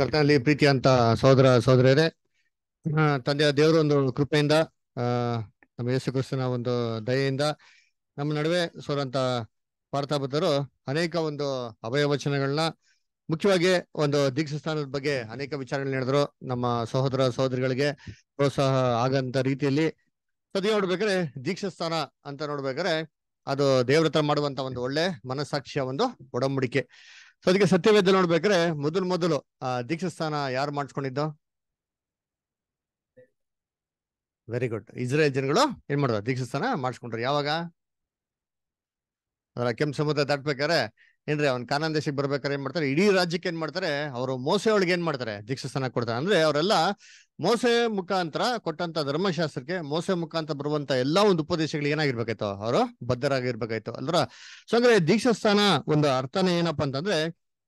ಕರ್ತನಲ್ಲಿ ಪ್ರೀತಿ ಅಂತ ಸಹೋದರ ಸಹೋದರಿಯರೇ ತಂದೆಯ ದೇವರು ಒಂದು ಕೃಪೆಯಿಂದ ನಮ್ಮ ಯೇಸು ಕ್ರಿಸ್ತನ ಒಂದು ದಯೆಯಿಂದ ನಮ್ಮ ನಡುವೆ ಸೋರಂತ ಪಾರ್ಥಾಭದ್ರರು ಅನೇಕ ಒಂದು ಅಭಯ ವಚನಗಳನ್ನ ಮುಖ್ಯವಾಗಿ ಒಂದು ದೀಕ್ಷ ಸ್ಥಾನದ ಬಗ್ಗೆ ಅನೇಕ ವಿಚಾರಗಳನ್ನ ಹೇಳಿದ್ರು ನಮ್ಮ ಸಹೋದರ ಸಹೋದರಿಗಳಿಗೆ ಪ್ರೋತ್ಸಾಹ ಆಗಂತ ರೀತಿಯಲ್ಲಿ ಸದ್ಯ ನೋಡ್ಬೇಕಾದ್ರೆ ದೀಕ್ಷ ಸ್ಥಾನ ಅಂತ ನೋಡ್ಬೇಕಾದ್ರೆ ಅದು ದೇವ್ರ ಹತ್ರ ಮಾಡುವಂತ ಒಂದು ಒಳ್ಳೆ ಮನಸ್ಸಾಕ್ಷಿಯ ಒಂದು ಒಡಂಬಡಿಕೆ ಸೊ ಅದಕ್ಕೆ ಸತ್ಯವೇದ ನೋಡ್ಬೇಕ್ರೆ ಮೊದಲು ಮೊದಲು ಆ ದೀಕ್ಷಾ ಸ್ಥಾನ ಯಾರು ಮಾಡಿಸ್ಕೊಂಡಿದ್ದ ವೆರಿ ಗುಡ್ ಇಸ್ರೇಲ್ ಜನಗಳು ಏನ್ ಮಾಡುವ ದೀಕ್ಷಾ ಸ್ಥಾನ ಮಾಡಿಸ್ಕೊಂಡ್ರು ಯಾವಾಗ ಅದರ ಕೆಂಪು ಸಮುದ್ರ ದಾಟ್ಬೇಕಾರೆ ಏನ್ರಿ ಅವ್ನ್ ಕಾನನ್ ದೇಶಕ್ಕೆ ಬರ್ಬೇಕಾದ್ರೆ ಏನ್ ಮಾಡ್ತಾರೆ ಇಡೀ ರಾಜ್ಯಕ್ಕೆ ಏನ್ ಮಾಡ್ತಾರೆ ಅವರು ಮೋಸೆ ಒಳಗೆ ಏನ್ ಮಾಡ್ತಾರೆ ದೀಕ್ಷಸ್ಥಾನ ಕೊಡ್ತಾರೆ ಅಂದ್ರೆ ಅವರೆಲ್ಲ ಮೋಸೆ ಮುಖಾಂತರ ಕೊಟ್ಟಂತ ಧರ್ಮಶಾಸ್ತ್ರಕ್ಕೆ ಮೋಸೆ ಮುಖಾಂತರ ಬರುವಂತ ಎಲ್ಲಾ ಒಂದು ಉಪದೇಶಗಳಿಗೆ ಏನಾಗಿರ್ಬೇಕಾಯ್ತು ಅವರು ಬದ್ಧರಾಗಿರ್ಬೇಕಾಯ್ತು ಅಲ್ರ ಸೊ ಅಂದ್ರೆ ದೀಕ್ಷಸ್ಥಾನ ಒಂದು ಅರ್ಥನೇ ಏನಪ್ಪಾ ಅಂತಂದ್ರೆ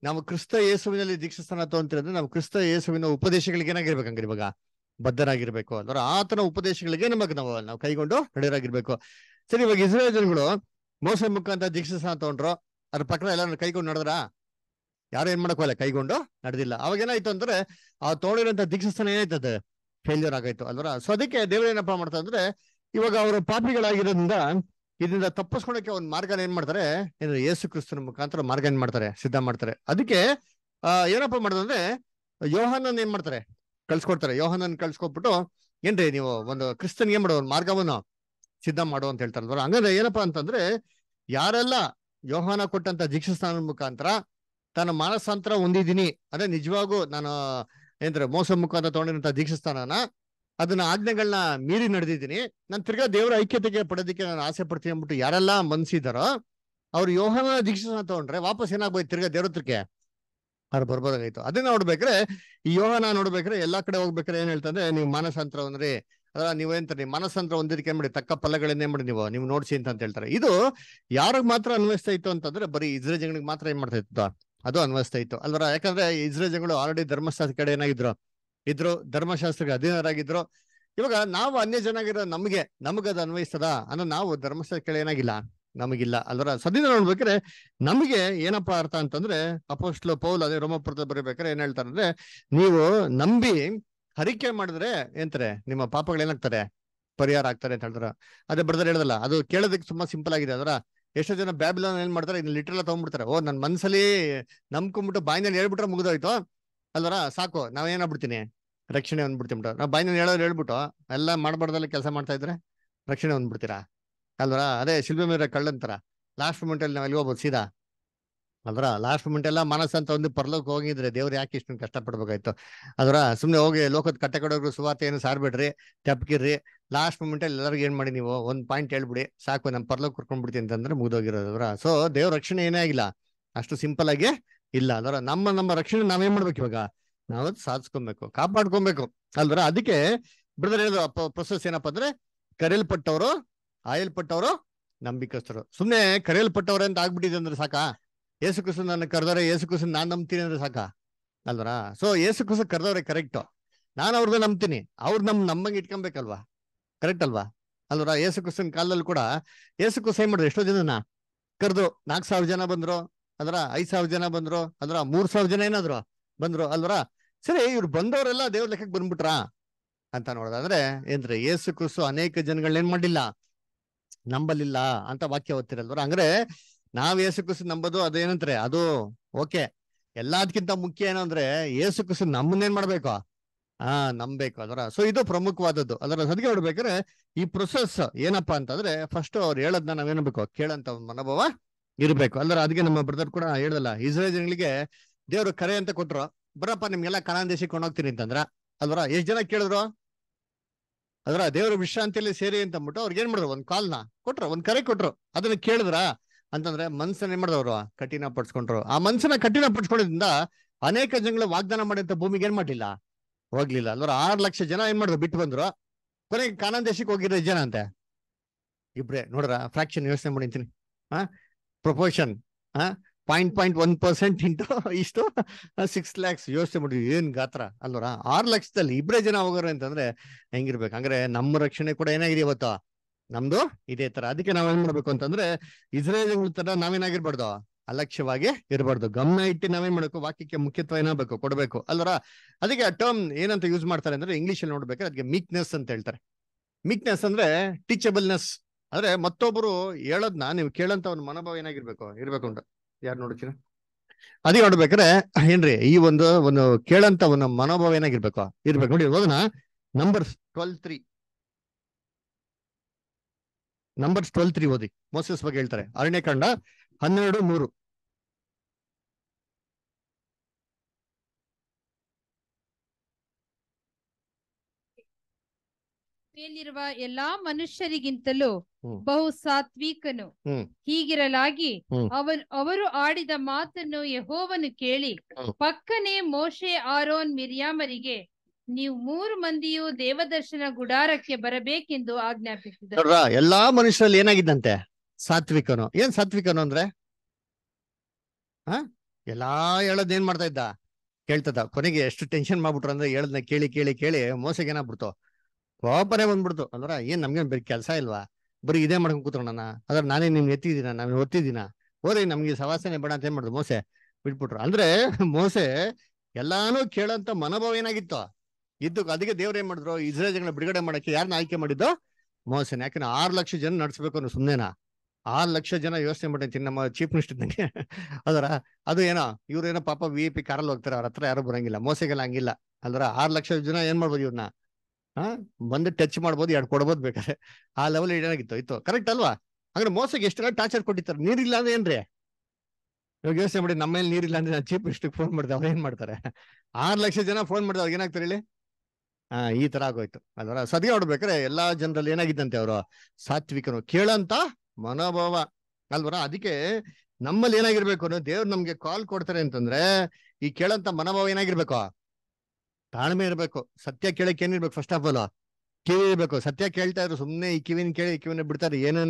ನಾವು ಕ್ರಿಸ್ತ ಯೇಸುವಿನಲ್ಲಿ ದೀಕ್ಷಸ್ಥಾನ ತಗೊಂತಿರೋದ್ರೆ ನಾವು ಕ್ರಿಸ್ತ ಯೇಸುವಿನ ಉಪದೇಶಗಳಿಗೆ ಏನಾಗಿರ್ಬೇಕಂಗ್ರಿ ಇವಾಗ ಬದ್ಧರಾಗಿರ್ಬೇಕು ಅಂದ್ರೆ ಆತನ ಉಪದೇಶಗಳಿಗೆ ನಮಗ್ ನಾವು ನಾವು ಕೈಗೊಂಡು ನಡೆಯರಾಗಿರ್ಬೇಕು ಸರಿ ಇವಾಗ ಇಸ್ರೇಲ್ ಜನಗಳು ಮೋಸ ಮುಖಾಂತರ ದೀಕ್ಷಸ್ಥಾನ ತಗೊಂಡ್ರು ಅದ್ರ ಪ್ರಕಾರ ಎಲ್ಲ ಕೈಗೊಂಡು ನಡೆದ್ರಾ ಯಾರು ಏನ್ ಹೋಗಲ್ಲ ಕೈಗೊಂಡು ನಡೆದಿಲ್ಲ ಅವಾಗ ಏನಾಯ್ತು ಅಂದ್ರೆ ಆ ತೋಳಿರಂತ ಏನಾಯ್ತು ಏನಾಯ್ತದ ಫೇಲ್ಯೂರ್ ಆಗಾಯ್ತು ಅಲ್ವರ ಸೊ ಅದಕ್ಕೆ ದೇವರು ಏನಪ್ಪ ಮಾಡ್ತಾ ಅಂದ್ರೆ ಇವಾಗ ಅವರು ಪಾಪಿಗಳಾಗಿರೋದ್ರಿಂದ ಇದರಿಂದ ತಪ್ಪಿಸ್ಕೊಳಕ್ಕೆ ಒಂದು ಮಾರ್ಗನ ಏನ್ ಮಾಡ್ತಾರೆ ಏನಂದ್ರೆ ಯೇಸು ಕ್ರಿಸ್ತನ ಮುಖಾಂತರ ಮಾರ್ಗ ಏನ್ ಮಾಡ್ತಾರೆ ಸಿದ್ಧ ಮಾಡ್ತಾರೆ ಅದಕ್ಕೆ ಆ ಏನಪ್ಪ ಮಾಡೋದಂದ್ರೆ ಯೋಹಾನನ್ ಏನ್ ಮಾಡ್ತಾರೆ ಕಳ್ಸ್ಕೊಡ್ತಾರೆ ಯೋಹಾನನ್ ಕಳ್ಸ್ಕೊಟ್ಬಿಟ್ಟು ಏನ್ರಿ ನೀವು ಒಂದು ಕ್ರಿಸ್ತನ್ ಏನ್ ಮಾಡೋ ಒಂದು ಮಾರ್ಗವನ್ನು ಸಿದ್ಧ ಮಾಡು ಅಂತ ಹಂಗಂದ್ರೆ ಏನಪ್ಪಾ ಅಂತಂದ್ರೆ ಯಾರೆಲ್ಲ ಯೋಹಾನ ಕೊಟ್ಟಂತ ಸ್ನಾನ ಮುಖಾಂತರ ತನ್ನ ಮಾನಸಾಂತರ ಹೊಂದಿದ್ದೀನಿ ಅದೇ ನಿಜವಾಗೂ ನಾನು ಏನಂದ್ರೆ ಮೋಸ ಮುಖಾಂತರ ತಗೊಂಡಿರಂತ ಸ್ಥಾನನ ಅದನ್ನ ಆಜ್ಞೆಗಳನ್ನ ಮೀರಿ ನಡೆದಿದ್ದೀನಿ ನಾನು ತಿರ್ಗಾ ದೇವರ ಐಕ್ಯತೆಗೆ ಪಡೋದಕ್ಕೆ ನಾನು ಆಸೆ ಪಡ್ತೀನಿ ಅಂದ್ಬಿಟ್ಟು ಯಾರೆಲ್ಲ ಮನ್ಸಿದಾರೋ ಅವ್ರು ಯೋಹನ ಸ್ನಾನ ತಗೊಂಡ್ರೆ ವಾಪಸ್ ಏನಾಗ್ಬೋದು ತಿರ್ಗಾ ದೇವ್ರ ಅವ್ರು ಬರ್ಬೋದಾಗಿತ್ತು ಅದನ್ನ ನೋಡ್ಬೇಕ್ರೆ ಈ ಯೋಹನ ನೋಡ್ಬೇಕ್ರೆ ಎಲ್ಲಾ ಕಡೆ ಹೋಗ್ಬೇಕ್ರೆ ಏನ್ ಹೇಳ್ತಂದ್ರೆ ನೀವು ಮಾನಸಾಂತರ ಅಂದ್ರೆ ಅದರ ನೀವೇಂತಾರೆ ಮನಸ್ಸಂತ್ರ ಏನ್ ಮಾಡಿ ತಕ್ಕ ಪಲ್ಲಗಳನ್ನೇ ಮಾಡಿ ನೀವು ನೀವು ನೋಡ್ಸಿ ಅಂತ ಹೇಳ್ತಾರೆ ಇದು ಯಾರಿಗೆ ಮಾತ್ರ ಅನ್ವಯಿಸ್ತಾ ಇತ್ತು ಅಂತಂದ್ರೆ ಬರೀ ಇಸ್ರೇ ಮಾತ್ರ ಏನ್ ಮಾಡ್ತಾ ಇತ್ತು ಅದು ಅನ್ವಯಿಸ್ತಾ ಇತ್ತು ಅಲ್ವರ ಯಾಕಂದ್ರೆ ಇಸ್ರೇ ಜನಗಳು ಆಲ್ರೆಡಿ ಧರ್ಮಶಾಸ್ತ್ರ ಕಡೆ ಏನಾಗಿದ್ರು ಇದ್ರು ಧರ್ಮಶಾಸ್ತ್ರಕ್ಕೆ ಅಧೀನರಾಗಿದ್ರು ಇವಾಗ ನಾವು ಅನ್ಯ ಜನಾಗಿರೋ ನಮಗೆ ಅದು ಅನ್ವಯಿಸ್ತದ ಅನ್ನೋ ನಾವು ಧರ್ಮಶಾಸ್ತ್ರ ಕಡೆ ಏನಾಗಿಲ್ಲ ನಮಗಿಲ್ಲ ಅಲ್ವರ ಸದ್ಯದ ನೋಡ್ಬೇಕಾದ್ರೆ ನಮಗೆ ಏನಪ್ಪಾ ಅರ್ಥ ಅಂತಂದ್ರೆ ಅಪೋಸ್ಟ್ಲು ಪೌಲ್ ಅದೇ ರೋಮಪುರದ ಬರೀಬೇಕಾದ್ರೆ ಏನ್ ಹೇಳ್ತಾರೆ ಅಂದ್ರೆ ನೀವು ನಂಬಿ ಹರಿಕೆ ಮಾಡಿದ್ರೆ ಎಂತಾರೆ ನಿಮ್ಮ ಪಾಪಗಳು ಏನಾಗ್ತಾರೆ ಪರಿಹಾರ ಆಗ್ತಾರೆ ಅಂತ ಹೇಳ್ತಾರ ಅದೇ ಬರ್ದ್ರೆ ಹೇಳದಲ್ಲ ಅದು ಕೇಳೋದಕ್ಕೆ ತುಂಬಾ ಸಿಂಪಲ್ ಆಗಿದೆ ಅದರ ಎಷ್ಟೋ ಜನ ಬ್ಯಾಬ್ಲ ಏನ್ ಮಾಡ್ತಾರೆ ಇನ್ನು ಎಲ್ಲ ತಗೊಂಡ್ಬಿಡ್ತಾರೆ ಓ ನನ್ನ ಮನ್ಸಲ್ಲಿ ನಂಬ್ಕೊಂಡ್ಬಿಟ್ಟು ಬಾಯ್ನಲ್ಲಿ ಹೇಳ್ಬಿಟ್ರೆ ಮುಗಿದೋಯ್ತು ಅಲ್ವರ ಸಾಕು ನಾವೇನಾಗ್ಬಿಡ್ತೀನಿ ರಕ್ಷಣೆ ಅಂದ್ಬಿಡ್ತೀನಿ ಬಿಟ್ಟು ನಾವು ಬಾಯಿನ ಹೇಳೋರು ಹೇಳ್ಬಿಟ್ಟು ಎಲ್ಲ ಮಾಡ್ಬಾರ್ದಲ್ಲ ಕೆಲಸ ಮಾಡ್ತಾ ಇದ್ರೆ ರಕ್ಷಣೆ ಅಂದ್ಬಿಡ್ತೀರಾ ಅಲ್ವರ ಅದೇ ಶಿಲ್ಬೆ ಮೇರೆ ಕಳ್ಳಂತರ ಲಾಸ್ಟ್ ಮೂಮೆಂಟ್ ಅಲ್ಲಿ ನಾವು ಎಲ್ಲಿ ಹೋಗ್ಬೋದು ಸೀದಾ ಅದರ ಲಾಸ್ಟ್ ಮೂಮೆಂಟ್ ಎಲ್ಲ ಮನಸ್ಸಂತ ಒಂದು ಪರ್ಲೋಕ್ ಹೋಗಿದ್ರೆ ದೇವ್ರು ಯಾಕೆ ಇಷ್ಟೊಂದು ಕಷ್ಟ ಪಡ್ಬೇಕಾಯ್ತು ಅದ್ರ ಸುಮ್ನೆ ಹೋಗಿ ಲೋಕದ ಕಟ್ಟ ಕಡೋರು ಸುವಾರ್ತೆ ಏನು ಸಾರ್ಬಿಡ್ರಿ ತಪ್ಕಿರ್ರಿ ಲಾಸ್ಟ್ ಮೂಮೆಂಟ್ ಅಲ್ಲಿ ಎಲ್ಲರಿಗೂ ಏನ್ ಮಾಡಿ ನೀವು ಒಂದ್ ಪಾಯಿಂಟ್ ಹೇಳ್ಬಿಡಿ ಸಾಕು ನಮ್ ಪರ್ಲೋಕ್ ಕರ್ಕೊಂಡ್ಬಿಡ್ತೀನಿ ಅಂತಂದ್ರೆ ಅದರ ಸೊ ದೇವ್ರ ರಕ್ಷಣೆ ಏನೇ ಆಗಿಲ್ಲ ಅಷ್ಟು ಸಿಂಪಲ್ ಆಗಿ ಇಲ್ಲ ಅದರ ನಮ್ಮ ನಮ್ಮ ರಕ್ಷಣೆ ನಾವೇನ್ ಮಾಡ್ಬೇಕು ಇವಾಗ ನಾವು ಸಾಧಿಸ್ಕೊಬೇಕು ಕಾಪಾಡ್ಕೊಬೇಕು ಅಲ್ದ್ರ ಅದಕ್ಕೆ ಬ್ರದರ್ ಹೇಳಿದ್ರು ಪ್ರೊಸೆಸ್ ಏನಪ್ಪಾ ಅಂದ್ರೆ ಕರೆಯಲ್ಪಟ್ಟವರು ಆಯಲ್ಪಟ್ಟವರು ನಂಬಿಕಸ್ಥರು ಸುಮ್ನೆ ಕರೆಯಲ್ಪಟ್ಟವ್ರೆ ಅಂತ ಆಗ್ಬಿಟ್ಟಿದೆ ಅಂದ್ರೆ ಸಾಕಾ ಯೇಸು ಕ್ರಿಸ್ತ ನನ್ನ ಕರೆದವ್ರೆ ಯೇಸು ಕ್ರಿಸ್ತ ನಾನು ನಂಬ್ತೀನಿ ಅಂದ್ರೆ ಸಾಕ ಅಲ್ವರ ಸೊ ಯೇಸು ಕಸ ಕರೆದವ್ರೆ ಕರೆಕ್ಟು ನಾನು ಅವ್ರದ್ದು ನಂಬ್ತೀನಿ ಅವ್ರು ನಮ್ ನಮ್ಮಂಗೆ ಇಟ್ಕೊಬೇಕಲ್ವಾ ಕರೆಕ್ಟ್ ಅಲ್ವಾ ಅಲ್ವರ ಯೇಸು ಕಸನ್ ಕಾಲದಲ್ಲಿ ಕೂಡ ಯೇಸು ಕ್ರಿಸ್ತ ಏನ್ ಮಾಡಿದ್ರು ಎಷ್ಟೋ ಜನನ ಕರೆದ್ರು ನಾಲ್ಕು ಸಾವಿರ ಜನ ಬಂದ್ರು ಅದ್ರ ಐದ್ ಸಾವಿರ ಜನ ಬಂದ್ರು ಅದ್ರ ಮೂರ್ ಸಾವಿರ ಜನ ಏನಾದ್ರು ಬಂದ್ರು ಅಲ್ವರ ಸರಿ ಇವ್ರು ಬಂದವರೆಲ್ಲ ದೇವ್ರ ಲೆಕ್ಕಕ್ಕೆ ಬಂದ್ಬಿಟ್ರಾ ಅಂತ ನೋಡೋದಾದ್ರೆ ಏನ್ರಿ ಯೇಸು ಕ್ರಿಸ್ತು ಅನೇಕ ಜನಗಳನ್ನ ಏನ್ ಮಾಡಿಲ್ಲ ನಂಬಲಿಲ್ಲ ಅಂತ ವಾಕ್ಯ ಓದ್ತಿರಲ್ವರ ಅಂದ್ರೆ ನಾವ್ ಯೇಸು ಕ್ರಿಸ್ತ ನಂಬೋದು ಅದೇನಂತ್ರೆ ಅದು ಓಕೆ ಎಲ್ಲದಕ್ಕಿಂತ ಮುಖ್ಯ ಏನು ಅಂದ್ರೆ ಯೇಸು ಕ್ರಿಸ್ತ ನಮ್ಮನ್ನೇನ್ ಮಾಡ್ಬೇಕು ಆ ನಂಬೇಕು ಅದರ ಸೊ ಇದು ಪ್ರಮುಖವಾದದ್ದು ಅದರ ಸದ್ಗೆ ನೋಡ್ಬೇಕಾದ್ರೆ ಈ ಪ್ರೊಸೆಸ್ ಏನಪ್ಪಾ ಅಂತಂದ್ರೆ ಫಸ್ಟ್ ಅವ್ರು ಹೇಳದ್ನ ನಾವೇನಬೇಕು ಕೇಳಂತ ಮನೋಭಾವ ಇರ್ಬೇಕು ಅಂದ್ರೆ ಅದಕ್ಕೆ ನಮ್ಮ ಬ್ರದರ್ ಕೂಡ ಹೇಳಲ್ಲ ಇಸ್ರೇಲ್ ಜನಗಳಿಗೆ ದೇವ್ರು ಕರೆ ಅಂತ ಕೊಟ್ರು ಬರಪ್ಪ ನಿಮ್ಗೆಲ್ಲ ಕಣಾನ್ ದೇಶಕ್ಕೆ ಕೊಂಡೋಗ್ತೀನಿ ಅಂತಂದ್ರ ಅಲ್ವರ ಎಷ್ಟ್ ಜನ ಕೇಳಿದ್ರು ಅದರ ದೇವ್ರ ವಿಶ್ರಾಂತಿಯಲ್ಲಿ ಸೇರಿ ಅಂತ ಅಂದ್ಬಿಟ್ಟು ಅವ್ರಿಗೆ ಏನ್ ಮಾಡಿದ್ರು ಒಂದ್ ಕಾಲ್ನ ಕೊಟ್ರು ಒಂದ್ ಕರೆ ಕೊಟ್ರು ಅದನ್ನ ಕೇಳಿದ್ರಾ ಅಂತಂದ್ರೆ ಮನ್ಸನ್ನ ಏನ್ ಮಾಡಿದವರು ಕಠಿಣ ಪಡ್ಸ್ಕೊಂಡ್ರು ಆ ಮನ್ಸನ್ನ ಕಠಿಣ ಪಡಿಸ್ಕೊಳ್ಳೋದ್ರಿಂದ ಅನೇಕ ಜನಗಳು ವಾಗ್ದಾನ ಮಾಡಿದಂತ ಭೂಮಿಗೆ ಏನ್ ಮಾಡಲಿಲ್ಲ ಹೋಗ್ಲಿಲ್ಲ ಅಲ್ವರ ಆರು ಲಕ್ಷ ಜನ ಏನ್ ಮಾಡಿದ್ರು ಬಿಟ್ಟು ಬಂದ್ರು ಕೊನೆಗೆ ಕಾನನ್ ದೇಶಕ್ಕೆ ಹೋಗಿರೋ ಜನ ಅಂತೆ ಇಬ್ರೇ ನೋಡ್ರ ಫ್ರಾಕ್ಷನ್ ಯೋಚನೆ ಮಾಡಿಂತೀನಿ ಹಾ ಪ್ರೊಪೋರ್ಷನ್ ಹಾ point point one percent into ಇಷ್ಟು ಸಿಕ್ಸ್ ಲ್ಯಾಕ್ಸ್ ವ್ಯವಸ್ಥೆ ಮಾಡಿದ್ವಿ ಏನ್ ಗಾತ್ರ ಅಲ್ವರ ಆರ್ ಲಕ್ಷದಲ್ಲಿ ಇಬ್ರೇ ಜನ ಹೋಗೋರು ಅಂತಂದ್ರೆ ಹೆಂಗಿರ್ಬೇಕು ಅಂದ್ರೆ ನಮ್ಮ ರಕ್ಷಣೆ ಕೂಡ ಏನಾಗಿದೆ ಇವತ್ತು ನಮ್ದು ಇದೇ ತರ ಅದಕ್ಕೆ ನಾವ್ ಏನ್ ಮಾಡ್ಬೇಕು ಅಂತಂದ್ರೆ ಇಸ್ರೇಲ್ ತರ ನಾವೇನಾಗಿರ್ಬಾರ್ದು ಅಲಕ್ಷ್ಯವಾಗಿ ಇರಬಾರ್ದು ಗಮನ ಇಟ್ಟು ನಾವೇನ್ ಮಾಡಬೇಕು ವಾಕ್ಯಕ್ಕೆ ಮುಖ್ಯತ್ವ ಏನಾಗಬೇಕು ಕೊಡ್ಬೇಕು ಅಲ್ವರ ಅದಕ್ಕೆ ಆ ಟರ್ಮ್ ಏನಂತ ಯೂಸ್ ಮಾಡ್ತಾರೆ ಅಂದ್ರೆ ಇಂಗ್ಲಿಷ್ ಅಲ್ಲಿ ನೋಡ್ಬೇಕಾದ್ರೆ ಅದಕ್ಕೆ ಮೀಕ್ನೆಸ್ ಅಂತ ಹೇಳ್ತಾರೆ ಮೀಕ್ನೆಸ್ ಅಂದ್ರೆ ಟೀಚಬಲ್ನೆಸ್ ಅಂದ್ರೆ ಮತ್ತೊಬ್ರು ಹೇಳೋದ್ನ ನೀವು ಕೇಳಂತ ಒಂದು ಮನೋಭಾವ ಏನಾಗಿರ್ಬೇಕು ಇರ್ಬೇಕು ಉಂಟು ಯಾರು ನೋಡ್ತೀರ ಅದೇ ನೋಡ್ಬೇಕಾದ್ರೆ ಏನ್ರಿ ಈ ಒಂದು ಒಂದು ಕೇಳಂತ ಒಂದು ಮನೋಭಾವ ಏನಾಗಿರ್ಬೇಕು ಇರ್ಬೇಕು ನೋಡಿ ಓದೋಣ number twelve three number twelve three ಓದಿ ಮೋಸಸ್ ಬಗ್ಗೆ ಹೇಳ್ತಾರೆ ಅರಣ್ಯಕಾಂಡ ಹನ್ನೆರಡು ಮೂರು ಮೇಲಿರುವ ಎಲ್ಲಾ ಮನುಷ್ಯರಿಗಿಂತಲೂ ಬಹು ಸಾತ್ವಿಕನು ಹೀಗಿರಲಾಗಿ ಅವನು ಅವರು ಆಡಿದ ಮಾತನ್ನು ಯಹೋವನು ಕೇಳಿ ಪಕ್ಕನೆ ಮೋಶೆ ಆರೋನ್ ಮಿರಿಯಾಮರಿಗೆ ನೀವು ಮೂರು ಮಂದಿಯು ದೇವದರ್ಶನ ಗುಡಾರಕ್ಕೆ ಬರಬೇಕೆಂದು ಆಜ್ಞಾಪಿಸಿದ್ರ ಎಲ್ಲಾ ಮನುಷ್ಯರಲ್ಲಿ ಏನಾಗಿದ್ದಂತೆ ಸಾತ್ವಿಕನು ಏನ್ ಸಾತ್ವಿಕನು ಅಂದ್ರೆ ಹ ಎಲ್ಲಾ ಏನ್ ಮಾಡ್ತಾ ಇದ್ದ ಕೇಳ್ತದ ಕೊನೆಗೆ ಎಷ್ಟು ಟೆನ್ಷನ್ ಮಾಡ್ಬಿಟ್ರು ಅಂದ್ರೆ ಹೇಳದ್ನ ಕೇಳಿ ಕೇಳಿ ಕೇಳಿ ಮೋಸಗೆ ಏನಾಗ್ಬಿಡ್ತು ಕೋಪನೆ ಬಂದ್ಬಿಡ್ತು ಅಂದ್ರ ಏನ್ ನಮ್ಗೆ ಬೇರೆ ಕೆಲಸ ಇಲ್ವಾ ಬರೀ ಇದೇ ಮಾಡ್ಕೊಂಡು ಕೂತ್ಕೊಂಡಣ ಅದ್ರ ನಾನೇ ನಿಮ್ಗೆ ಎತ್ತಿದ್ದೀನ ನಾನು ಓದ್ತಿದ್ದೀನ ಹೋದ್ರೆ ನಮ್ಗೆ ಸವಾಸನೆ ಬೇಡ ಅಂತ ಏನ್ ಮಾಡುದು ಮೋಸೆ ಬಿಟ್ಬಿಟ್ರು ಅಂದ್ರೆ ಮೋಸೆ ಎಲ್ಲಾನು ಕೇಳಂತ ಮನೋಭಾವ ಏನಾಗಿತ್ತು ಇದ್ದು ಅದಕ್ಕೆ ದೇವ್ರ ಏನ್ ಮಾಡಿದ್ರು ಇಸ್ರೇಲ್ ಜನ ಬಿಡುಗಡೆ ಮಾಡಕ್ಕೆ ಯಾರನ್ನ ಆಯ್ಕೆ ಮಾಡಿದ್ದು ಮೋಸನ್ ಯಾಕಂದ್ರೆ ಆರ್ ಲಕ್ಷ ಜನ ನಡ್ಸ್ಬೇಕು ಅನ್ನೋ ಸುಮ್ನೆನಾ ಆರ್ ಲಕ್ಷ ಜನ ಯೋಚನೆ ಮಾಡಿರ್ತೀನಿ ನಮ್ಮ ಚೀಫ್ ಮಿನಿಸ್ಟರ್ ನಂಗೆ ಅದರ ಅದು ಏನೋ ಇವ್ರು ಏನೋ ಪಾಪ ವಿ ಪಿ ಕಾರಲ್ಲಿ ಹೋಗ್ತಾರೆ ಅವ್ರ ಹತ್ರ ಯಾರು ಬರಂಗಿಲ್ಲ ಮೋಸಗೆಲ್ಲ ಹಂಗಿಲ್ಲ ಅಂದ್ರೆ ಆರ್ ಲಕ್ಷ ಜನ ಏನ್ ಮಾಡ್ಬೋದು ಇವ್ರನ್ನ ಹಾ ಬಂದು ಟಚ್ ಮಾಡ್ಬೋದು ಎರಡು ಕೊಡ್ಬೋದು ಬೇಕಾದ್ರೆ ಆ ಲೆವೆಲ್ ಏನಾಗಿತ್ತು ಇತ್ತು ಕರೆಕ್ಟ್ ಅಲ್ವಾ ಅಂದ್ರೆ ಮೋಸಗೆ ಎಷ್ಟು ಟಾರ್ಚರ್ ಕೊಟ್ಟಿರ್ತಾರೆ ನೀರಿಲ್ಲ ಅಂದ್ರೆ ಏನ್ರಿ ಇವಾಗ ಯೋಚನೆ ಮಾಡಿ ನಮ್ಮ ನೀರಿಲ್ಲ ಅಂದ್ರೆ ನಾನು ಚೀಫ್ ಮಿನಿಸ್ಟರ್ ಫೋನ್ ಮಾಡಿದೆ ಅವ್ರ ಏನ್ ಮಾಡ್ತಾರೆ ಆರ್ ಲಕ್ಷ ಜನ ಫೋನ್ ಮಾಡಿದ ಅವ್ರಿಗೆ ಏನಾಗ್ತಾರೆ ಹೇಳಿ ಹಾ ಈ ತರ ಆಗೋಯ್ತು ಅಲ್ವರ ಸದ್ಯ ನೋಡ್ಬೇಕ್ರೆ ಎಲ್ಲಾ ಜನರಲ್ಲಿ ಏನಾಗಿದ್ದಂತೆ ಅವರು ಸಾತ್ವಿಕರು ಕೇಳಂತ ಮನೋಭಾವ ಅಲ್ವರ ಅದಕ್ಕೆ ನಮ್ಮಲ್ಲಿ ಏನಾಗಿರ್ಬೇಕು ಅನ್ನೋ ದೇವ್ರು ನಮ್ಗೆ ಕಾಲ್ ಕೊಡ್ತಾರೆ ಅಂತಂದ್ರೆ ಈ ಕೇಳಂತ ಮನೋಭಾವ ಏನಾಗಿರ್ಬೇಕು ತಾಳ್ಮೆ ಇರ್ಬೇಕು ಸತ್ಯ ಕೇಳಕ್ ಏನಿರ್ಬೇಕು ಫಸ್ಟ್ ಆಫ್ ಆಲ್ ಕಿವಿ ಇರ್ಬೇಕು ಸತ್ಯ ಕೇಳ್ತಾ ಇದ್ರು ಸುಮ್ನೆ ಈ ಕಿವಿನ ಕೇಳಿ ಈ ಕಿವಿನ ಬಿಡ್ತಾರೆ ಏನೋ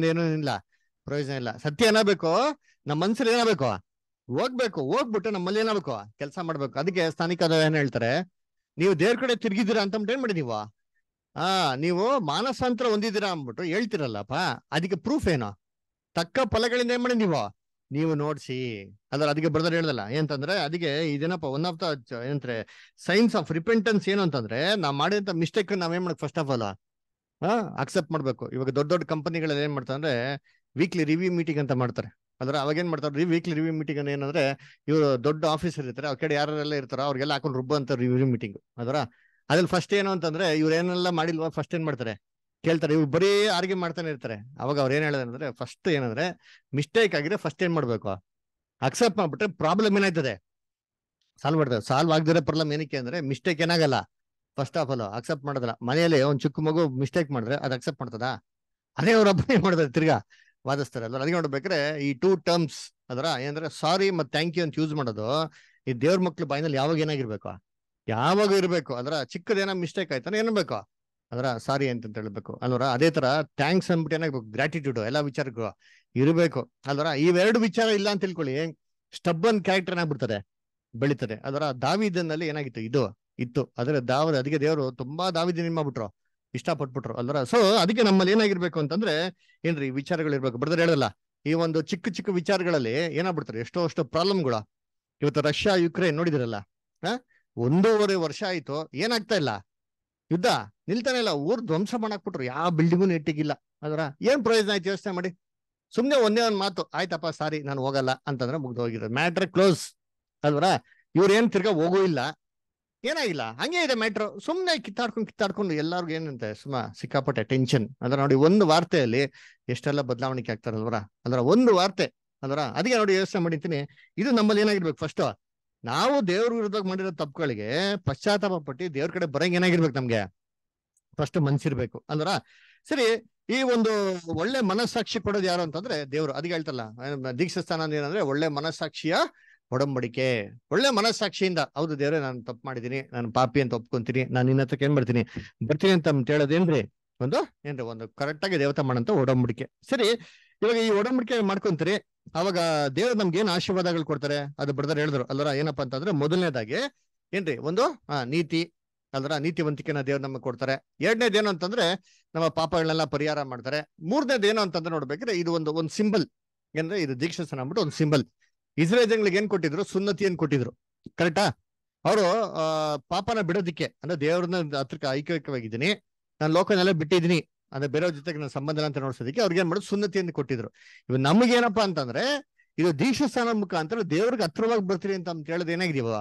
ಇಲ್ಲ ಪ್ರಯೋಜನ ಇಲ್ಲ ಸತ್ಯ ಏನಾಗಬೇಕು ನಮ್ಮ ಮನ್ಸಲ್ಲಿ ಏನಾಗಬೇಕು ಹೋಗ್ಬೇಕು ಹೋಗ್ಬಿಟ್ಟು ನಮ್ಮಲ್ಲಿ ಏನಾಗಬೇಕು ಕೆಲಸ ಮಾಡ್ಬೇಕು ಅದಕ್ಕೆ ಸ್ಥಾನಿಕ ಏನ್ ಹೇಳ್ತಾರೆ ನೀವು ದೇವ್ರ ಕಡೆ ತಿರ್ಗಿದ್ದೀರಾ ಅಂತ ಏನ್ ಮಾಡಿದ್ವಿ ನೀವು ಆ ನೀವು ಮಾನಸಾಂತರ ಹೊಂದಿದ್ದೀರಾ ಅಂದ್ಬಿಟ್ಟು ಹೇಳ್ತಿರಲ್ಲಪ್ಪ ಅದಕ್ಕೆ ಪ್ರೂಫ್ ಏನೋ ತಕ್ಕ ಫಲಗಳಿಂದ ಏನ್ ಮಾಡಿ ನೀವು ನೀವು ನೋಡ್ಸಿ ಅಂದ್ರೆ ಅದಕ್ಕೆ ಬ್ರದರ್ ಹೇಳ್ದಲ್ಲ ಏನಂತಂದ್ರೆ ಅದಕ್ಕೆ ಇದೇನಪ್ಪ ಒನ್ ಆಫ್ ದ ಏನಂದ್ರೆ ಸೈನ್ಸ್ ಆಫ್ ರಿಪೆಂಟೆನ್ಸ್ ಏನು ಅಂತಂದ್ರೆ ನಾವ್ ಮಾಡಿದಂತ ಮಿಸ್ಟೇಕ್ ನಾವ್ ಏನ್ ಮಾಡಕ್ ಫಸ್ಟ್ ಆಫ್ ಆಲ್ ಅಕ್ಸೆಪ್ಟ್ ಮಾಡ್ಬೇಕು ಇವಾಗ ದೊಡ್ಡ ದೊಡ್ಡ ಕಂಪನಿಗಳಲ್ಲಿ ಏನ್ ಮಾಡ್ತಾರೆ ವೀಕ್ಲಿ ರಿವ್ಯೂ ಮೀಟಿಂಗ್ ಅಂತ ಮಾಡ್ತಾರೆ ಅಂದ್ರೆ ಅವಾಗ ಏನ್ ಮಾಡ್ತಾರೆ ರೀ ವೀಕ್ಲಿ ರಿವ್ಯೂ ಮೀಟಿಂಗ್ ಏನಂದ್ರೆ ಇವರು ದೊಡ್ಡ ಆಫೀಸರ್ ಇರ್ತಾರೆ ಅವ್ರ ಕಡೆ ಯಾರೆಲ್ಲ ಇರ್ತಾರ ಅವ್ರಿಗೆಲ್ಲ ಹಾಕೊಂಡು ರುಬ್ಬ ಅಂತ ರಿವ್ಯೂ ಮೀಟಿಂಗ್ ಅದರ ಅದ್ರಲ್ಲಿ ಫಸ್ಟ್ ಏನು ಅಂತಂದ್ರೆ ಇವ್ರು ಏನೆಲ್ಲ ಮಾಡಿಲ್ವಾ ಫಸ್ಟ್ ಏನ್ ಮಾಡ್ತಾರೆ ಕೇಳ್ತಾರೆ ಇವ್ರು ಬರೀ ಆರ್ಗ್ಯೂ ಮಾಡ್ತಾನೆ ಇರ್ತಾರೆ ಅವಾಗ ಅವ್ರು ಏನ್ ಹೇಳಿದ್ರೆ ಫಸ್ಟ್ ಏನಂದ್ರೆ ಮಿಸ್ಟೇಕ್ ಆಗಿದ್ರೆ ಫಸ್ಟ್ ಏನ್ ಮಾಡ್ಬೇಕು ಅಕ್ಸೆಪ್ಟ್ ಮಾಡ್ಬಿಟ್ರೆ ಪ್ರಾಬ್ಲಮ್ ಏನಾಯ್ತದೆ ಸಾಲ್ವ್ ಮಾಡ್ತಾರೆ ಸಾಲ್ವ್ ಆಗದಿರೋ ಪ್ರಾಬ್ಲಮ್ ಏನಕ್ಕೆ ಅಂದ್ರೆ ಮಿಸ್ಟೇಕ್ ಏನಾಗಲ್ಲ ಫಸ್ಟ್ ಆಫ್ ಆಲ್ ಅಕ್ಸೆಪ್ಟ್ ಮಾಡೋದಲ್ಲ ಮನೆಯಲ್ಲಿ ಒಂದು ಚಿಕ್ಕ ಮಗು ಮಿಸ್ಟೇಕ್ ಮಾಡಿದ್ರೆ ಅದು ಅಕ್ಸೆಪ್ಟ್ ಮಾಡ್ತದ ಅದೇ ಅವ್ರ ಹಬ್ಬ ಏನ್ ಮಾಡ್ತಾರೆ ತಿರ್ಗಾ ವಾದಿಸ್ತಾರೆ ಅಲ್ವಾ ಅದಕ್ಕೆ ನೋಡ್ಬೇಕ್ರೆ ಈ ಟೂ ಟರ್ಮ್ಸ್ ಅದರ ಏನಂದ್ರೆ ಸಾರಿ ಮತ್ತೆ ಥ್ಯಾಂಕ್ ಯು ಅಂತ ಯೂಸ್ ಮಾಡೋದು ಈ ದೇವ್ರ ಮಕ್ಳು ಬಾಯಿನಲ್ಲಿ ಯಾವಾಗ ಏನಾಗಿರ್ಬೇಕು ಯಾವಾಗ ಇರ್ಬೇಕು ಅದ್ರ ಚಿಕ್ಕದೇನ ಮಿಸ್ಟೇಕ್ ಆಯ್ತಾನೆ ಏನಿರ್ಬೇಕು ಅದರ ಸಾರಿ ಅಂತ ಹೇಳ್ಬೇಕು ಅಲ್ವರ ಅದೇ ತರ ಥ್ಯಾಂಕ್ಸ್ ಅಂದ್ಬಿಟ್ಟು ಏನಾಗಬೇಕು ಗ್ರಾಟಿಟ್ಯೂಡ್ ಎಲ್ಲ ವಿಚಾರಗಳು ಇರಬೇಕು ಅಲ್ವರ ಇವೆರಡು ವಿಚಾರ ಇಲ್ಲ ಅಂತ ತಿಳ್ಕೊಳ್ಳಿ ಸ್ಟಬ್ಬನ್ ಕ್ಯಾರೆಕ್ಟರ್ ಏನಾಗ್ಬಿಡ್ತಾರೆ ಬೆಳಿತಾರೆ ಅದರ ದಾವಿದನಲ್ಲಿ ಏನಾಗಿತ್ತು ಇದು ಇತ್ತು ಅದ್ರ ದಾವ ಅದಕ್ಕೆ ದೇವರು ತುಂಬಾ ದಾವಿದ ನಿಮ್ಮ ಮಾಡ್ಬಿಟ್ರು ಇಷ್ಟಪಟ್ಬಿಟ್ರು ಅಲ್ರ ಸೊ ಅದಕ್ಕೆ ನಮ್ಮಲ್ಲಿ ಏನಾಗಿರ್ಬೇಕು ಅಂತಂದ್ರೆ ಏನ್ರಿ ಇರ್ಬೇಕು ಬ್ರದರ್ ಹೇಳಲ್ಲ ಈ ಒಂದು ಚಿಕ್ಕ ಚಿಕ್ಕ ವಿಚಾರಗಳಲ್ಲಿ ಏನಾಗ್ಬಿಡ್ತಾರೆ ಎಷ್ಟೋ ಅಷ್ಟೋ ಪ್ರಾಬ್ಲಮ್ಗಳು ಇವತ್ತು ರಷ್ಯಾ ಯುಕ್ರೇನ್ ನೋಡಿದಿರಲ್ಲ ಒಂದೂವರೆ ವರ್ಷ ಆಯ್ತು ಏನಾಗ್ತಾ ಇಲ್ಲ ಯುದ್ಧ ನಿಲ್ತಾನೆ ಇಲ್ಲ ಊರ್ ಧ್ವಂಸ ಮಾಡಾಕ್ಬಿಟ್ರು ಯಾವ ಬಿಲ್ಡಿಂಗು ನೆಟ್ಟಿಗಿಲ್ಲ ಅದರ ಏನ್ ಪ್ರಯೋಜನ ಆಯ್ತು ಯೋಚನೆ ಮಾಡಿ ಸುಮ್ನೆ ಒಂದೇ ಒಂದ್ ಮಾತು ಆಯ್ತಪ್ಪ ಸಾರಿ ನಾನು ಹೋಗಲ್ಲ ಅಂತಂದ್ರೆ ಮುಗ್ದು ಹೋಗಿದ್ರು ಮ್ಯಾಟ್ರ್ ಕ್ಲೋಸ್ ಅಲ್ವರ ಇವ್ರ ಏನ್ ತಿರ್ಗಾ ಹೋಗೂ ಇಲ್ಲ ಏನಾಗಿಲ್ಲ ಹಂಗೆ ಇದೆ ಮ್ಯಾಟ್ರು ಸುಮ್ಮನೆ ಕಿತ್ತಾಡ್ಕೊಂಡು ಕಿತ್ತಾಡ್ಕೊಂಡು ಎಲ್ಲಾರ್ಗು ಏನಂತೆ ಸುಮ್ಮ ಸಿಕ್ಕಾಪಟ್ಟೆ ಟೆನ್ಷನ್ ಅಂದ್ರೆ ನೋಡಿ ಒಂದು ವಾರ್ತೆಯಲ್ಲಿ ಎಷ್ಟೆಲ್ಲ ಬದಲಾವಣೆ ಅಲ್ವರ ಅಂದ್ರೆ ಒಂದು ವಾರ್ತೆ ಅಂದ್ರ ಅದಕ್ಕೆ ನೋಡಿ ಯೋಚನೆ ಮಾಡಿರ್ತೀನಿ ಇದು ನಮ್ಮಲ್ಲಿ ಏನಾಗಿರ್ಬೇಕು ಫಸ್ಟ್ ನಾವು ದೇವ್ರ ವಿರುದ್ಧ ಮಾಡಿರೋ ತಪ್ಪುಗಳಿಗೆ ಪಶ್ಚಾತ್ತಾಪ ಪಟ್ಟಿ ದೇವ್ರ ಕಡೆ ಬರಂಗ ಏನಾಗಿರ್ಬೇಕು ನಮ್ಗೆ ಫಸ್ಟ್ ಮನ್ಸಿರ್ಬೇಕು ಅಂದ್ರ ಸರಿ ಈ ಒಂದು ಒಳ್ಳೆ ಮನಸ್ಸಾಕ್ಷಿ ಕೊಡೋದು ಯಾರು ಅಂತಂದ್ರೆ ದೇವ್ರು ಅದ್ ಹೇಳ್ತಲ್ಲ ದೀಕ್ಷಾ ಸ್ಥಾನ ಏನಂದ್ರೆ ಒಳ್ಳೆ ಮನಸ್ಸಾಕ್ಷಿಯ ಒಡಂಬಡಿಕೆ ಒಳ್ಳೆ ಮನಸ್ಸಾಕ್ಷಿಯಿಂದ ಹೌದು ದೇವ್ರೆ ನಾನು ತಪ್ಪು ಮಾಡಿದ್ದೀನಿ ನಾನು ಪಾಪಿ ಅಂತ ಒಪ್ಕೊಂತೀನಿ ನಾನು ನಿನ್ನ ಹತ್ರಕ್ಕೆ ಏನ್ ಮಾಡ್ತೀನಿ ಬರ್ತೀನಿ ಅಂತ ಹೇಳೋದೇನ್ರಿ ಒಂದು ಏನ್ರಿ ಒಂದು ಕರೆಕ್ಟ್ ಆಗಿ ದೇವತಾ ಮಾಡಂತ ಒಡಂಬಡಿಕೆ ಸರಿ ಇವಾಗ ಈ ಒಡಂಬಡಿಕೆ ಮಾಡ್ಕೊಂತೀರಿ ಅವಾಗ ದೇವ್ರು ನಮ್ಗೆ ಏನ್ ಆಶೀರ್ವಾದಗಳು ಕೊಡ್ತಾರೆ ಅದು ಬಡದಾರ ಹೇಳಿದ್ರು ಅಲ್ಲರ ಏನಪ್ಪಾ ಅಂತಂದ್ರೆ ಮೊದಲನೇದಾಗಿ ಏನ್ರಿ ಒಂದು ಆ ನೀತಿ ಅಲ್ರ ನೀತಿವಂತಿಕೆನ ದೇವ್ರು ನಮಗೆ ಕೊಡ್ತಾರೆ ಎರಡನೇದು ಏನು ಅಂತಂದ್ರೆ ನಮ್ಮ ಪಾಪಗಳನ್ನೆಲ್ಲ ಪರಿಹಾರ ಮಾಡ್ತಾರೆ ಮೂರನೇದು ಏನು ಅಂತಂದ್ರೆ ನೋಡ್ಬೇಕ್ರೆ ಇದು ಒಂದು ಒಂದು ಸಿಂಬಲ್ ಏನಂದ್ರೆ ಇದು ದೀಕ್ಷಾಸನ ಅಂದ್ಬಿಟ್ಟು ಒಂದು ಸಿಂಬಲ್ ಇಸ್ರೇಲ್ ಜನಗಳಿಗೆ ಏನ್ ಕೊಟ್ಟಿದ್ರು ಸುನ್ನತಿಯನ್ನು ಕೊಟ್ಟಿದ್ರು ಕರೆಕ್ಟಾ ಅವರು ಪಾಪನ ಬಿಡೋದಿಕ್ಕೆ ಅಂದ್ರೆ ದೇವ್ರನ್ನ ಹತ್ರಕ್ಕೆ ಐಕ್ಯವಾಗಿದ್ದೀನಿ ನಾನು ಲೋಕನೆಲ್ಲ ಬಿಟ್ಟಿದ್ದೀನಿ ಅಂದ್ರೆ ಬೇರೆಯವ್ರ ಜೊತೆಗೆ ನನ್ನ ಸಂಬಂಧ ಅಂತ ನೋಡ್ಸೋದಕ್ಕೆ ಅವ್ರಿಗೆ ಏನ್ ಮಾಡೋದು ಸುನ್ನತಿಯನ್ನು ಕೊಟ್ಟಿದ್ರು ಇವ್ ಏನಪ್ಪಾ ಅಂತಂದ್ರೆ ಇದು ದೀಕ್ಷಸ್ಥಾನ ಮುಖಾಂತರ ದೇವ್ರಿಗೆ ಹತ್ರವಾಗಿ ಬರ್ತೀರಿ ಅಂತ ಅಂತ ಹೇಳೋದು ಏನಾಗಿದೀವ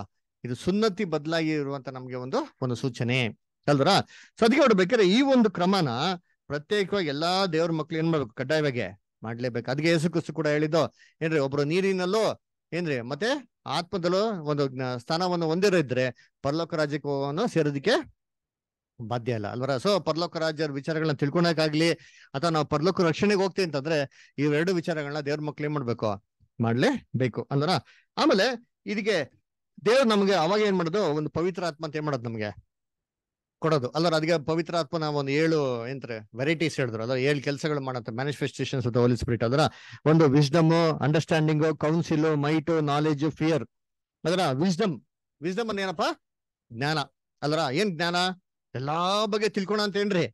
ಇದು ಸುನ್ನತಿ ಬದಲಾಗಿ ಇರುವಂತ ನಮ್ಗೆ ಒಂದು ಒಂದು ಸೂಚನೆ ಅಲ್ದ್ರ ಸದ್ಯಕ್ಕೆ ಅವ್ರು ಬೇಕಾದ್ರೆ ಈ ಒಂದು ಕ್ರಮನ ಪ್ರತ್ಯೇಕವಾಗಿ ಎಲ್ಲಾ ದೇವ್ರ ಮಕ್ಳು ಏನ್ ಮಾಡ್ಬೇಕು ಕಡ್ಡಾಯವಾಗಿ ಮಾಡ್ಲೇಬೇಕು ಅದಕ್ಕೆ ಯೇಸು ಕೂಡ ಹೇಳಿದ್ದು ಏನ್ರಿ ಒಬ್ರು ನೀರಿನಲ್ಲೂ ಏನ್ರಿ ಮತ್ತೆ ಆತ್ಮದಲ್ಲೂ ಒಂದು ಸ್ಥಾನವನ್ನು ಹೊಂದಿರೋದ್ರೆ ಪರಲೋಕ ರಾಜ್ಯಕ್ಕೂ ಸೇರೋದಕ್ಕೆ ಬಾಧ್ಯ ಇಲ್ಲ ಅಲ್ವರ ಸೊ ಪರಲೋಕ ರಾಜ್ಯರ ವಿಚಾರಗಳನ್ನ ತಿಳ್ಕೊಳಕಾಗ್ಲಿ ಅಥವಾ ನಾವು ಪರಲೋಕ ರಕ್ಷಣೆಗೆ ಹೋಗ್ತೀವಿ ಅಂತಂದ್ರೆ ಇವೆರಡು ವಿಚಾರಗಳನ್ನ ದೇವ್ರ ಮಕ್ಳು ಏನ್ ಮಾಡ್ಬೇಕು ಮಾಡ್ಲೇಬೇಕು ಅಂದ್ರ ಆಮೇಲೆ ಇದಕ್ಕೆ ದೇವ್ರು ನಮ್ಗೆ ಅವಾಗ ಏನ್ ಮಾಡೋದು ಒಂದು ಪವಿತ್ರ ಆತ್ಮ ಅಂತ ಏನ್ ಮಾಡೋದು ನಮ್ಗೆ ಕೊಡೋದು ಅಲ್ಲರ ಅದಕ್ಕೆ ಪವಿತ್ರ ಆತ್ಮ ಒಂದು ಏಳು ಎಂತರ ವೆರೈಟೀಸ್ ಹೇಳಿದ್ರು ಅದ್ರ ಏಳು ಕೆಲಸಗಳು ಮಾಡತ್ತೆ ಮ್ಯಾನಿಫೆಸ್ಟೇಷನ್ಸ್ ಅಥವಾ ಹೋಲಿ ಸ್ಪಿರಿಟ್ ಅದರ ಒಂದು wisdom understanding counsel might knowledge fear ಅದರ ವಿಸ್ಡಮ್ ವಿಸ್ಡಮ್ ಅಂದ್ರೆ ಏನಪ್ಪಾ ಜ್ಞಾನ ಅಲ್ಲರ ಏನ್ ಜ್ಞಾನ ಎಲ್ಲಾ ಬಗ್ಗೆ ತಿಳ್ಕೊಣ ಅಂತ ಏನ್ರಿ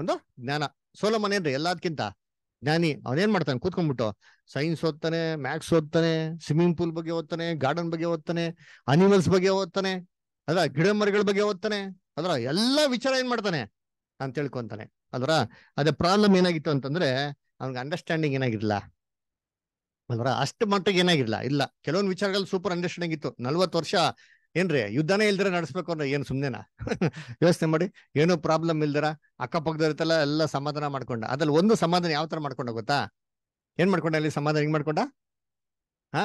ಒಂದು ಜ್ಞಾನ ಮನ್ ಏನ್ರಿ ಎಲ್ಲದಕ್ಕಿಂತ ಜ್ಞಾನಿ ಅವನೇನ್ ಮಾಡ್ತಾನೆ ಕೂತ್ಕೊಂಡ್ಬಿಟ್ಟು ಸೈನ್ಸ್ ಓದ್ತಾನೆ ಮ್ಯಾಥ್ಸ್ ಓದ್ತಾನೆ ಸ್ವಿಮ್ಮಿಂಗ್ ಪೂಲ್ ಬಗ್ಗೆ ಓದ್ತಾನೆ ಗಾರ್ಡನ್ ಬಗ್ಗೆ ಓದ್ತಾನೆ ಅನಿಮಲ್ಸ್ ಬಗ್ಗೆ ಓದ್ತಾನೆ ಅದ ಗಿಡ ಮರಗಳ ಬಗ್ಗೆ ಓದ್ತಾನೆ ಅದ್ರ ಎಲ್ಲಾ ವಿಚಾರ ಏನ್ ಮಾಡ್ತಾನೆ ಅಂತ ತಿಳ್ಕೊಂತಾನೆ ಅದ್ರ ಅದೇ ಪ್ರಾಬ್ಲಮ್ ಏನಾಗಿತ್ತು ಅಂತಂದ್ರೆ ಅವ್ನಿಗೆ ಅಂಡರ್ಸ್ಟ್ಯಾಂಡಿಂಗ್ ಏನಾಗಿರ್ಲಿಲ್ಲ ಅಲ್ವರ ಅಷ್ಟು ಮಟ್ಟಿಗೆ ಏನಾಗಿರ್ಲಿಲ್ಲ ಇಲ್ಲ ಕೆಲವೊಂದು ವಿಚಾರಗಳಲ್ಲಿ ಸೂಪರ್ ಅಂಡರ್ಸ್ಟ್ಯಾಂಡಿಂಗ್ ಇತ್ತು ನಲ್ವತ್ತು ವರ್ಷ ಏನ್ರಿ ಯುದ್ಧನೇ ಇಲ್ದಿರ ನಡೆಸ್ಬೇಕು ಅಂದ್ರೆ ಏನು ಸುಮ್ನೆ ವ್ಯವಸ್ಥೆ ಮಾಡಿ ಏನು ಪ್ರಾಬ್ಲಮ್ ಇಲ್ದಿರ ಇರ್ತಲ್ಲ ಎಲ್ಲ ಸಮಾಧಾನ ಮಾಡ್ಕೊಂಡ ಅದ್ರಲ್ಲಿ ಒಂದು ಸಮಾಧಾನ ಯಾವ ತರ ಮಾಡ್ಕೊಂಡ ಗೊತ್ತಾ ಏನ್ ಮಾಡ್ಕೊಂಡ ಅಲ್ಲಿ ಸಮಾಧಾನ ಹೆಂಗ್ ಮಾಡ್ಕೊಂಡ ಹಾ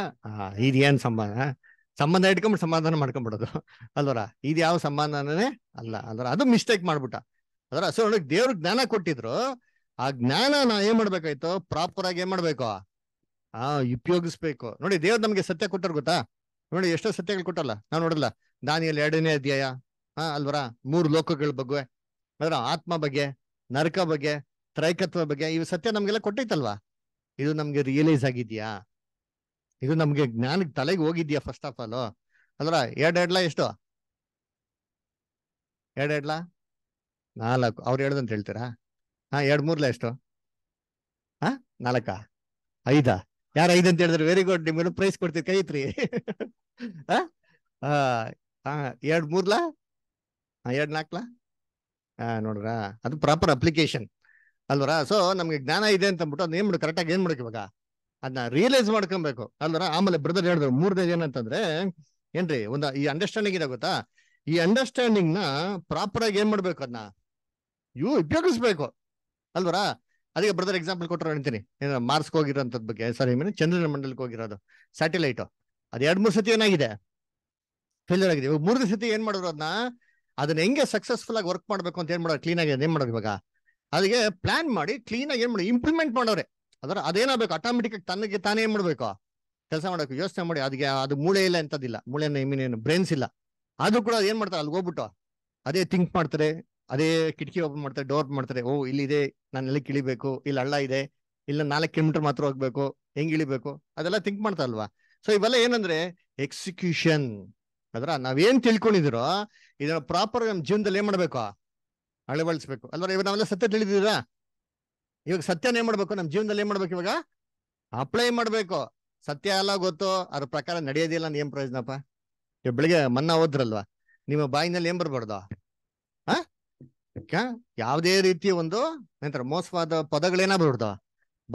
ಇದೇನ್ ಸಂಬಂಧ ಸಂಬಂಧ ಇಟ್ಕೊಂಡ್ ಸಮಾಧಾನ ಮಾಡ್ಕೊಂಡ್ಬಿಡೋದು ಅಲ್ವರ ಇದು ಯಾವ ಸಮಾಧಾನನೇ ಅಲ್ಲ ಅಲ್ವರ ಅದು ಮಿಸ್ಟೇಕ್ ಮಾಡ್ಬಿಟ್ಟ ಅದರ ಸೊ ದೇವ್ರ ಜ್ಞಾನ ಕೊಟ್ಟಿದ್ರು ಆ ಜ್ಞಾನ ನಾ ಏನ್ ಮಾಡ್ಬೇಕಾಯ್ತು ಪ್ರಾಪರ್ ಆಗಿ ಏನ್ ಮಾಡ್ಬೇಕು ಆ ಉಪಯೋಗಿಸ್ಬೇಕು ನೋಡಿ ದೇವ್ರು ನಮ್ಗೆ ಸತ್ಯ ಕೊಟ್ಟರು ಗೊತ್ತಾ ನೋಡಿ ಎಷ್ಟೋ ಸತ್ಯಗಳು ಕೊಟ್ಟಲ್ಲ ನಾವು ನೋಡಲ್ಲ ದಾನಿಯಲ್ಲಿ ಎರಡನೇ ಅಧ್ಯಾಯ ಹಾ ಅಲ್ವರ ಮೂರು ಲೋಕಗಳ ಬಗ್ಗೆ ಅದರ ಆತ್ಮ ಬಗ್ಗೆ ನರಕ ಬಗ್ಗೆ ತ್ರೈಕತ್ವ ಬಗ್ಗೆ ಇವು ಸತ್ಯ ನಮ್ಗೆಲ್ಲ ಕೊಟ್ಟೈತಲ್ವಾ ಇದು ನಮ್ಗೆ ರಿಯಲೈಸ್ ಆಗಿದ್ಯಾ ಇದು ನಮ್ಗೆ ಜ್ಞಾನಕ್ಕೆ ತಲೆಗೆ ಹೋಗಿದ್ಯಾ ಫಸ್ಟ್ ಆಫ್ ಆಲ್ ಅದ್ರ ಎರಡ್ ಲಾ ಎಷ್ಟು ಎರಡ್ ಎರಡ್ಲಾ ನಾಲ್ಕು ಅವ್ರು ಹೇಳ್ದಂತ ಹೇಳ್ತೀರಾ ಹಾ ಎರಡ್ ಮೂರ್ಲ ಎಷ್ಟು ಹಾ ನಾಲ್ಕಾ ಐದಾ ಯಾರು ಐದು ಅಂತ ಹೇಳಿದ್ರೆ ವೆರಿ ಗುಡ್ ನಿಮ್ಗೆ ಪ್ರೈಸ್ ಕೊಡ್ತೀರಿ ಕೈತ್ರಿ ಎರಡ್ ಮೂರ್ಲಾ ಎರಡ್ ನಾಲ್ಕಲ ಹಾ ನೋಡ್ರಾ ಅದು ಪ್ರಾಪರ್ ಅಪ್ಲಿಕೇಶನ್ ಅಲ್ವರ ಸೊ ನಮ್ಗೆ ಜ್ಞಾನ ಇದೆ ಅಂತ ಅಂದ್ಬಿಟ್ಟು ಅದ್ ಏನ್ ಮಾಡು ಕರೆಕ್ಟಾಗಿ ಏನ್ ಮಾಡೋಕೆ ಇವಾಗ ಅದನ್ನ ರಿಯಲೈಸ್ ಮಾಡ್ಕೊಬೇಕು ಅಂದ್ರೆ ಆಮೇಲೆ ಬ್ರದರ್ ಹೇಳಿದ್ರು ಮೂರನೇದು ಏನಂತಂದ್ರೆ ಏನ್ರಿ ಒಂದ ಈ ಅಂಡರ್ಸ್ಟ್ಯಾಂಡಿಂಗ್ ಇದೆ ಗೊತ್ತಾ ಈ ಅಂಡರ್ಸ್ಟ್ಯಾಂಡಿಂಗ್ ನ ಪ್ರಾಪರ್ ಆಗಿ ಏನ್ ಮಾಡ್ಬೇಕು ಅದನ್ನ ಇವು ಉಪಯೋಗಿಸ್ಬೇಕು ಅಲ್ವರಾ ಅದಕ್ಕೆ ಬ್ರದರ್ ಎಕ್ಸಾಂಪಲ್ ಕೊಟ್ಟರು ಹೇಳ್ತೀನಿ ಮಾರ್ಸ್ ಹೋಗಿರೋದ್ ಬಗ್ಗೆ ಸಾರಿ ಚಂದ್ರನ ಮಂಡಲಕ್ಕೆ ಹೋಗಿರೋದು ಸ್ಯಾಟಲೈಟ್ ಅದ್ ಎರಡ್ ಮೂರ್ ಸತಿ ಏನಾಗಿದೆ ಫೇಲ್ಯೂರ್ ಆಗಿದೆ ಇವಾಗ ಮೂರನೇ ಸತಿ ಏನ್ ಮಾಡೋರು ಅದನ್ನ ಅದನ್ನ ಹೆಂಗೆ ಸಕ್ಸಸ್ಫುಲ್ ಆಗಿ ವರ್ಕ್ ಮಾಡ್ಬೇಕು ಅಂತ ಏನ್ ಮಾಡೋ ಕ್ಲೀನ್ ಆಗಿ ಏನ್ ಮಾಡೋದು ಇವಾಗ ಅದಕ್ಕೆ ಪ್ಲಾನ್ ಮಾಡಿ ಕ್ಲೀನ್ ಆಗಿ ಏನ್ ಮಾಡಿ ಇಂಪ್ಲಿಮೆಂಟ್ ಮಾಡೋರೆ ಅದರ ಅದೇನಾಗಬೇಕು ಆಟೋಮೆಟಿಕ್ ಆಗಿ ತನ್ನಗೆ ತಾನೇ ಏನ್ ಮಾಡ್ಬೇಕು ಕೆಲಸ ಮಾಡಬೇಕು ಯೋಚನೆ ಮಾಡಿ ಅದಕ್ಕೆ ಅದು ಮೂಳೆ ಇಲ್ಲ ಎಂತದಿಲ್ಲ ಮೂಳೆನ ಏನು ಬ್ರೈನ್ಸ್ ಇಲ್ಲ ಅದು ಕೂಡ ಏನ್ ಮಾಡ್ತಾರೆ ಅಲ್ಲಿ ಹೋಗ್ಬಿಟ್ಟು ಅದೇ ಥಿಂಕ್ ಮಾಡ್ತಾರೆ ಅದೇ ಕಿಟಕಿ ಓಪನ್ ಮಾಡ್ತಾರೆ ಡೋರ್ ಮಾಡ್ತಾರೆ ಓ ಇಲ್ಲಿದೆ ನಾನು ಎಲ್ಲಿ ಇಳಿಬೇಕು ಇಲ್ಲಿ ಹಳ್ಳ ಇದೆ ಇಲ್ಲ ನಾಲ್ಕು ಕಿಲೋಮೀಟರ್ ಮಾತ್ರ ಹೋಗ್ಬೇಕು ಹೆಂಗ್ ಇಳಿಬೇಕು ಅದೆಲ್ಲ ಥಿಂಕ್ ಮಾಡ್ತಾರಲ್ವಾ ಸೊ ಇವೆಲ್ಲ ಏನಂದ್ರೆ ಎಕ್ಸಿಕ್ಯೂಷನ್ ಅದರ ನಾವೇನ್ ತಿಳ್ಕೊಂಡಿದಿರೋ ಇದನ್ನ ಪ್ರಾಪರ್ ನಮ್ ಜೀವನದಲ್ಲಿ ಏನ್ ಮಾಡ್ಬೇಕು ಅಳವಡಿಸ್ಬೇಕು ಅಲ್ವಾ ಇವಾಗ ನಾವೆಲ್ಲ ಸತ್ಯ ತಿಳಿದಿದ್ದೀರಾ ಇವಾಗ ಸತ್ಯನ ಏನ್ ಮಾಡ್ಬೇಕು ನಮ್ ಜೀವನದಲ್ಲಿ ಏನ್ ಮಾಡ್ಬೇಕು ಇವಾಗ ಅಪ್ಲೈ ಮಾಡ್ಬೇಕು ಸತ್ಯ ಎಲ್ಲ ಗೊತ್ತು ಅದ್ರ ಪ್ರಕಾರ ನಡೆಯೋದಿಲ್ಲ ಏನ್ ಪ್ರಯೋಜನಪ್ಪ ಇವ್ ಬೆಳಿಗ್ಗೆ ಮನ್ನಾ ಹೋದ್ರಲ್ವಾ ನಿಮ್ಮ ಬಾಯಿನಲ್ಲಿ ಏನ್ ಬರ್ಬಾರ್ದು ಹಾ ಯಾವ್ದೇ ರೀತಿಯ ಒಂದು ನಂತರ ಮೋಸವಾದ ಪದಗಳೇನ ಬರ್ಬಾರ್ದು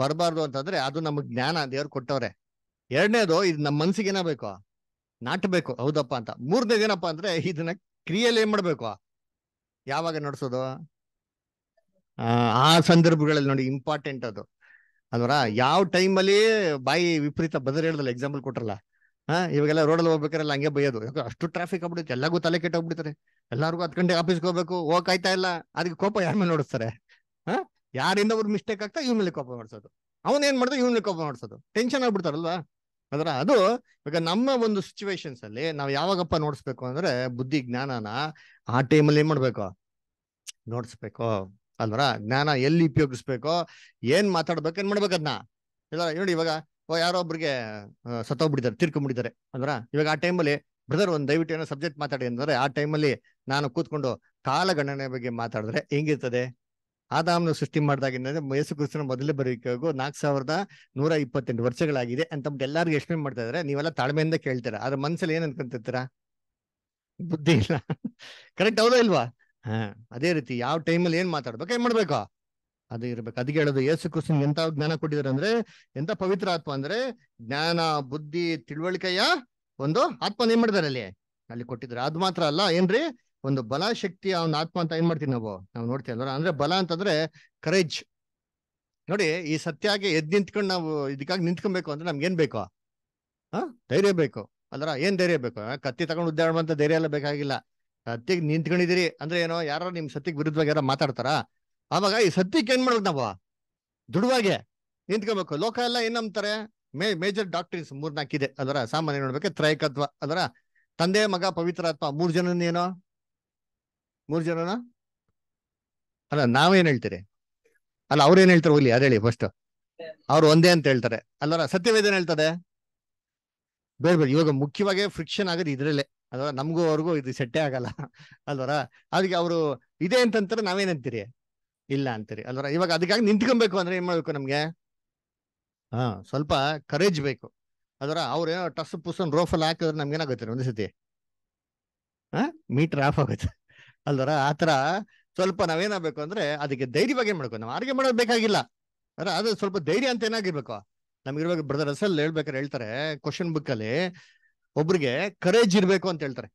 ಬರಬಾರ್ದು ಅಂತಂದ್ರೆ ಅದು ನಮ್ಗೆ ಜ್ಞಾನ ದೇವ್ರು ಕೊಟ್ಟವ್ರೆ ಎರಡನೇದು ಇದು ನಮ್ಮ ಮನ್ಸಿಗೆ ಏನಾಗಬೇಕು ನಾಟಬೇಕು ಹೌದಪ್ಪ ಅಂತ ಮೂರನೇದು ಏನಪ್ಪಾ ಅಂದ್ರೆ ಇದನ್ನ ಕ್ರಿಯೆಯಲ್ಲಿ ಏನ್ ಮಾಡ್ಬೇಕು ಯಾವಾಗ ನಡ್ಸೋದು ಆ ಸಂದರ್ಭಗಳಲ್ಲಿ ನೋಡಿ ಇಂಪಾರ್ಟೆಂಟ್ ಅದು ಅದರ ಯಾವ ಟೈಮಲ್ಲಿ ಬಾಯಿ ವಿಪರೀತ ಬದರ್ ಹೇಳ್ದಲ್ಲ ಎಕ್ಸಾಂಪಲ್ ಕೊಟ್ರಲ್ಲ ಹಾ ಇವಾಗೆಲ್ಲ ರೋಡಲ್ಲಿ ಹೋಗ್ಬೇಕಾರೆಲ್ಲ ಹಂಗೆ ಬೈಯೋದು ಅಷ್ಟು ಟ್ರಾಫಿಕ್ ಆಗ್ಬಿಡುತ್ತೆ ಎಲ್ಲಗೂ ತಲೆ ಕೆಟ್ಟೋಗ್ಬಿಡ್ತಾರೆ ಎಲ್ಲರಿಗೂ ಹತ್ತು ಗಂಟೆಗೆ ಆಫೀಸ್ಗೆ ಹೋಗ್ಬೇಕು ಹೋಗ್ ಆಯ್ತಾ ಇಲ್ಲ ಅದಕ್ಕೆ ಕೋಪ ಯಾರ ಮೇಲೆ ನೋಡಿಸ್ತಾರೆ ಹಾ ಯಾರಿಂದ ಅವ್ರು ಮಿಸ್ಟೇಕ್ ಆಗ್ತಾ ಇವ್ ಮೇಲೆ ಕೋಪ ಮಾಡಿಸೋದು ಅವನ್ ಏನ್ ಮಾಡ್ದು ಇವ್ ಮೇಲೆ ಕೋಪ ಮಾಡಿಸೋದು ಟೆನ್ಷನ್ ಆಗ್ಬಿಡ್ತಾರಲ್ವಾ ಅದರ ಅದು ಇವಾಗ ನಮ್ಮ ಒಂದು ಸಿಚುವೇಶನ್ಸ್ ಅಲ್ಲಿ ನಾವ್ ಯಾವಾಗಪ್ಪ ನೋಡ್ಸ್ಬೇಕು ಅಂದ್ರೆ ಬುದ್ಧಿ ಜ್ಞಾನನ ಆ ಟೈಮಲ್ಲಿ ಏನ್ ಮಾಡ್ಬೇಕು ನೋಡ್ಸ್ಬೇಕು ಅಲ್ವರಾ ಜ್ಞಾನ ಎಲ್ಲಿ ಉಪಯೋಗಿಸ್ಬೇಕೋ ಏನ್ ಮಾತಾಡ್ಬೇಕು ಏನ್ ಮಾಡ್ಬೇಕದ್ನ ಇಲ್ಲ ನೋಡಿ ಇವಾಗ ಯಾರೋ ಒಬ್ರಿಗೆ ಸತ್ತೋಗ್ಬಿಟ್ಟಿದ್ದಾರೆ ತೀರ್ಕೊಂಡ್ಬಿಟ್ಟಿದ್ದಾರೆ ಅಂದ್ರ ಇವಾಗ ಆ ಟೈಮಲ್ಲಿ ಬ್ರದರ್ ಒಂದ್ ದಯವಿಟ್ಟು ಏನೋ ಸಬ್ಜೆಕ್ಟ್ ಮಾತಾಡಿ ಅಂದ್ರೆ ಆ ಟೈಮಲ್ಲಿ ನಾನು ಕೂತ್ಕೊಂಡು ಕಾಲಗಣನೆ ಬಗ್ಗೆ ಮಾತಾಡಿದ್ರೆ ಹೆಂಗಿರ್ತದೆ ಆದಾಮನ ಸೃಷ್ಟಿ ಮಾಡಿದಾಗಿಂದ ಯೇಸು ಕೃಷ್ಣ ಮೊದಲೇ ಬರೋಕೆಗೂ ನಾಲ್ಕು ಸಾವಿರದ ನೂರ ಇಪ್ಪತ್ತೆಂಟು ವರ್ಷಗಳಾಗಿದೆ ಅಂತ ಎಲ್ಲರಿಗೂ ಎಕ್ಸ್ಪ್ಲೇನ್ ಮಾಡ್ತಾ ಇದ್ರೆ ನೀವೆಲ್ಲ ತಾಳ್ಮೆಯಿಂದ ಕೇಳ್ತೀರ ಅದ್ರ ಮನ್ಸಲ್ಲಿ ಏನ್ ಅನ್ಕೊಂತಿರ್ತೀರಾ ಬುದ್ಧಿ ಇಲ್ಲ ಕರೆಕ್ಟ್ ಹೌದಾ ಇಲ್ವಾ ಹ ಅದೇ ರೀತಿ ಯಾವ ಟೈಮಲ್ಲಿ ಏನ್ ಮಾತಾಡ್ಬೇಕು ಏನ್ ಮಾಡ್ಬೇಕು ಅದು ಇರ್ಬೇಕು ಅದಕ್ಕೆ ಹೇಳೋದು ಯೇಸು ಕ್ರಿಸ್ತನ್ ಎಂತ ಜ್ಞಾನ ಕೊಟ್ಟಿದಾರೆ ಅಂದ್ರೆ ಎಂತ ಪವಿತ್ರ ಆತ್ಮ ಅಂದ್ರೆ ಜ್ಞಾನ ಬುದ್ಧಿ ತಿಳುವಳಿಕೆಯ ಒಂದು ಆತ್ಮನ ಏನ್ ಮಾಡಿದಾರೆ ಅಲ್ಲಿ ಅಲ್ಲಿ ಕೊಟ್ಟಿದ್ರೆ ಅದು ಮಾತ್ರ ಅಲ್ಲ ಏನ್ರಿ ಒಂದು ಬಲ ಶಕ್ತಿ ಅವನ ಆತ್ಮ ಅಂತ ಏನ್ ಮಾಡ್ತೀವಿ ನಾವು ನಾವು ನೋಡ್ತೀವಿ ಅಂದ್ರೆ ಬಲ ಅಂತಂದ್ರೆ ಕರೇಜ್ ನೋಡಿ ಈ ಸತ್ಯಾಗೆ ಎದ್ ನಿಂತ್ಕೊಂಡು ನಾವು ಇದಕ್ಕಾಗಿ ನಿಂತ್ಕೊಬೇಕು ಅಂದ್ರೆ ನಮ್ಗೆ ಏನ್ ಬೇಕು ಹಾ ಧೈರ್ಯ ಬೇಕು ಅಲ್ರ ಏನ್ ಧೈರ್ಯ ಬೇಕು ಕತ್ತಿ ತಗೊಂಡು ಉದ್ದಾಡುವಂತ ಧೈರ್ಯ ಎಲ್ಲ ಬೇಕಾಗಿಲ್ಲ ಸತ್ಯಕ್ಕೆ ನಿಂತ್ಕೊಂಡಿದಿರಿ ಅಂದ್ರೆ ಏನೋ ಯಾರೋ ನಿಮ್ ಸತ್ಯಕ್ಕೆ ವಿರುದ್ಧವಾಗಿ ಯಾರೋ ಮಾತಾಡ್ತಾರ ಅವಾಗ ಈ ಸತ್ಯಕ್ಕೆ ಏನ್ ಮಾಡ್ಬೇಕು ನಾವು ದುಡುವಾಗೆ ನಿಂತ್ಕೋಬೇಕು ಲೋಕ ಎಲ್ಲ ಏನ್ ನಂಬ್ತಾರೆ ಮೇ ಮೇಜರ್ ಡಾಕ್ಟ್ರಿನ್ಸ್ ಮೂರ್ನಾಕಿದೆ ಅದರ ಸಾಮಾನ್ಯ ನೋಡ್ಬೇಕು ತ್ರಯಕತ್ವ ಅದರ ತಂದೆ ಮಗ ಪವಿತ್ರಾತ್ಮ ಮೂರ್ ಜನನೇನೋ ಏನೋ ಮೂರ್ ಜನನ ಅಲ್ಲ ನಾವೇನ್ ಹೇಳ್ತೀರಿ ಅಲ್ಲ ಏನ್ ಹೇಳ್ತಾರೆ ಹೋಗ್ಲಿ ಅದೇಳಿ ಫಸ್ಟ್ ಅವ್ರು ಒಂದೇ ಅಂತ ಹೇಳ್ತಾರೆ ಅಲ್ಲರ ಸತ್ಯವೇದ ಹೇಳ್ತದೆ ಬೇರೆ ಬೇರೆ ಇವಾಗ ಮುಖ್ಯವಾಗಿ ಫ್ರಿಕ್ಷನ್ ಆಗದ್ ಇದ್ರಲ್ಲೇ ಅಲ್ವಾ ನಮಗೂ ಅವ್ರಿಗೂ ಇದು ಸೆಟ್ಟೆ ಆಗಲ್ಲ ಅಲ್ವರ ಅದಕ್ಕೆ ಅವರು ಇದೆ ಅಂತಂತಾರೆ ನಾವೇನಂತೀರಿ ಇಲ್ಲ ಅಂತೀರಿ ಅಲ್ವರ ಇವಾಗ ಅದಕ್ಕಾಗಿ ನಿಂತ್ಕೊಬೇಕು ಅಂದ್ರೆ ಏನ್ ಮಾಡ್ಬೇಕು ನಮ್ಗೆ ಹಾ ಸ್ವಲ್ಪ ಕರೇಜ್ ಬೇಕು ಅದರ ಅವ್ರೇನೋ ಟಸ್ ಪುಸ್ ರೋಫಲ್ ಹಾಕಿದ್ರೆ ನಮ್ಗೆ ಏನಾಗುತ್ತೆ ಒಂದ್ ಸತಿ ಹಾ ಮೀಟರ್ ಆಫ್ ಆಗುತ್ತೆ ಅಲ್ವರ ಆತರ ಸ್ವಲ್ಪ ನಾವೇನಾಗಬೇಕು ಅಂದ್ರೆ ಅದಕ್ಕೆ ಧೈರ್ಯವಾಗಿ ಏನ್ ಮಾಡ್ಬೇಕು ನಾವು ಆರ್ಗೆ ಮಾಡೋದು ಬೇಕಾಗಿಲ್ಲ ಅದು ಸ್ವಲ್ಪ ಧೈರ್ಯ ಅಂತ ಏನಾಗಿರ್ಬೇಕು ಇರುವಾಗ ಬ್ರದರ್ ಅಸಲ್ ಹೇಳ್ಬೇಕಾದ್ರೆ ಹೇಳ್ತಾರೆ ಕ್ವಶನ್ ಬುಕ್ ಅಲ್ಲಿ ಒಬ್ರಿಗೆ ಕರೇಜ್ ಇರಬೇಕು ಅಂತ ಹೇಳ್ತಾರೆ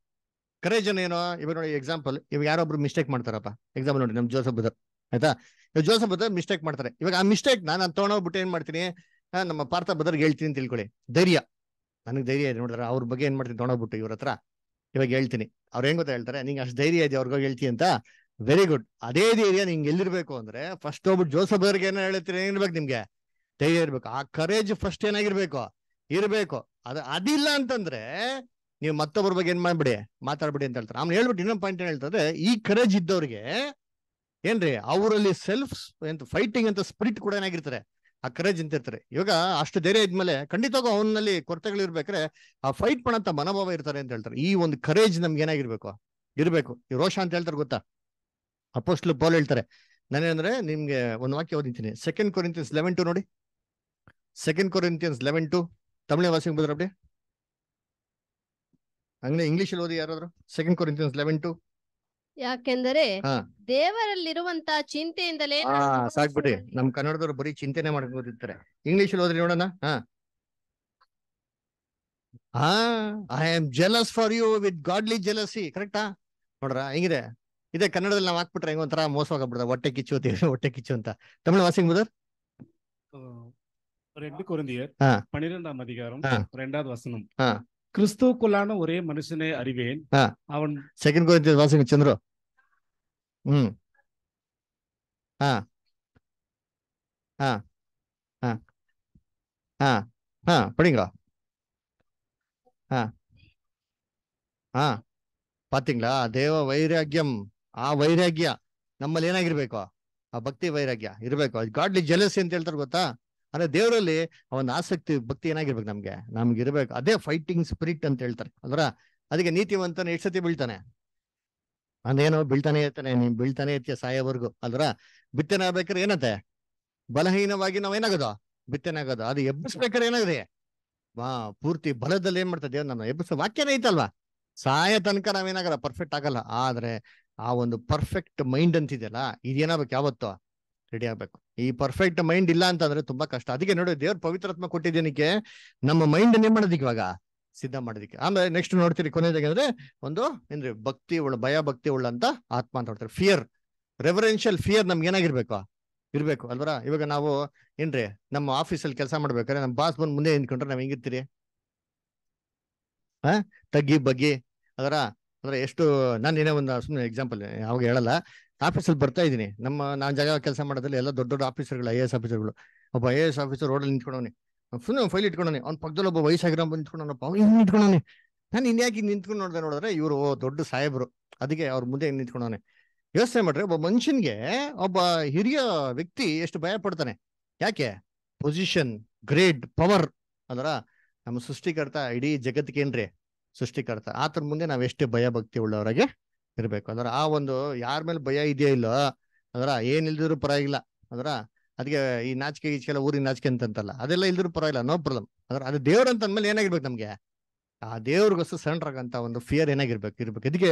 ಕರೇಜ್ ಏನೋ ಇವಾಗ ನೋಡಿ ಎಕ್ಸಾಂಪಲ್ ಇವಾಗ ಯಾರೊಬ್ರು ಮಿಸ್ಟೇಕ್ ಮಾಡ್ತಾರಪ್ಪ ಎಕ್ಸಾಂಪಲ್ ನೋಡಿ ನಮ್ ಜೋಸಫ್ ಬದರ್ ಆಯ್ತಾ ಜೋಸಫ್ ಬದರ್ ಮಿಸ್ಟೇಕ್ ಮಾಡ್ತಾರೆ ಇವಾಗ ಆ ಮಿಸ್ಟೇಕ್ ನಾನು ತೊಗೊಂಡೋಗ್ಬಿಟ್ಟು ಏನ್ ಮಾಡ್ತೀನಿ ನಮ್ಮ ಪಾರ್ಥ ಬದರ್ಗೆ ಹೇಳ್ತೀನಿ ಅಂತ ತಿಳ್ಕೊಳ್ಳಿ ಧೈರ್ಯ ನನಗೆ ಧೈರ್ಯ ಇದೆ ನೋಡಿದ್ರೆ ಅವ್ರ ಬಗ್ಗೆ ಏನ್ ಮಾಡ್ತೀನಿ ತೊಗೊಂಡೋಗ್ಬಿಟ್ಟು ಇವ್ರ ಹತ್ರ ಇವಾಗ ಹೇಳ್ತೀನಿ ಅವ್ರು ಹೆಂಗ್ ಗೊತ್ತಾ ಹೇಳ್ತಾರೆ ನಿಂಗೆ ಅಷ್ಟು ಧೈರ್ಯ ಇದೆ ಅವ್ರಿಗೋಗಿ ಹೇಳ್ತೀನಿ ಅಂತ ವೆರಿ ಗುಡ್ ಅದೇ ಧೈರ್ಯ ನಿಂಗೆ ಎಲ್ಲಿರ್ಬೇಕು ಅಂದ್ರೆ ಫಸ್ಟ್ ಹೋಗ್ಬಿಟ್ಟು ಜೋಸಫ್ ಬದರ್ಗೆ ಏನೋ ಹೇಳ್ತೀನಿ ಏನಿರ್ಬೇಕು ನಿಮ್ಗೆ ಧೈರ್ಯ ಇರ್ಬೇಕು ಆ ಕರೇಜ್ ಫಸ್ಟ್ ಏನಾಗಿರ್ಬೇಕು ಇರ್ಬೇಕು ಅದು ಅದಿಲ್ಲ ಅಂತಂದ್ರೆ ನೀವು ಮತ್ತೊಬ್ಬರ ಬಗ್ಗೆ ಏನ್ ಮಾಡ್ಬಿಡಿ ಮಾತಾಡ್ಬಿಡಿ ಅಂತ ಹೇಳ್ತಾರೆ ಅವ್ನು ಹೇಳ್ಬಿಟ್ಟು ಇನ್ನೊಂದು ಪಾಯಿಂಟ್ ಏನ್ ಹೇಳ್ತದೆ ಈ ಕರೇಜ್ ಇದ್ದವ್ರಿಗೆ ಏನ್ರಿ ಅವರಲ್ಲಿ ಸೆಲ್ಫ್ ಎಂತ ಫೈಟಿಂಗ್ ಅಂತ ಸ್ಪಿರಿಟ್ ಕೂಡ ಏನಾಗಿರ್ತಾರೆ ಆ ಕರೇಜ್ ಅಂತ ಇರ್ತಾರೆ ಇವಾಗ ಅಷ್ಟು ಧೈರ್ಯ ಇದ್ಮೇಲೆ ಖಂಡಿತವಾಗೂ ಅವನಲ್ಲಿ ಇರ್ಬೇಕ್ರೆ ಆ ಫೈಟ್ ಮಾಡಂತ ಮನೋಭಾವ ಇರ್ತಾರೆ ಅಂತ ಹೇಳ್ತಾರೆ ಈ ಒಂದು ಕರೇಜ್ ನಮ್ಗೆ ಏನಾಗಿರ್ಬೇಕು ಇರ್ಬೇಕು ಈ ರೋಷ ಅಂತ ಹೇಳ್ತಾರೆ ಗೊತ್ತಾ ಅಪೋಸ್ಟ್ಲು ಪೌಲ್ ಹೇಳ್ತಾರೆ ನಾನೇನಂದ್ರೆ ನಿಮ್ಗೆ ಒಂದು ವಾಕ್ಯ ಓದಿಂತೀನಿ ಸೆಕೆಂಡ್ ಕೊರಿಂತಿಯನ್ಸ್ ಲೆವೆನ್ ಟು ನೋಡಿ second Corinthians eleven two Tamil ವಾಸಿಂಗ್ போதும் அப்படியே ಹಂಗೆ ಇಂಗ್ಲಿಷ್ ಓದಿ ಯಾರಾದ್ರು ಸೆಕೆಂಡ್ ಕೊರಿಂಥಿಯನ್ಸ್ ಲೆವೆನ್ ಟು ಯಾಕೆಂದರೆ ದೇವರಲ್ಲಿರುವಂತ ಚಿಂತೆಯಿಂದಲೇ ಸಾಕ್ಬಿಡಿ ನಮ್ ಕನ್ನಡದವ್ರು ಬರೀ ಚಿಂತೆನೆ ಮಾಡಕ್ ಓದಿರ್ತಾರೆ ಇಂಗ್ಲಿಷ್ ಓದ್ರಿ ನೋಡೋಣ ಹಾ ಹಾ I am jealous for you with godly jealousy ಕರೆಕ್ಟಾ ನೋಡ್ರ ಹೆಂಗಿದೆ ಇದೆ ಕನ್ನಡದಲ್ಲಿ ನಾವು ಹಾಕ್ಬಿಟ್ರೆ ಹೆಂಗ ಒಂಥರ ಮೋಸ ಹೋಗ್ಬಿಡ್ದ ಹೊಟ್ಟೆ ಕಿಚ್ಚು ಹೊಟ್ಟೆ ಕಿಚ್ಚು ಅಂತ ತಮಿಳು ವಾಸಿಂಗ್ ಬದರ್ ரெண்டு குருந்தியர் பனிரெண்டாம் அதிகாரம் ரெண்டாவது வசனம் கிறிஸ்துக்குள்ளான ஒரே மனுஷனை அறிவேன் அவன் செகண்ட் குருந்தியர் வாசிங்க சந்திரோ ம் ஆ ஆ ஆ ஆ ஆ படிங்களா ஆ ஆ பாத்தீங்களಾ ದೇವ ವೈರಾಗ್ಯಂ ಆ ವೈರಾಗ್ಯ ನಮ್ಮಲ್ಲಿ ಏನಾಗಿರ್ಬೇಕು ಆ ಭಕ್ತಿ ವೈರಾಗ್ಯ ಇರಬೇಕು ಗಾಡ್ಲಿ ಅಂತ ಹೇಳ್ತಾರೆ ಗೊತ್ತಾ ಅಂದ್ರೆ ದೇವರಲ್ಲಿ ಅವನ ಆಸಕ್ತಿ ಭಕ್ತಿ ಏನಾಗಿರ್ಬೇಕು ನಮ್ಗೆ ನಮ್ಗೆ ಇರ್ಬೇಕು ಅದೇ ಫೈಟಿಂಗ್ ಸ್ಪಿರಿಟ್ ಅಂತ ಹೇಳ್ತಾರೆ ಅಲ್ರ ಅದಕ್ಕೆ ನೀತಿವಂತನ ಎಷ್ಟು ಸತಿ ಬೀಳ್ತಾನೆ ಅಂದೇನೋ ಬೀಳ್ತಾನೆ ಇರ್ತಾನೆ ನೀನ್ ಬೀಳ್ತಾನೆ ಇರ್ತೀಯ ಸಾಯವರ್ಗು ಅಲ್ರ ಬಿತ್ತನೆ ಆಗ್ಬೇಕಾದ್ರೆ ಏನತ್ತೆ ಬಲಹೀನವಾಗಿ ಏನಾಗೋದು ಬಿತ್ತನೆ ಆಗೋದು ಅದು ಎಬ್ಬಿಸ್ಬೇಕಾದ್ರೆ ಏನಾಗದೆ ವಾ ಪೂರ್ತಿ ಬಲದಲ್ಲಿ ಏನ್ ಮಾಡ್ತದೆ ನಮ್ಮ ಎಬ್ಬಿಸ ವಾಕ್ಯನೇ ಐತಲ್ವಾ ಸಾಯ ತನಕ ನಾವೇನಾಗಲ್ಲ ಪರ್ಫೆಕ್ಟ್ ಆಗಲ್ಲ ಆದ್ರೆ ಆ ಒಂದು ಪರ್ಫೆಕ್ಟ್ ಮೈಂಡ್ ಅಂತಿದೆಯಲ್ಲ ಇದೇನಾಗ್ಬೇಕು ಯಾವತ್ತೋ ರೆಡಿ ಆಗ್ಬೇಕು ಈ ಪರ್ಫೆಕ್ಟ್ ಮೈಂಡ್ ಇಲ್ಲ ಅಂತಂದ್ರೆ ತುಂಬಾ ಕಷ್ಟ ಅದಕ್ಕೆ ನೋಡಿ ದೇವ್ರ ಪವಿತ್ರಾತ್ಮ ಕೊಟ್ಟಿದ್ದೇನಕ್ಕೆ ನಮ್ಮ ಮೈಂಡ್ ಏನ್ ಮಾಡೋದಿಕ್ ಇವಾಗ ಸಿದ್ಧ ಮಾಡೋದಿಕ್ಕೆ ಆಮೇಲೆ ನೆಕ್ಸ್ಟ್ ನೋಡ್ತೀರಿ ಕೊನೆಯದಾಗಿ ಅಂದ್ರೆ ಒಂದು ಏನ್ರಿ ಭಕ್ತಿ ಉಳ್ಳ ಭಯ ಭಕ್ತಿ ಉಳ್ಳ ಅಂತ ಆತ್ಮ ಅಂತ ಹೇಳ್ತಾರೆ ಫಿಯರ್ ರೆವರೆನ್ಷಿಯಲ್ ಫಿಯರ್ ನಮ್ಗೆ ಏನಾಗಿರ್ಬೇಕು ಇರ್ಬೇಕು ಅಲ್ವರ ಇವಾಗ ನಾವು ಏನ್ರಿ ನಮ್ಮ ಆಫೀಸಲ್ಲಿ ಕೆಲಸ ಮಾಡ್ಬೇಕಾರೆ ನಮ್ಮ ಬಾಸ್ ಬಂದ್ ಮುಂದೆ ನಿಂತ್ಕೊಂಡ್ರೆ ನಾವ್ ಹೆಂಗಿರ್ತೀರಿ ಹ ತಗ್ಗಿ ಬಗ್ಗಿ ಅದರ ಅಂದ್ರೆ ಎಷ್ಟು ನಾನು ಏನೇ ಒಂದು ಸುಮ್ಮನೆ ಎಕ್ಸಾಂಪಲ್ ಅವಾಗ ಹೇಳಲ್ಲ ಆಫೀಸಲ್ಲಿ ಬರ್ತಾ ಇದ್ದೀನಿ ನಮ್ಮ ನಾನು ಜಾಗ ಕೆಲಸ ಮಾಡೋದ್ರಲ್ಲಿ ಎಲ್ಲ ದೊಡ್ಡ ದೊಡ್ಡ ಆಫೀಸರ್ಗಳು ಐ ಎಸ್ ಆಫೀಸರ್ಗಳು ಒಬ್ಬ ಐ ಎ ಎಸ್ ಆಫೀಸರ್ ರೋಡಲ್ಲಿ ನಿಂತ್ಕೊಂಡವನಿ ಸುಮ್ಮನೆ ಫೈಲ್ ಇಟ್ಕೊಂಡವನಿ ಅವ್ನ ಪಕ್ಕದಲ್ಲಿ ಒಬ್ಬ ವಯಸ್ಸಾಗಿರೋ ಬಂದು ನಿಂತ್ಕೊಂಡವನಪ್ಪ ಅವ್ನು ಹಿಂಗೆ ನಿಂತ್ಕೊಂಡವನೆ ನಾನು ಇನ್ಯಾಕೆ ನಿಂತ್ಕೊಂಡು ನೋಡಿದೆ ನೋಡಿದ್ರೆ ಇವರು ದೊಡ್ಡ ಸಾಹೇಬರು ಅದಕ್ಕೆ ಅವ್ರ ಮುಂದೆ ನಿಂತ್ಕೊಂಡವನೆ ಯೋಚನೆ ಮಾಡ್ರೆ ಒಬ್ಬ ಮನುಷ್ಯನ್ಗೆ ಒಬ್ಬ ಹಿರಿಯ ವ್ಯಕ್ತಿ ಎಷ್ಟು ಭಯ ಪಡ್ತಾನೆ ಯಾಕೆ ಪೊಸಿಷನ್ ಗ್ರೇಟ್ ಪವರ್ ಅಂದ್ರ ನಮ್ಮ ಸೃಷ್ಟಿಕರ್ತ ಇಡೀ ಜಗತ್ತಿಗೆ ಏನ್ರಿ ಸೃಷ್ಟಿಕರ್ತ ಆತನ ಮುಂದೆ ನಾವ್ ಎಷ್ಟು ಭಯ ಭಕ್ತಿ ಉಳ್ಳವರಾಗೆ ಇರ್ಬೇಕು ಅಂದ್ರೆ ಆ ಒಂದು ಯಾರ ಮೇಲೆ ಭಯ ಇದೆಯೋ ಇಲ್ಲೋ ಅದರ ಏನ್ ಇಲ್ದಿದ್ರು ಪರವಾಗಿಲ್ಲ ಅಂದ್ರ ಅದಕ್ಕೆ ಈ ನಾಚಿಕೆ ಈಚೆಲ್ಲ ಊರಿನ ನಾಚಿಕೆ ಅಂತಂತಲ್ಲ ಅದೆಲ್ಲ ಇಲ್ದಿದ್ರು ಪರವಾಗಿಲ್ಲ ನೋ ಪ್ರಾಬ್ಲಮ್ ಅಂದ್ರೆ ಅದು ದೇವ್ರ ಅಂತ ಅಂದ್ಮೇಲೆ ಏನಾಗಿರ್ಬೇಕು ನಮ್ಗೆ ಆ ದೇವ್ರಿಗೋಸ್ಕರ ಸರೆಂಡರ್ ಆಗಂತ ಒಂದು ಫಿಯರ್ ಏನಾಗಿರ್ಬೇಕು ಇರ್ಬೇಕು ಇದಕ್ಕೆ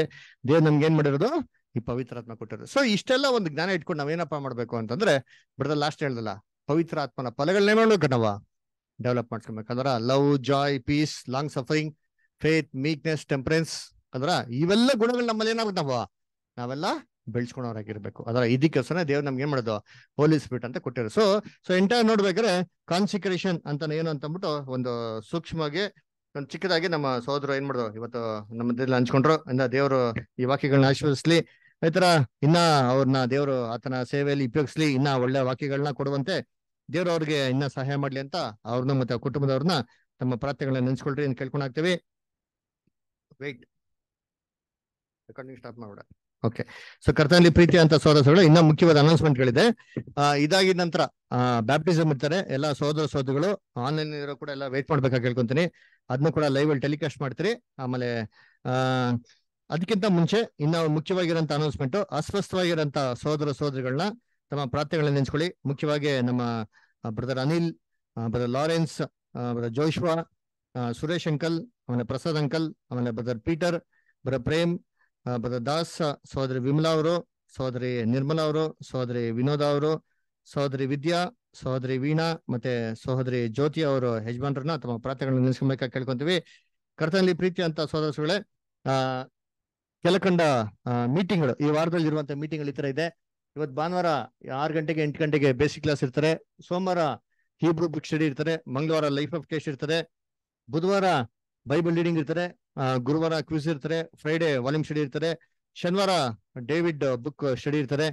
ದೇವ್ರು ನಮ್ಗೆ ಏನ್ ಮಾಡಿರೋದು ಈ ಪವಿತ್ರಾತ್ಮ ಕೊಟ್ಟಿರೋದು ಸೊ ಇಷ್ಟೆಲ್ಲ ಒಂದು ಜ್ಞಾನ ಇಟ್ಕೊಂಡು ಏನಪ್ಪಾ ಮಾಡ್ಬೇಕು ಅಂತಂದ್ರೆ ಬಿಡದ ಲಾಸ್ಟ್ ಹೇಳ್ದಲ್ಲ ಪವಿತ್ರ ಆತ್ಮನ ಫಲಗಳನ್ನೇ ಮಾಡ್ಬೇಕು ನಾವ ಡೆವಲಪ್ ಮಾಡ್ಕೊಬೇಕಂದ್ರ love joy peace long suffering faith meekness temperance ಅದ್ರ ಇವೆಲ್ಲ ಗುಣಗಳು ನಮ್ಮಲ್ಲಿ ಏನಾಗುತ್ತೆ ನಾವು ನಾವೆಲ್ಲ ಬೆಳ್ಸ್ಕೊಳೋರಾಗಿರ್ಬೇಕು ಅದರ ಇದಕ್ಕೋಸ್ಕರ ದೇವ್ರು ನಮ್ಗೆ ಏನ್ ಮಾಡೋದು ಹೋಲಿ ಸ್ಪಿರಿಟ್ ಅಂತ ಕೊಟ್ಟಿರು ಸೊ ಸೊ ಎಂಟೈರ್ ನೋಡ್ಬೇಕಾದ್ರೆ ಕಾನ್ಸಿಕ್ರೇಷನ್ ಅಂತ ಏನು ಅಂತ ಅಂದ್ಬಿಟ್ಟು ಒಂದು ಸೂಕ್ಷ್ಮವಾಗಿ ಒಂದು ಚಿಕ್ಕದಾಗಿ ನಮ್ಮ ಸಹೋದರ ಏನ್ ಮಾಡೋದು ಇವತ್ತು ನಮ್ಮ ಹಂಚ್ಕೊಂಡ್ರು ಇಂದ ದೇವರು ಈ ವಾಕ್ಯಗಳನ್ನ ಆಶೀರ್ವಿಸ್ಲಿ ಈ ತರ ಇನ್ನ ಅವ್ರನ್ನ ದೇವರು ಆತನ ಸೇವೆಯಲ್ಲಿ ಉಪಯೋಗಿಸ್ಲಿ ಇನ್ನ ಒಳ್ಳೆ ವಾಕ್ಯಗಳನ್ನ ಕೊಡುವಂತೆ ದೇವ್ರು ಅವ್ರಿಗೆ ಇನ್ನ ಸಹಾಯ ಮಾಡ್ಲಿ ಅಂತ ಅವ್ರನ್ನ ಮತ್ತೆ ಕುಟುಂಬದವ್ರನ್ನ ತಮ್ಮ ಪ್ರಾರ್ಥನೆಗಳನ್ನ ನೆನ್ಸ್ಕೊಳ್ರಿ ಅಂತ ಕೇಳ್ಕೊಂಡಾಗ್ತೀವಿ wait recording stop okay so ಕರ್ತನಲ್ಲಿ ಪ್ರೀತಿ ಅಂತ ಸೋದರಗಳು ಇನ್ನ ಮುಖ್ಯವಾದ ಗಳಿದೆ ಇದಾಗಿದ ನಂತರ ಬ್ಯಾಪ್ಟಿಸಮ್ ಇರ್ತಾರೆ ಎಲ್ಲ ಸೋದರ ಸೋದರಗಳು ಆನ್ಲೈನ್ ಇರೋ ಕೂಡ ಎಲ್ಲ ವೇಟ್ ಮಾಡ್ಬೇಕಾಗಿ ಹೇಳ್ಕೊಂತೀನಿ ಅದನ್ನು ಕೂಡ ಲೈವ್ ಅಲ್ಲಿ ಟೆಲಿಕಾಸ್ಟ್ ಮಾಡ್ತೀರಿ ಆಮೇಲೆ ಅದಕ್ಕಿಂತ ಮುಂಚೆ ಇನ್ನ ಮುಖ್ಯವಾಗಿರೋ ಅನೌನ್ಸ್ಮೆಂಟ್ ಅಸ್ವಸ್ಥವಾಗಿರೋ ಸೋದರ ಸೋದರಿಗಳನ್ನ ತಮ್ಮ ಪ್ರಾರ್ಥನೆಗಳನ್ನ ನೆನ್ಸ್ಕೊಳ್ಳಿ ಮುಖ್ಯವಾಗಿ ನಮ್ಮ brother Anil brother Lawrence brother Joshua Suresh uncle ಆಮೇಲೆ ಪ್ರಸಾದ್ ಅಂಕಲ್ ಆಮೇಲೆ brother Peter brother Prem brother Das ಸಹೋದರಿ ವಿಮಲಾ ಅವರು ಸಹೋದರಿ ನಿರ್ಮಲಾ ಅವರು ಸಹೋದರಿ ವಿನೋದ ಅವರು ಸಹೋದರಿ ವಿದ್ಯಾ ಸಹೋದರಿ ವೀಣಾ ಮತ್ತೆ ಸಹೋದರಿ ಜ್ಯೋತಿ ಅವರು ಯಜಮಾನ್ರನ್ನ ತಮ್ಮ ಪ್ರಾರ್ಥನೆಗಳನ್ನು ನಿಲ್ಸ್ಕೊಂಬೇಕಾಗಿ ಕೇಳ್ಕೊಂತೀವಿ ಕರ್ತನಲ್ಲಿ ಪ್ರೀತಿ ಅಂತ ಸಹೋದರಸುಗಳೇ ಆ ಕೆಲಕಂಡ ಮೀಟಿಂಗ್ಗಳು ಈ ವಾರದಲ್ಲಿ ಇರುವಂತಹ ಮೀಟಿಂಗ್ಗಳು ಈ ತರ ಇದೆ ಇವತ್ತು ಭಾನುವಾರ ಆರು ಗಂಟೆಗೆ ಎಂಟು ಗಂಟೆಗೆ ಬೇಸಿಕ್ ಕ್ಲಾಸ್ ಇರ್ತಾರೆ ಸೋಮವಾರ ಹೀಬ್ರೂ ಬುಕ್ ಸ್ಟಡಿ ಇರ್ತಾರೆ ಮಂಗಳವಾರ ಲೈಫ್ ಆಫ್ ಕೇಶ್ ಇರ್ತಾರೆ ಬುಧವಾರ ಬೈಬಲ್ ರೀಡಿಂಗ್ ಇರ್ತಾರೆ ಗುರುವಾರ ಕ್ವಿಸ್ ಇರ್ತಾರೆ ಫ್ರೈಡೆ ವಾಲ್ಯೂಮ್ ಸ್ಟಡಿ ಇರ್ತಾರೆ ಶನಿವಾರ ಡೇವಿಡ್ ಬುಕ್ ಸ್ಟಡಿ ಇರ್ತಾರೆ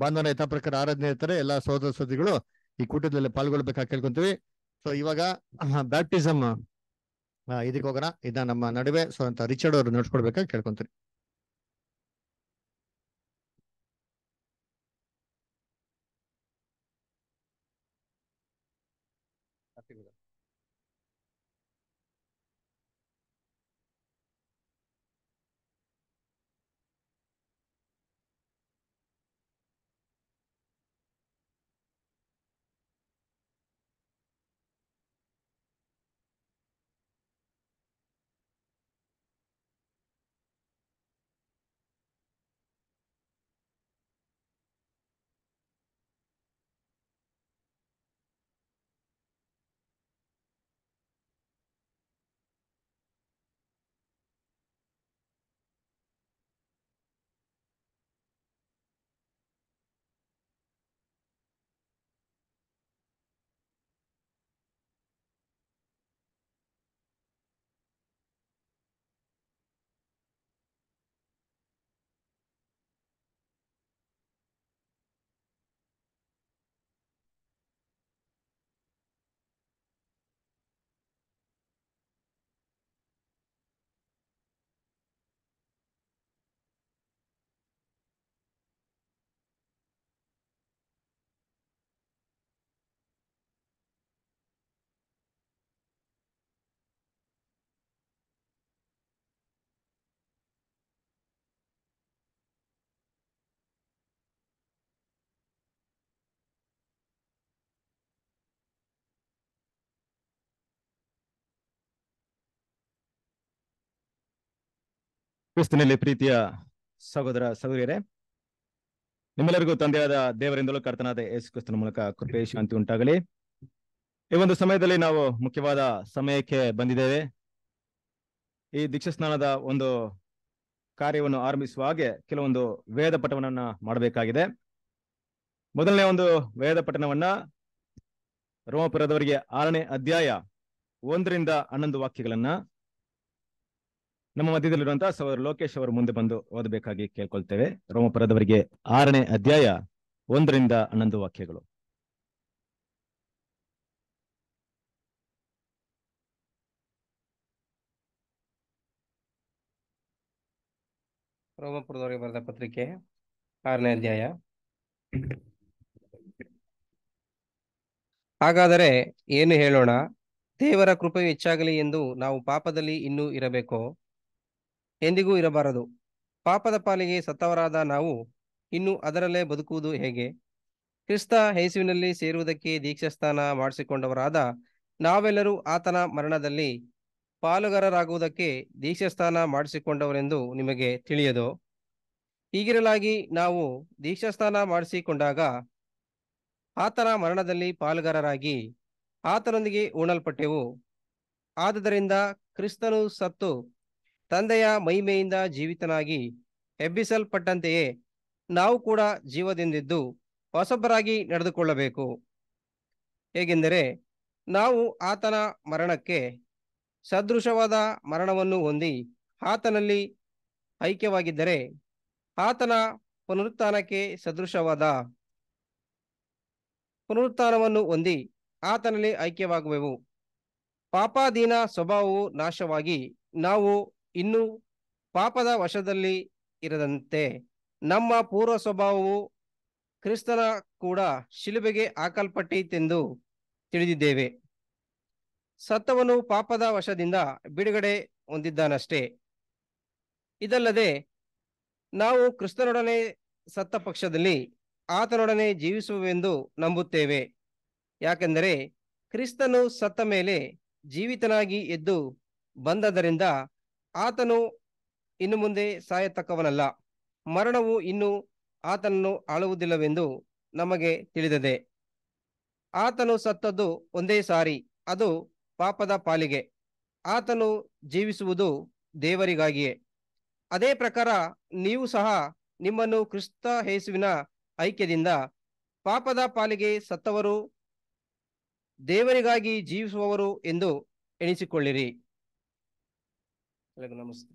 ಭಾನುವಾರ ಯಥಾ ಪ್ರಕಾರ ಆರಾಧನೆ ಇರ್ತಾರೆ ಎಲ್ಲಾ ಸಹೋದರ ಸೋದರಿಗಳು ಈ ಕೂಟದಲ್ಲಿ ಪಾಲ್ಗೊಳ್ಬೇಕಾಗಿ ಕೇಳ್ಕೊಂತೀವಿ ಸೊ ಇವಾಗ ಬ್ಯಾಪ್ಟಿಸಮ್ ಇದಕ್ಕೆ ಹೋಗೋಣ ಇದನ್ನ ನಮ್ಮ ನಡುವೆ ಸೊ ಅಂತ ರಿಚರ್ಡ್ ಅವರು ನಡ್ಸ್ಕೊಡ್ಬೇಕಾಗಿ ಕೇಳ್ಕೊಂತೀವಿ ಕ್ರಿಸ್ತನಲ್ಲಿ ಪ್ರೀತಿಯ ಸಹೋದರ ಸಹೋದರಿಯರೇ ನಿಮ್ಮೆಲ್ಲರಿಗೂ ತಂದೆಯಾದ ದೇವರಿಂದಲೂ ಕರ್ತನಾದ ಯೇಸು ಕ್ರಿಸ್ತನ ಮೂಲಕ ಕೃಪೆ ಶಾಂತಿ ಉಂಟಾಗಲಿ ಈ ಒಂದು ಸಮಯದಲ್ಲಿ ನಾವು ಮುಖ್ಯವಾದ ಸಮಯಕ್ಕೆ ಬಂದಿದ್ದೇವೆ ಈ ದೀಕ್ಷಾ ಸ್ನಾನದ ಒಂದು ಕಾರ್ಯವನ್ನು ಆರಂಭಿಸುವ ಹಾಗೆ ಕೆಲವೊಂದು ವೇದ ಪಠವನ್ನ ಮಾಡಬೇಕಾಗಿದೆ ಮೊದಲನೇ ಒಂದು ವೇದ ಪಠನವನ್ನ ರೋಮಪುರದವರಿಗೆ ಆರನೇ ಅಧ್ಯಾಯ ಒಂದರಿಂದ ಹನ್ನೊಂದು ವಾಕ್ಯಗಳನ್ನ ನಮ್ಮ ಮಧ್ಯದಲ್ಲಿರುವಂತಹ ಸವರ್ ಲೋಕೇಶ್ ಅವರು ಮುಂದೆ ಬಂದು ಓದಬೇಕಾಗಿ ಕೇಳ್ಕೊಳ್ತೇವೆ ರೋಮಪುರದವರಿಗೆ ಆರನೇ ಅಧ್ಯಾಯ ಒಂದರಿಂದ ಹನ್ನೊಂದು ವಾಕ್ಯಗಳು ರೋಮಪುರದವರಿಗೆ ಬರೆದ ಪತ್ರಿಕೆ ಆರನೇ ಅಧ್ಯಾಯ ಹಾಗಾದರೆ ಏನು ಹೇಳೋಣ ದೇವರ ಕೃಪೆ ಹೆಚ್ಚಾಗಲಿ ಎಂದು ನಾವು ಪಾಪದಲ್ಲಿ ಇನ್ನೂ ಇರಬೇಕೋ ಎಂದಿಗೂ ಇರಬಾರದು ಪಾಪದ ಪಾಲಿಗೆ ಸತ್ತವರಾದ ನಾವು ಇನ್ನು ಅದರಲ್ಲೇ ಬದುಕುವುದು ಹೇಗೆ ಕ್ರಿಸ್ತ ಹೇಸುವಿನಲ್ಲಿ ಸೇರುವುದಕ್ಕೆ ದೀಕ್ಷಾಸ್ಥಾನ ಮಾಡಿಸಿಕೊಂಡವರಾದ ನಾವೆಲ್ಲರೂ ಆತನ ಮರಣದಲ್ಲಿ ಪಾಲುಗಾರರಾಗುವುದಕ್ಕೆ ದೀಕ್ಷಾಸ್ಥಾನ ಮಾಡಿಸಿಕೊಂಡವರೆಂದು ನಿಮಗೆ ತಿಳಿಯದು ಹೀಗಿರಲಾಗಿ ನಾವು ದೀಕ್ಷಾಸ್ಥಾನ ಮಾಡಿಸಿಕೊಂಡಾಗ ಆತನ ಮರಣದಲ್ಲಿ ಪಾಲುಗಾರರಾಗಿ ಆತನೊಂದಿಗೆ ಉಣಲ್ಪಟ್ಟೆವು ಆದ್ದರಿಂದ ಕ್ರಿಸ್ತನು ಸತ್ತು ತಂದೆಯ ಮಹಿಮೆಯಿಂದ ಜೀವಿತನಾಗಿ ಎಬ್ಬಿಸಲ್ಪಟ್ಟಂತೆಯೇ ನಾವು ಕೂಡ ಜೀವದಿಂದಿದ್ದು ಹೊಸಬರಾಗಿ ನಡೆದುಕೊಳ್ಳಬೇಕು ಹೇಗೆಂದರೆ ನಾವು ಆತನ ಮರಣಕ್ಕೆ ಸದೃಶವಾದ ಮರಣವನ್ನು ಹೊಂದಿ ಆತನಲ್ಲಿ ಐಕ್ಯವಾಗಿದ್ದರೆ ಆತನ ಪುನರುತ್ಥಾನಕ್ಕೆ ಸದೃಶವಾದ ಪುನರುತ್ಥಾನವನ್ನು ಹೊಂದಿ ಆತನಲ್ಲಿ ಐಕ್ಯವಾಗುವೆವು ಪಾಪಾಧೀನ ಸ್ವಭಾವವು ನಾಶವಾಗಿ ನಾವು ಇನ್ನು ಪಾಪದ ವಶದಲ್ಲಿ ಇರದಂತೆ ನಮ್ಮ ಪೂರ್ವ ಸ್ವಭಾವವು ಕ್ರಿಸ್ತನ ಕೂಡ ಶಿಲುಬೆಗೆ ಹಾಕಲ್ಪಟ್ಟಿತೆಂದು ತಿಳಿದಿದ್ದೇವೆ ಸತ್ತವನು ಪಾಪದ ವಶದಿಂದ ಬಿಡುಗಡೆ ಹೊಂದಿದ್ದಾನಷ್ಟೇ ಇದಲ್ಲದೆ ನಾವು ಕ್ರಿಸ್ತನೊಡನೆ ಸತ್ತ ಪಕ್ಷದಲ್ಲಿ ಆತನೊಡನೆ ಜೀವಿಸುವೆಂದು ನಂಬುತ್ತೇವೆ ಯಾಕೆಂದರೆ ಕ್ರಿಸ್ತನು ಸತ್ತ ಮೇಲೆ ಜೀವಿತನಾಗಿ ಎದ್ದು ಬಂದದರಿಂದ ಆತನು ಇನ್ನು ಮುಂದೆ ಸಾಯತಕ್ಕವನಲ್ಲ ಮರಣವು ಇನ್ನು ಆತನನ್ನು ಆಳುವುದಿಲ್ಲವೆಂದು ನಮಗೆ ತಿಳಿದದೆ ಆತನು ಸತ್ತದ್ದು ಒಂದೇ ಸಾರಿ ಅದು ಪಾಪದ ಪಾಲಿಗೆ ಆತನು ಜೀವಿಸುವುದು ದೇವರಿಗಾಗಿಯೇ ಅದೇ ಪ್ರಕಾರ ನೀವು ಸಹ ನಿಮ್ಮನ್ನು ಕ್ರಿಸ್ತ ಹೇಸುವಿನ ಐಕ್ಯದಿಂದ ಪಾಪದ ಪಾಲಿಗೆ ಸತ್ತವರು ದೇವರಿಗಾಗಿ ಜೀವಿಸುವವರು ಎಂದು ಎಣಿಸಿಕೊಳ್ಳಿರಿ ಎಲ್ಲರಿಗೂ ನಮಸ್ತೆ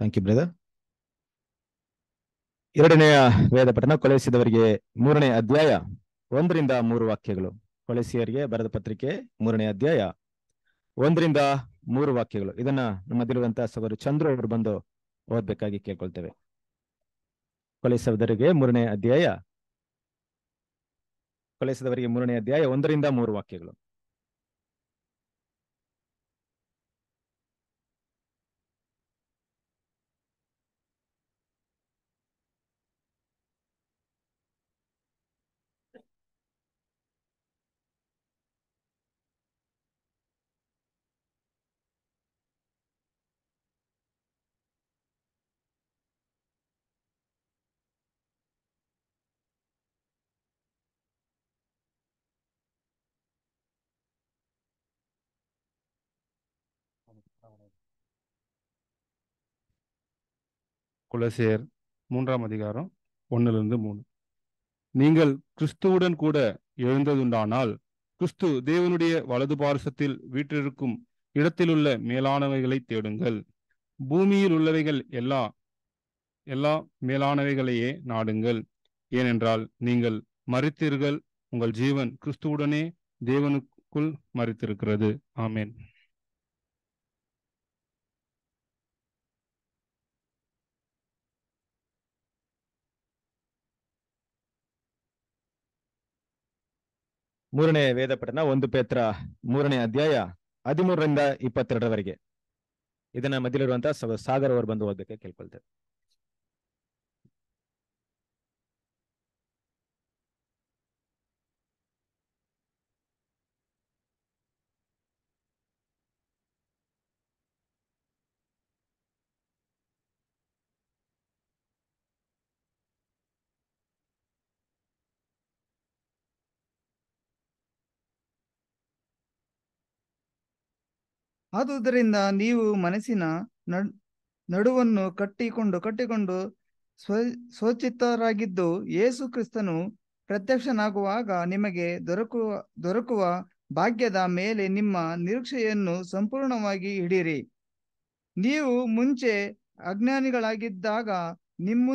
ಥ್ಯಾಂಕ್ ಯು ಬ್ರದರ್ ಎರಡನೆಯ ವೇದ ಪಠನ ಕೊಲೆಸಿದವರಿಗೆ ಮೂರನೇ ಅಧ್ಯಾಯ ಒಂದರಿಂದ ಮೂರು ವಾಕ್ಯಗಳು ಕೊಲೆಸಿಯರಿಗೆ ಬರೆದ ಪತ್ರಿಕೆ ಮೂರನೇ ಅಧ್ಯಾಯ ಒಂದರಿಂದ ಮೂರು ವಾಕ್ಯಗಳು ಇದನ್ನ ನಮ್ಮದಿರುವಂತಹ ಸಗರು ಚಂದ್ರು ಅವರು ಬಂದು ಓದ್ಬೇಕಾಗಿ ಕೇಳ್ಕೊಳ್ತೇವೆ ಕೊಲೆಸದವರಿಗೆ ಮೂರನೇ ಅಧ್ಯಾಯ ಕೊಲೆಸದವರಿಗೆ ಮೂರನೇ ಅಧ್ಯಾಯ ಒಂದರಿಂದ ಮೂರು ವಾಕ್ಯಗಳು குலசேர் மூன்றாம் அதிகாரம் ஒன்றிலிருந்து மூணு நீங்கள் கிறிஸ்துவுடன் கூட எழுந்ததுண்டானால் கிறிஸ்து தேவனுடைய வலது பாரசத்தில் வீற்றிருக்கும் இடத்திலுள்ள மேலானவைகளை தேடுங்கள் பூமியில் உள்ளவைகள் எல்லா எல்லா மேலானவைகளையே நாடுங்கள் ஏனென்றால் நீங்கள் மறித்தீர்கள் உங்கள் ஜீவன் கிறிஸ்துவுடனே தேவனுக்குள் மறித்திருக்கிறது ஆமேன் ಮೂರನೇ ವೇದ ಪಠನ ಒಂದು ಪೇತ್ರ ಮೂರನೇ ಅಧ್ಯಾಯ ಹದಿಮೂರರಿಂದ ಇಪ್ಪತ್ತೆರಡರವರೆಗೆ ಇದನ್ನ ಮಧ್ಯಲಿರುವಂತಹ ಸಾಗರ್ ಅವರು ಬಂದು ಓದಕ್ಕೆ ಕೇಳ್ಕೊಳ್ತೇವೆ ಆದುದರಿಂದ ನೀವು ಮನಸ್ಸಿನ ನಡುವನ್ನು ಕಟ್ಟಿಕೊಂಡು ಕಟ್ಟಿಕೊಂಡು ಸ್ವ ಸ್ವಚಿತ್ತರಾಗಿದ್ದು ಯೇಸು ಕ್ರಿಸ್ತನು ಪ್ರತ್ಯಕ್ಷನಾಗುವಾಗ ನಿಮಗೆ ದೊರಕುವ ದೊರಕುವ ಭಾಗ್ಯದ ಮೇಲೆ ನಿಮ್ಮ ನಿರೀಕ್ಷೆಯನ್ನು ಸಂಪೂರ್ಣವಾಗಿ ಹಿಡಿಯಿರಿ ನೀವು ಮುಂಚೆ ಅಜ್ಞಾನಿಗಳಾಗಿದ್ದಾಗ ನಿಮ್ಮ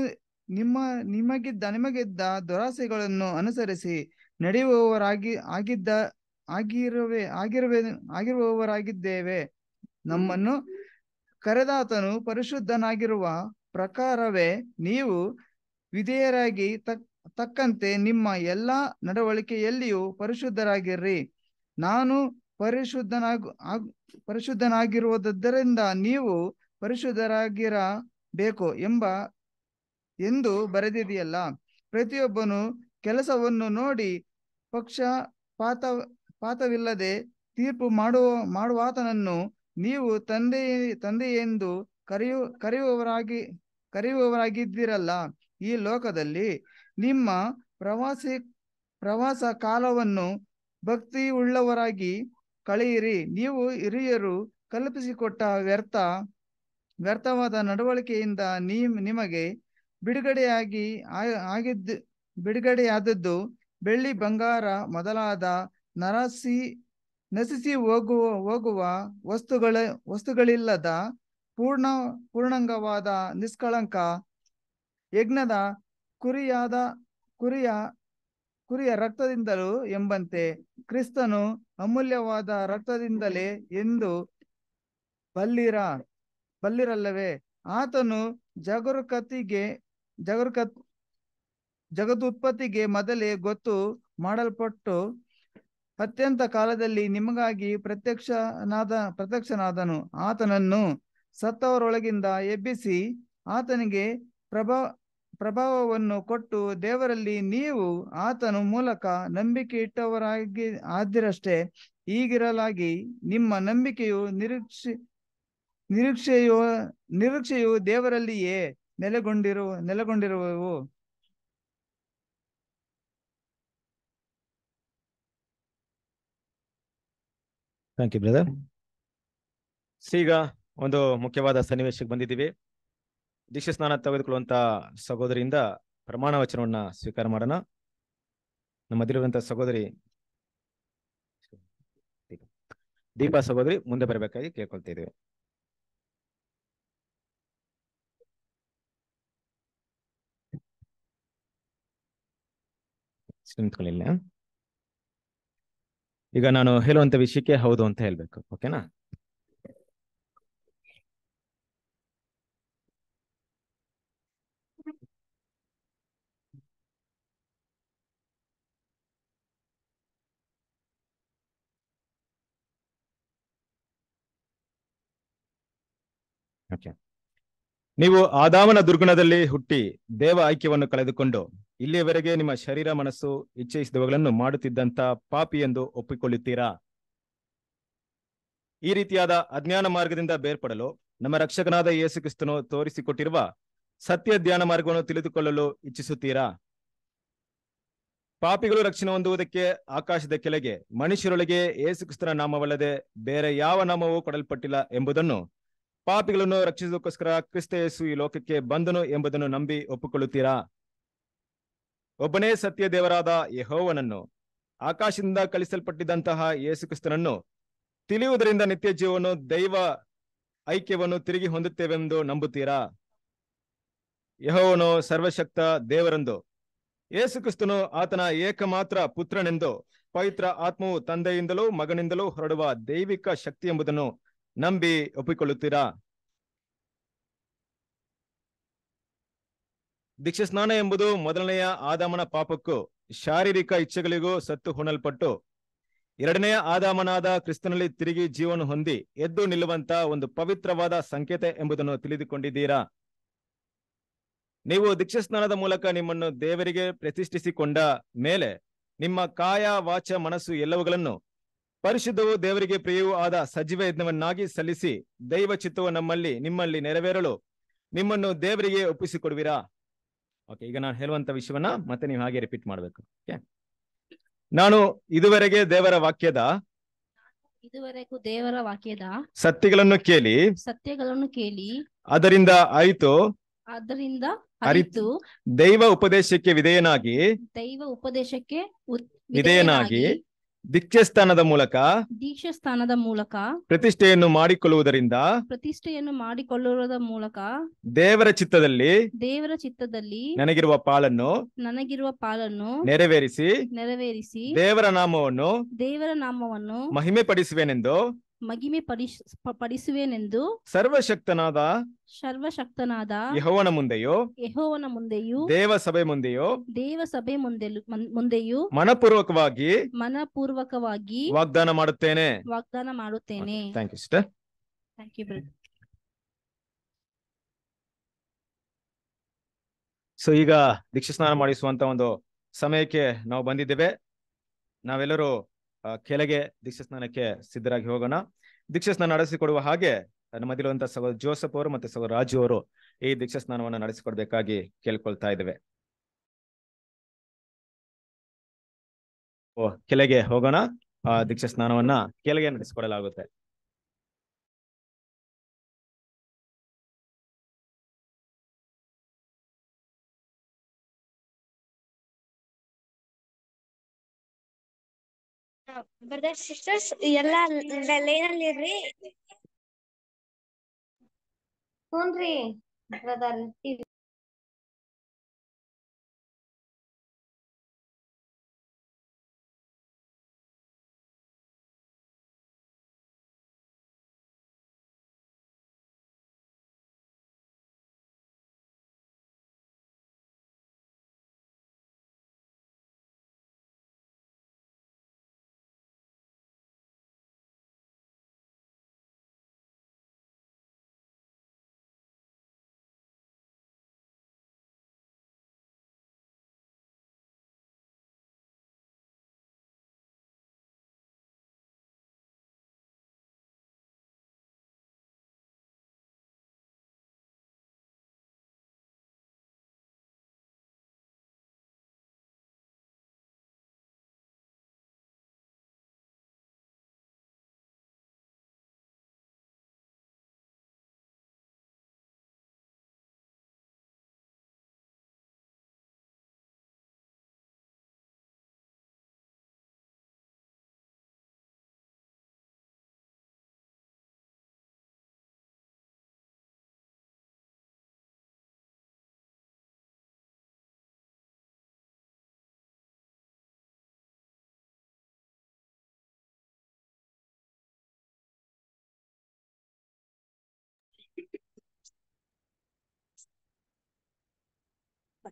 ನಿಮ್ಮ ನಿಮಗಿದ್ದ ನಿಮಗಿದ್ದ ದುರಾಸೆಗಳನ್ನು ಅನುಸರಿಸಿ ನಡೆಯುವವರಾಗಿ ಆಗಿದ್ದ ಆಗಿರುವೆ ಆಗಿರುವೆ ಆಗಿರುವವರಾಗಿದ್ದೇವೆ ನಮ್ಮನ್ನು ಕರೆದಾತನು ಪರಿಶುದ್ಧನಾಗಿರುವ ಪ್ರಕಾರವೇ ನೀವು ವಿಧೇಯರಾಗಿ ತಕ್ಕಂತೆ ನಿಮ್ಮ ಎಲ್ಲಾ ನಡವಳಿಕೆಯಲ್ಲಿಯೂ ಪರಿಶುದ್ಧರಾಗಿರ್ರಿ ನಾನು ಪರಿಶುದ್ಧನಾಗ ಪರಿಶುದ್ಧನಾಗಿರುವುದರಿಂದ ನೀವು ಪರಿಶುದ್ಧರಾಗಿರಬೇಕು ಎಂಬ ಎಂದು ಬರೆದಿದೆಯಲ್ಲ ಪ್ರತಿಯೊಬ್ಬನು ಕೆಲಸವನ್ನು ನೋಡಿ ಪಕ್ಷ ಪಾತ ಪಾತವಿಲ್ಲದೆ ತೀರ್ಪು ಮಾಡುವ ಮಾಡುವಾತನನ್ನು ನೀವು ತಂದೆ ತಂದೆ ಎಂದು ಕರೆಯು ಕರೆಯುವವರಾಗಿ ಕರೆಯುವವರಾಗಿದ್ದೀರಲ್ಲ ಈ ಲೋಕದಲ್ಲಿ ನಿಮ್ಮ ಪ್ರವಾಸಿ ಪ್ರವಾಸ ಕಾಲವನ್ನು ಭಕ್ತಿ ಉಳ್ಳವರಾಗಿ ಕಳೆಯಿರಿ ನೀವು ಹಿರಿಯರು ಕಲ್ಪಿಸಿಕೊಟ್ಟ ವ್ಯರ್ಥ ವ್ಯರ್ಥವಾದ ನಡವಳಿಕೆಯಿಂದ ನಿಮಗೆ ಬಿಡುಗಡೆಯಾಗಿ ಆಗಿದ್ದು ಬಿಡುಗಡೆಯಾದದ್ದು ಬೆಳ್ಳಿ ಬಂಗಾರ ಮೊದಲಾದ ನರಸಿ ನಶಿಸಿ ಹೋಗುವ ಹೋಗುವ ವಸ್ತುಗಳ ವಸ್ತುಗಳಿಲ್ಲದ ಪೂರ್ಣ ಪೂರ್ಣಾಂಗವಾದ ನಿಷ್ಕಳಂಕ ಯಜ್ಞದ ಕುರಿಯಾದ ಕುರಿಯ ಕುರಿಯ ರಕ್ತದಿಂದಲೂ ಎಂಬಂತೆ ಕ್ರಿಸ್ತನು ಅಮೂಲ್ಯವಾದ ರಕ್ತದಿಂದಲೇ ಎಂದು ಬಲ್ಲಿರ ಬಲ್ಲಿರಲ್ಲವೇ ಆತನು ಜಾಗರೂಕತಿಗೆ ಜಾಗರೂಕ ಜಗದುತ್ಪತ್ತಿಗೆ ಮೊದಲೇ ಗೊತ್ತು ಮಾಡಲ್ಪಟ್ಟು ಅತ್ಯಂತ ಕಾಲದಲ್ಲಿ ನಿಮಗಾಗಿ ಪ್ರತ್ಯಕ್ಷನಾದ ಪ್ರತ್ಯಕ್ಷನಾದನು ಆತನನ್ನು ಸತ್ತವರೊಳಗಿಂದ ಎಬ್ಬಿಸಿ ಆತನಿಗೆ ಪ್ರಭಾ ಪ್ರಭಾವವನ್ನು ಕೊಟ್ಟು ದೇವರಲ್ಲಿ ನೀವು ಆತನ ಮೂಲಕ ನಂಬಿಕೆ ಇಟ್ಟವರಾಗಿ ಆದಿರಷ್ಟೇ ಈಗಿರಲಾಗಿ ನಿಮ್ಮ ನಂಬಿಕೆಯು ನಿರೀಕ್ಷೆ ನಿರೀಕ್ಷೆಯು ನಿರೀಕ್ಷೆಯು ದೇವರಲ್ಲಿಯೇ ನೆಲೆಗೊಂಡಿರುವ ನೆಲೆಗೊಂಡಿರುವವು ಥ್ಯಾಂಕ್ ಯು ಬ್ರದರ್ ಈಗ ಒಂದು ಮುಖ್ಯವಾದ ಸನ್ನಿವೇಶಕ್ಕೆ ಬಂದಿದ್ದೀವಿ ದೀಕ್ಷ ಸ್ನಾನ ತೆಗೆದುಕೊಳ್ಳುವಂತ ಸಹೋದರಿಯಿಂದ ಪ್ರಮಾಣ ವಚನವನ್ನ ಸ್ವೀಕಾರ ಮಾಡೋಣ ನಮ್ಮದಿರುವಂತಹ ಸಹೋದರಿ ದೀಪಾ ಸಹೋದರಿ ಮುಂದೆ ಬರಬೇಕಾಗಿ ಕೇಳ್ಕೊಳ್ತಿದ್ದೇವೆ ನಿಂತ್ಕೊಳ್ಳಿಲ್ಲ ಈಗ ನಾನು ಹೇಳುವಂತ ವಿಷಯಕ್ಕೆ ಹೌದು ಅಂತ ಹೇಳ್ಬೇಕು ಓಕೆನಾ ನೀವು ಆದಾಮನ ದುರ್ಗುಣದಲ್ಲಿ ಹುಟ್ಟಿ ದೇವ ಐಕ್ಯವನ್ನು ಕಳೆದುಕೊಂಡು ಇಲ್ಲಿಯವರೆಗೆ ನಿಮ್ಮ ಶರೀರ ಮನಸ್ಸು ಇಚ್ಛಿಸಿದವುಗಳನ್ನು ಮಾಡುತ್ತಿದ್ದಂತ ಪಾಪಿ ಎಂದು ಒಪ್ಪಿಕೊಳ್ಳುತ್ತೀರಾ ಈ ರೀತಿಯಾದ ಅಜ್ಞಾನ ಮಾರ್ಗದಿಂದ ಬೇರ್ಪಡಲು ನಮ್ಮ ರಕ್ಷಕನಾದ ಯೇಸು ಕ್ರಿಸ್ತನು ತೋರಿಸಿಕೊಟ್ಟಿರುವ ಸತ್ಯ ಧ್ಯಾನ ಮಾರ್ಗವನ್ನು ತಿಳಿದುಕೊಳ್ಳಲು ಇಚ್ಛಿಸುತ್ತೀರಾ ಪಾಪಿಗಳು ರಕ್ಷಣೆ ಹೊಂದುವುದಕ್ಕೆ ಆಕಾಶದ ಕೆಳಗೆ ಮನುಷ್ಯರೊಳಗೆ ಯೇಸುಕ್ರಿಸ್ತನ ಕ್ರಿಸ್ತನ ನಾಮವಲ್ಲದೆ ಬೇರೆ ಯಾವ ನಾಮವೂ ಕೊಡಲ್ಪಟ್ಟಿಲ್ಲ ಎಂಬುದನ್ನು ಪಾಪಿಗಳನ್ನು ರಕ್ಷಿಸುವುದಕ್ಕೋಸ್ಕರ ಕ್ರಿಸ್ತ ಯೇಸು ಈ ಲೋಕಕ್ಕೆ ಬಂದನು ಎಂಬುದನ್ನು ನಂಬಿ ಒಪ್ಪಿಕೊಳ್ಳುತ್ತೀರಾ ಒಬ್ಬನೇ ಸತ್ಯ ದೇವರಾದ ಯಹೋವನನ್ನು ಆಕಾಶದಿಂದ ಕಳಿಸಲ್ಪಟ್ಟಿದ್ದಂತಹ ಯೇಸುಕ್ರಿಸ್ತನನ್ನು ತಿಳಿಯುವುದರಿಂದ ನಿತ್ಯ ಜೀವವನ್ನು ದೈವ ಐಕ್ಯವನ್ನು ತಿರುಗಿ ಹೊಂದುತ್ತೇವೆಂದು ನಂಬುತ್ತೀರಾ ಯಹೋವನು ಸರ್ವಶಕ್ತ ದೇವರೆಂದು ಯೇಸುಕ್ರಿಸ್ತನು ಆತನ ಏಕಮಾತ್ರ ಪುತ್ರನೆಂದು ಪವಿತ್ರ ಆತ್ಮವು ತಂದೆಯಿಂದಲೂ ಮಗನಿಂದಲೂ ಹೊರಡುವ ದೈವಿಕ ಶಕ್ತಿ ಎಂಬುದನ್ನು ನಂಬಿ ಒಪ್ಪಿಕೊಳ್ಳುತ್ತೀರಾ ದೀಕ್ಷ ಸ್ನಾನ ಎಂಬುದು ಮೊದಲನೆಯ ಆದಾಮನ ಪಾಪಕ್ಕೂ ಶಾರೀರಿಕ ಇಚ್ಛೆಗಳಿಗೂ ಸತ್ತು ಹುಣಲ್ಪಟ್ಟು ಎರಡನೆಯ ಆದಾಮನಾದ ಕ್ರಿಸ್ತನಲ್ಲಿ ತಿರುಗಿ ಜೀವನ ಹೊಂದಿ ಎದ್ದು ನಿಲ್ಲುವಂತ ಒಂದು ಪವಿತ್ರವಾದ ಸಂಕೇತ ಎಂಬುದನ್ನು ತಿಳಿದುಕೊಂಡಿದ್ದೀರಾ ನೀವು ದೀಕ್ಷ ಸ್ನಾನದ ಮೂಲಕ ನಿಮ್ಮನ್ನು ದೇವರಿಗೆ ಪ್ರತಿಷ್ಠಿಸಿಕೊಂಡ ಮೇಲೆ ನಿಮ್ಮ ಕಾಯ ವಾಚ ಮನಸ್ಸು ಎಲ್ಲವುಗಳನ್ನು ಪರಿಶುದ್ಧವು ದೇವರಿಗೆ ಪ್ರಿಯವೂ ಆದ ಸಜೀವ ಯಜ್ಞವನ್ನಾಗಿ ಸಲ್ಲಿಸಿ ದೈವ ಚಿತ್ತವು ನಮ್ಮಲ್ಲಿ ನಿಮ್ಮಲ್ಲಿ ನೆರವೇರಲು ನಿಮ್ಮನ್ನು ದೇವರಿಗೆ ಒಪ್ಪಿಸಿಕೊಡುವಿರಾ ಓಕೆ ಈಗ ನಾನು ಹೇಳುವಂತ ವಿಷಯವನ್ನ ಮತ್ತೆ ನೀವು ಹಾಗೆ ರಿಪೀಟ್ ಮಾಡಬೇಕು ಓಕೆ ನಾನು ಇದುವರೆಗೆ ದೇವರ ವಾಕ್ಯದ ಇದುವರೆಗೂ ದೇವರ ವಾಕ್ಯದ ಸತ್ಯಗಳನ್ನು ಕೇಳಿ ಸತ್ಯಗಳನ್ನು ಕೇಳಿ ಅದರಿಂದ ಆಯಿತು ಅದರಿಂದ ಅರಿತು ದೈವ ಉಪದೇಶಕ್ಕೆ ವಿಧೇಯನಾಗಿ ದೈವ ಉಪದೇಶಕ್ಕೆ ವಿಧೇಯನಾಗಿ ಸ್ಥಾನದ ಮೂಲಕ ಸ್ಥಾನದ ಮೂಲಕ ಪ್ರತಿಷ್ಠೆಯನ್ನು ಮಾಡಿಕೊಳ್ಳುವುದರಿಂದ ಪ್ರತಿಷ್ಠೆಯನ್ನು ಮಾಡಿಕೊಳ್ಳುವುದರ ಮೂಲಕ ದೇವರ ಚಿತ್ತದಲ್ಲಿ ದೇವರ ಚಿತ್ತದಲ್ಲಿ ನನಗಿರುವ ಪಾಲನ್ನು ನನಗಿರುವ ಪಾಲನ್ನು ನೆರವೇರಿಸಿ ನೆರವೇರಿಸಿ ದೇವರ ನಾಮವನ್ನು ದೇವರ ನಾಮವನ್ನು ಮಹಿಮೆ ಪಡಿಸುವೆನೆಂದು ಮಗಿಮೆ ಪಡಿಸುವೆನೆಂದು ಸರ್ವಶಕ್ತನಾದ ಸರ್ವಶಕ್ತನಾದ ಯಹೋವನ ಮುಂದೆಯೋ ಯಹೋವನ ಮುಂದೆಯೂ ದೇವಸಭೆ ಮುಂದೆಯೋ ದೇವಸಭೆ ಮುಂದೆ ಮುಂದೆಯೂ ಮನಪೂರ್ವಕವಾಗಿ ಮನಪೂರ್ವಕವಾಗಿ ವಾಗ್ದಾನ ಮಾಡುತ್ತೇನೆ ವಾಗ್ದಾನ ಮಾಡುತ್ತೇನೆ thank you sir thank you so ಈಗ ದೀಕ್ಷಾ ಸ್ನಾನ ಮಾಡಿಸುವಂತ ಒಂದು ಸಮಯಕ್ಕೆ ನಾವು ಬಂದಿದ್ದೇವೆ ನಾವೆಲ್ಲರೂ ಕೆಳಗೆ ದೀಕ್ಷಾ ಸ್ನಾನಕ್ಕೆ ಸಿದ್ಧರಾಗಿ ಹೋಗೋಣ ದೀಕ್ಷಾ ಸ್ನಾನ ನಡೆಸಿಕೊಡುವ ಹಾಗೆ ನಮ್ಮದಿರುವಂತಹ ಸವ ಜೋಸಫ್ ಅವರು ಮತ್ತೆ ಸವ ರಾಜು ಅವರು ಈ ದೀಕ್ಷಾ ಸ್ನಾನವನ್ನು ನಡೆಸಿಕೊಡ್ಬೇಕಾಗಿ ಕೇಳ್ಕೊಳ್ತಾ ಇದ್ದೇವೆ ಕೆಳಗೆ ಹೋಗೋಣ ಆ ದೀಕ್ಷಾ ಸ್ನಾನವನ್ನ ಕೆಳಗೆ ನಡೆಸಿಕೊಡಲಾಗುತ್ತೆ ಬ್ರದರ್ ಸಿಸ್ಟರ್ಸ್ ಎಲ್ಲ ಅಲ್ಲಿ ಇರ್ರಿ ಹ್ಞೂನ್ರಿ brother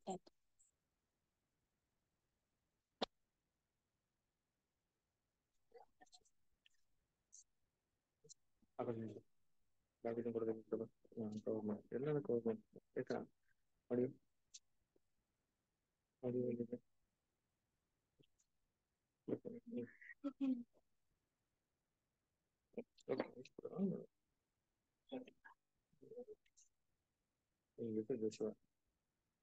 step. Okay. Thank you for this one.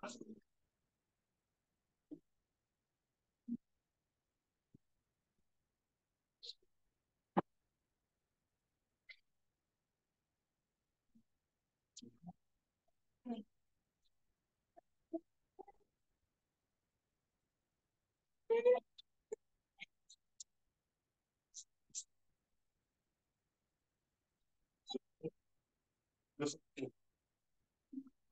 Gracias.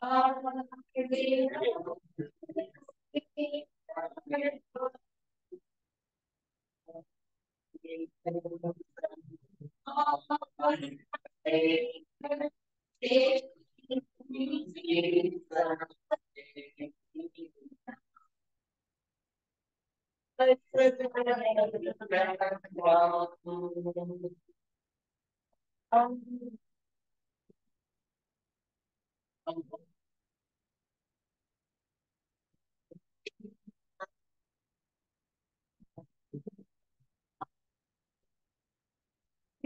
you.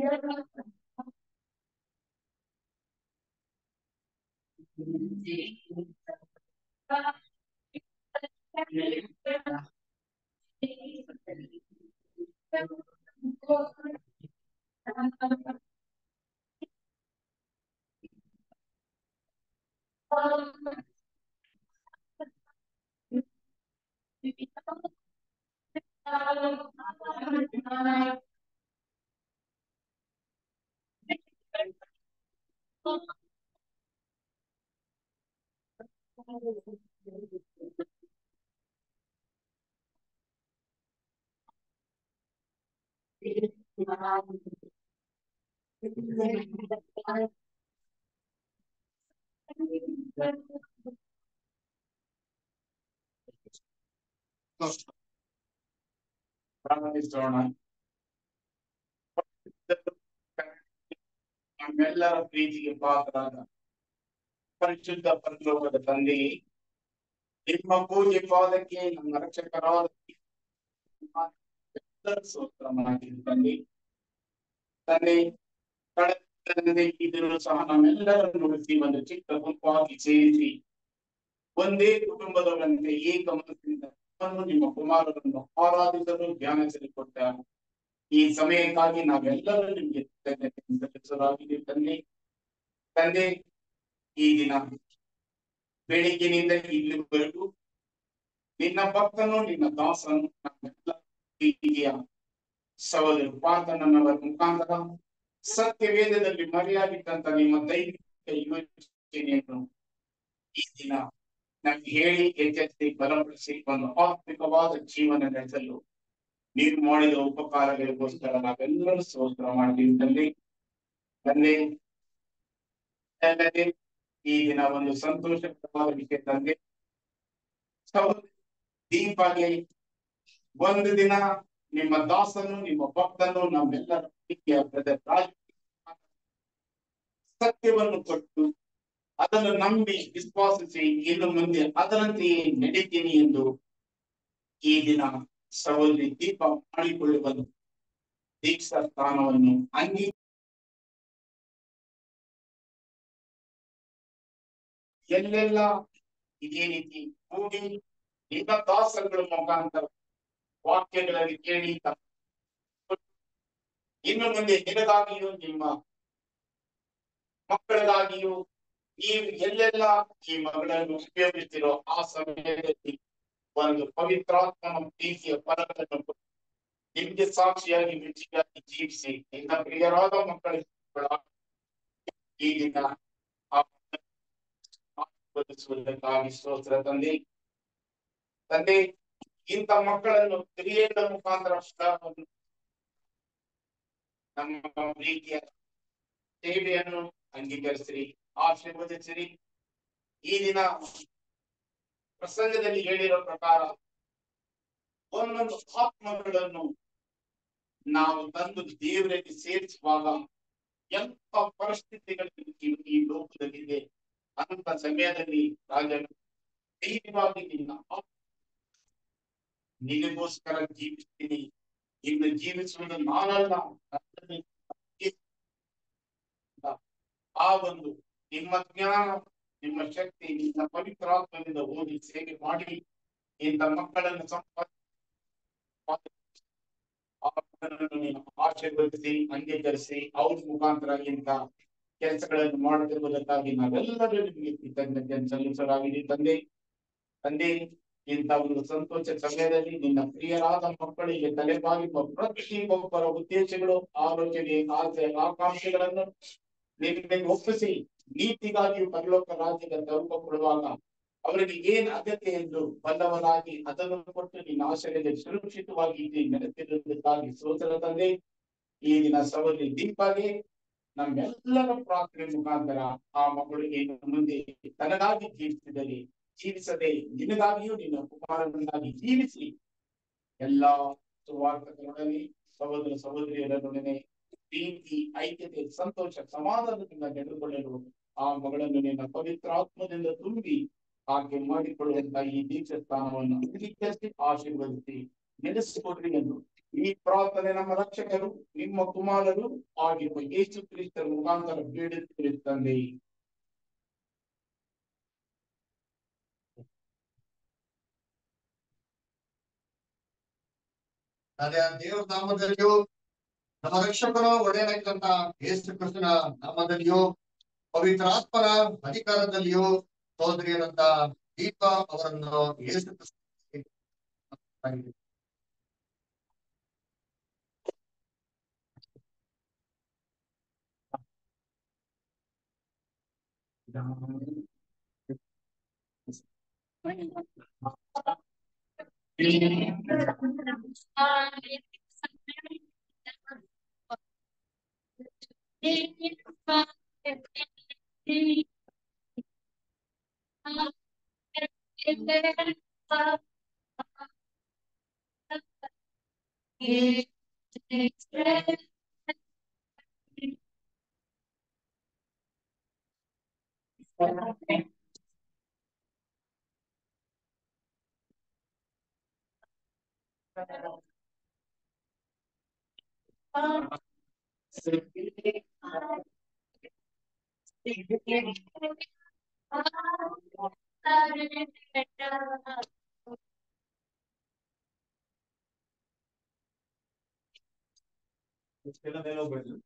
Thank you. based on நம்ம எல்லாரும் பிரீத்தியை பார்க்கிறாங்க பரிசுத்த பரலோகத தந்தையை ನಿಮ್ಮ ಪೂಜೆ ಪಾದಕ್ಕೆ ನಮ್ಮ ರಕ್ಷಕರಾದ ತಂದೆ ತಂದೆ ಕಳೆದಂದೆ ಇದ್ದರೂ ಸಹ ನಮ್ಮೆಲ್ಲರನ್ನು ಉಳಿಸಿ ಒಂದು ಚಿಕ್ಕ ಗುಂಪಾಗಿ ಸೇರಿಸಿ ಒಂದೇ ಕುಟುಂಬದವರಂತೆ ಏಕ ಮನಸ್ಸಿನಿಂದ ನಿಮ್ಮ ಕುಮಾರರು ಆರಾಧಿಸಲು ಜ್ಞಾನ ಈ ಸಮಯಕ್ಕಾಗಿ ನಾವೆಲ್ಲರೂ ನಿಮ್ಗೆ ಸಲ್ಲಿಸಲಾಗಿದೆ ತಂದೆ ತಂದೆ ಈ ದಿನ ಬೆಳಿಗ್ಗಿನಿಂದ ಇಲ್ಲಿವರೆಗೂ ನಿನ್ನ ಭಕ್ತನು ನಿನ್ನ ದಾಸನು ರೀತಿಯ ಸವಲು ಪಾತನವರ ಮುಖಾಂತರ ಸತ್ಯ ವೇದದಲ್ಲಿ ಮರೆಯಾಗಿದ್ದಂತ ನಿಮ್ಮ ದೈಹಿಕ ಯೋಚನೆಯನ್ನು ಈ ದಿನ ನಮ್ಗೆ ಹೇಳಿ ಎಚ್ಚರಿಸಿ ಬಲಪಡಿಸಿ ಒಂದು ಆತ್ಮಿಕವಾದ ಜೀವನ ನಡೆಸಲು ನೀವು ಮಾಡಿದ ಉಪಕಾರಗಳಿಗೋಸ್ಕರ ನಾವೆಲ್ಲರೂ ಸ್ತೋತ್ರ ಮಾಡ್ತೀವಿ ತಂದೆ ತಂದೆ ಈ ದಿನ ಒಂದು ಸಂತೋಷಕರವಾದ ವಿಷಯ ತಂದೆ ದೀಪಾಗೆ ಒಂದು ದಿನ ನಿಮ್ಮ ದಾಸನು ನಿಮ್ಮ ಭಕ್ತನು ನಮ್ಮೆಲ್ಲರ ಸತ್ಯವನ್ನು ಕೊಟ್ಟು ಅದನ್ನು ನಂಬಿ ವಿಶ್ವಾಸಿಸಿ ಇನ್ನು ಮುಂದೆ ಅದರಂತೆಯೇ ನಡೀತೀನಿ ಎಂದು ಈ ದಿನ ಸಹೋದರಿ ದೀಪ ಮಾಡಿಕೊಳ್ಳುವ ದೀಕ್ಷಾ ಸ್ಥಾನವನ್ನು ಅಂಗಿ ಎಲ್ಲೆಲ್ಲ ಇದೇ ರೀತಿ ಕೂಡಿ ನಿಮ್ಮ ದಾಸಗಳ ಮುಖಾಂತರ ವಾಕ್ಯಗಳಲ್ಲಿ ಕೇಳಿ ಇನ್ನು ಮುಂದೆ ನಿಮಗಾಗಿಯೂ ನಿಮ್ಮ ಮಕ್ಕಳದಾಗಿಯೂ ಈ ಎಲ್ಲೆಲ್ಲ ಈ ಮಗಳನ್ನು ಉಪಯೋಗಿಸ್ತಿರೋ ಆ ಸಮಯದಲ್ಲಿ ಒಂದು ಪವಿತ್ರಾತ್ಮನ ಪ್ರೀತಿಯ ಫಲಗಳನ್ನು ನಿಮ್ಗೆ ಸಾಕ್ಷಿಯಾಗಿ ರುಚಿಯಾಗಿ ಜೀವಿಸಿ ನಿನ್ನ ಪ್ರಿಯರಾದ ಮಕ್ಕಳ ಈ ದಿನ ಆಶೀರ್ವದಿಸುವುದಕ್ಕಾಗಿ ಸ್ತೋತ್ರ ತಂದೆ ತಂದೆ ಇಂತ ಮಕ್ಕಳನ್ನು ಕ್ರಿಯೆಗಳ ಮುಖಾಂತರ ನಮ್ಮ ಪ್ರೀತಿಯ ಸೇವೆಯನ್ನು ಅಂಗೀಕರಿಸ್ರಿ ಆ ಸರಿ ಈ ದಿನ ಪ್ರಸಂಗದಲ್ಲಿ ಹೇಳಿರೋ ಪ್ರಕಾರ ಒಂದೊಂದು ಆತ್ಮಗಳನ್ನು ನಾವು ತಂದು ದೇವರಿಗೆ ಸೇರಿಸುವಾಗ ಎಂತ ಪರಿಸ್ಥಿತಿಗಳು ಈ ಲೋಕದಲ್ಲಿದೆ ಅಂತ ಸಮಯದಲ್ಲಿ ರಾಜನು ಧೈರ್ಯವಾಗಿ ನಿನ್ನ ನಿನಗೋಸ್ಕರ ಜೀವಿಸ್ತೀನಿ ಇನ್ನು ಜೀವಿಸುವುದು ನಾನಲ್ಲ ಆ ಒಂದು ನಿಮ್ಮ ಜ್ಞಾನ ನಿಮ್ಮ ಶಕ್ತಿ ನಿಮ್ಮ ಪವಿತ್ರಾತ್ಮದಿಂದ ಓದಿ ಸೇವೆ ಮಾಡಿ ಇಂಥ ಮಕ್ಕಳನ್ನು ಆಶೀರ್ವದಿಸಿ ಅಂಗೀಕರಿಸಿ ಅವ್ರ ಮುಖಾಂತರ ಇಂತ ಕೆಲಸಗಳನ್ನು ಮಾಡುತ್ತಿರುವುದಕ್ಕಾಗಿ ನಾವೆಲ್ಲರೂ ನಿಮಗೆ ಕೃತಜ್ಞತೆಯನ್ನು ಸಲ್ಲಿಸಲಾಗಿದೆ ತಂದೆ ತಂದೆ ಇಂತ ಒಂದು ಸಂತೋಷ ಸಮಯದಲ್ಲಿ ನಿನ್ನ ಪ್ರಿಯರಾದ ಮಕ್ಕಳಿಗೆ ತಲೆಬಾಗಿರುವ ಪ್ರತಿಯೊಬ್ಬರ ಉದ್ದೇಶಗಳು ಆಲೋಚನೆ ಆಸೆ ಆಕಾಂಕ್ಷೆಗಳನ್ನು ನಿಮಗೆ ಒಪ್ಪಿಸಿ ನೀತಿಗಾಗಿ ಪರಲೋಕ ರಾಜ್ಯದ ಗರ್ವ ಕೊಡುವಾಗ ಅವರಿಗೆ ಏನ್ ಅಗತ್ಯ ಎಂದು ಬಲ್ಲವನಾಗಿ ಅದನ್ನು ಕೊಟ್ಟು ನಿನ್ನ ಆಶ್ರಯದಲ್ಲಿ ಸುರಕ್ಷಿತವಾಗಿ ನೆನಪಿರುವುದಕ್ಕಾಗಿ ಸೋದರ ತಂದೆ ಈ ದಿನ ಸವರಿ ದೀಪಾಗೆ ನಮ್ಮೆಲ್ಲರ ಪ್ರಾರ್ಥನೆ ಮುಖಾಂತರ ಆ ಮಕ್ಕಳಿಗೆ ಮುಂದೆ ತನಗಾಗಿ ಜೀವಿಸಿದರೆ ಜೀವಿಸದೆ ನಿನಗಾಗಿಯೂ ನಿನ್ನ ಕುಮಾರನನ್ನಾಗಿ ಜೀವಿಸಿ ಎಲ್ಲಾ ಸುವಾರ್ಥಗಳೊಡನೆ ಸಹೋದರ ಸಹೋದರಿಯರೊಡನೆ ಪ್ರೀತಿ ಐಕ್ಯತೆ ಸಂತೋಷ ಸಮಾಧಾನದಿಂದ ನಡೆದುಕೊಳ್ಳಲು ಆ ಮಗಳನ್ನು ನಿನ್ನ ಪವಿತ್ರಾತ್ಮದಿಂದ ತುಂಬಿ ಆಕೆ ಮಾಡಿಕೊಳ್ಳುವಂತಹ ಈ ದೀಕ್ಷ ಸ್ಥಾನವನ್ನು ಅಂಗೀಕರಿಸಿ ಆಶೀರ್ವದಿಸಿ ನಡೆಸಿಕೊಡ್ರಿ ಎಂದು ಈ ಪ್ರಾರ್ಥನೆ ನಮ್ಮ ರಕ್ಷಕರು ನಿಮ್ಮ ಕುಮಾರರು ಆಗಿರುವ ಯೇಸು ಕ್ರಿಸ್ತರ ಮುಖಾಂತರ ಬೇಡುತ್ತಿರಿ ತಂದೆ ಅದೇ ದೇವ್ರ ನಾಮದಲ್ಲಿಯೂ ನಮ್ಮ ರಕ್ಷಕರು ಒಡೆಯರಾಗಿದ್ದಂತ ಯೇಸು ಕೃಷ್ಣ ನಾಮದಲ್ಲಿಯೂ ಪವಿತ್ರಾತ್ಮರ ಅಧಿಕಾರದಲ್ಲಿಯೂ ಸಹೋದರಿಯರಂತ ದೀಪ ಅವರನ್ನು ಯೇಸು Krishna If I Um, so, इसके लिए ले लो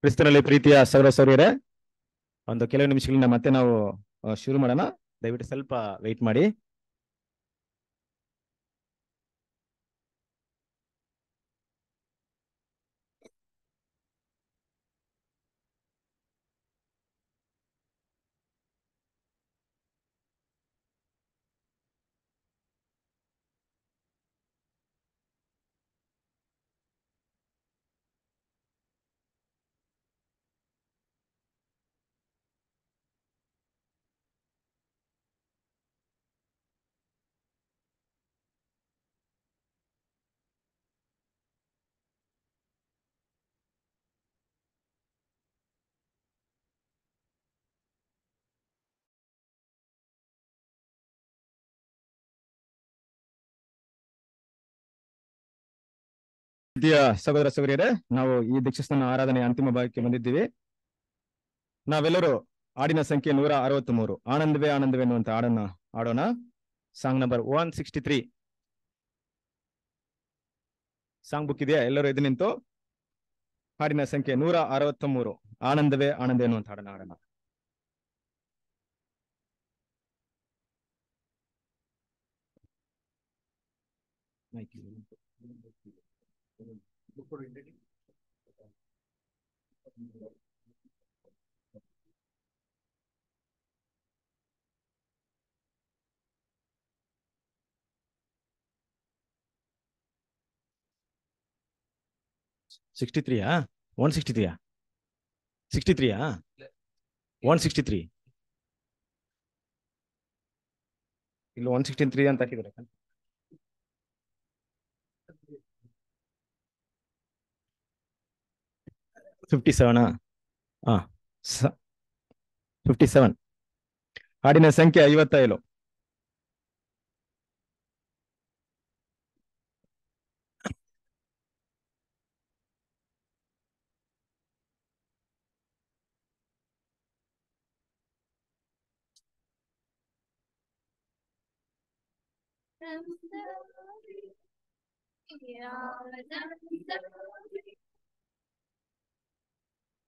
ಕ್ರಿಸ್ತನಲ್ಲಿ ಪ್ರೀತಿಯ ಸೌರ ಸೌರ್ಯರೇ ಒಂದು ಕೆಲವು ನಿಮಿಷಗಳಿಂದ ಮತ್ತೆ ನಾವು ಶುರು ಮಾಡೋಣ ದಯವಿಟ್ಟು ಸ್ವಲ್ಪ ವೆಯ್ಟ್ ಮಾಡಿ ಪ್ರೀತಿಯ ಸಹೋದರ ಸಹೋದರಿಯರೇ ನಾವು ಈ ದೀಕ್ಷಿಸ್ತಾನ ಆರಾಧನೆ ಅಂತಿಮ ಭಾಗಕ್ಕೆ ಬಂದಿದ್ದೀವಿ ನಾವೆಲ್ಲರೂ ಹಾಡಿನ ಸಂಖ್ಯೆ ನೂರ ಅರವತ್ತ್ ಮೂರು ಆನಂದವೇ ಆನಂದವೇ ಎನ್ನುವಂತ ಹಾಡನ್ನ ಹಾಡೋಣ song number one sixty three song book ಇದೆಯಾ ಎಲ್ಲರೂ ಎದ್ದು ನಿಂತು ಹಾಡಿನ ಸಂಖ್ಯೆ ನೂರ ಅರವತ್ತ ಮೂರು ಆನಂದವೇ ಆನಂದ ಎನ್ನುವಂತ ಹಾಡನ್ನ ಹಾಡೋಣ for entity. ಸಿಕ್ಸ್ಟಿ ತ್ರೀಯಾ ಒನ್ ಸಿಕ್ಸ್ಟಿ ತ್ರೀಯಾ ಸಿಕ್ಸ್ಟಿ ತ್ರೀಯಾ ಒನ್ ಸಿಕ್ಸ್ಟಿ ತ್ರೀ ಇಲ್ಲಿ ಒನ್ ಸಿಕ್ಸ್ಟಿ ತ್ರೀ ಅಂತ ಹಾಕಿದ್ರೆ ఫిఫ్టీ సెవెనా ಫಿಫ್ಟಿ ಸೆವೆನ್ ಹಾಡಿನ ಸಂಖ್ಯೆ ಐವತ್ತೈದು Yeah,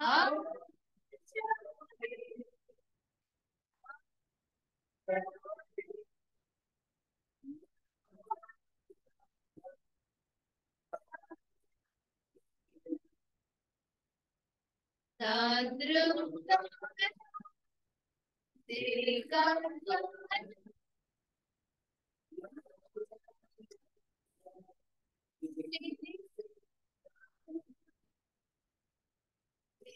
हाँ Thank you.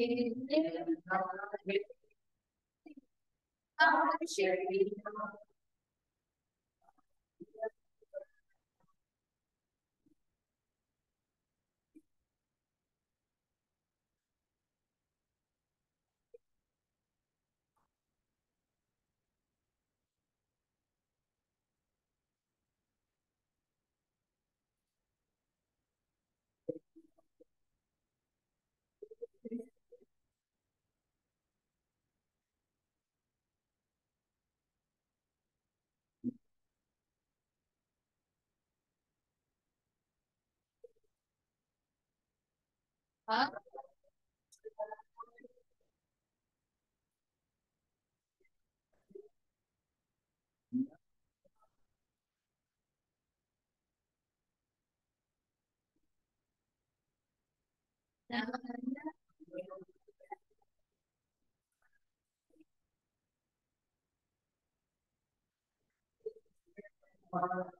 Thank you. Huh? Uh -huh.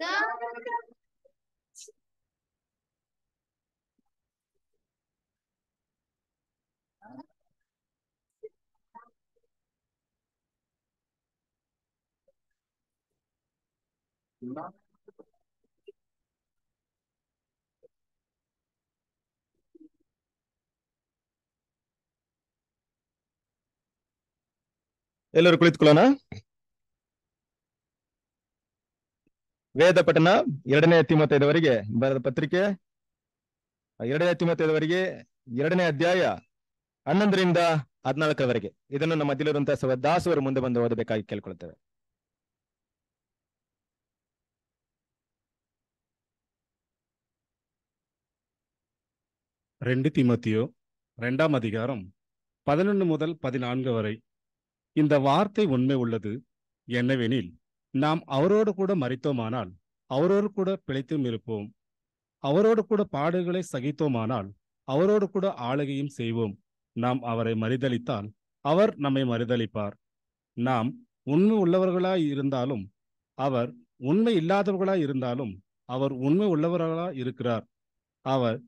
the Not ಎಲ್ಲರೂ ಕುಳಿತುಕೊಳ್ಳೋಣ ವೇದ ಪಠನ ಎರಡನೇ ತಿಮತೈದವರೆಗೆ ಬರೆದ ಪತ್ರಿಕೆ ಎರಡನೇ ತಿಮತೈದವರೆಗೆ ಎರಡನೇ ಅಧ್ಯಾಯ ಹನ್ನೊಂದರಿಂದ ಹದಿನಾಲ್ಕರವರೆಗೆ ಇದನ್ನು ನಮ್ಮ ಮಧ್ಯಲಿರುವಂತಹ ಸವ ದಾಸವರು ಮುಂದೆ ಬಂದು ಓದಬೇಕಾಗಿ ಕೇಳ್ಕೊಳ್ತೇವೆ ரெண்டு திமத்தியோ ரெண்டாம் அதிகாரம் பதினொன்று முதல் பதினான்கு வரை இந்த வார்த்தை உண்மை உள்ளது என்னவெனில் நாம் அவரோடு கூட மறித்தோமானால் அவரோடு கூட பிழைத்தும் இருப்போம் அவரோடு கூட பாடுகளை சகித்தோமானால் அவரோடு கூட ஆளுகையும் செய்வோம் நாம் அவரை மறிதளித்தால் அவர் நம்மை மறுதளிப்பார் நாம் உண்மை உள்ளவர்களாய் இருந்தாலும் அவர் உண்மை இல்லாதவர்களாய் இருந்தாலும் அவர் உண்மை உள்ளவர்களாய் இருக்கிறார் அவர்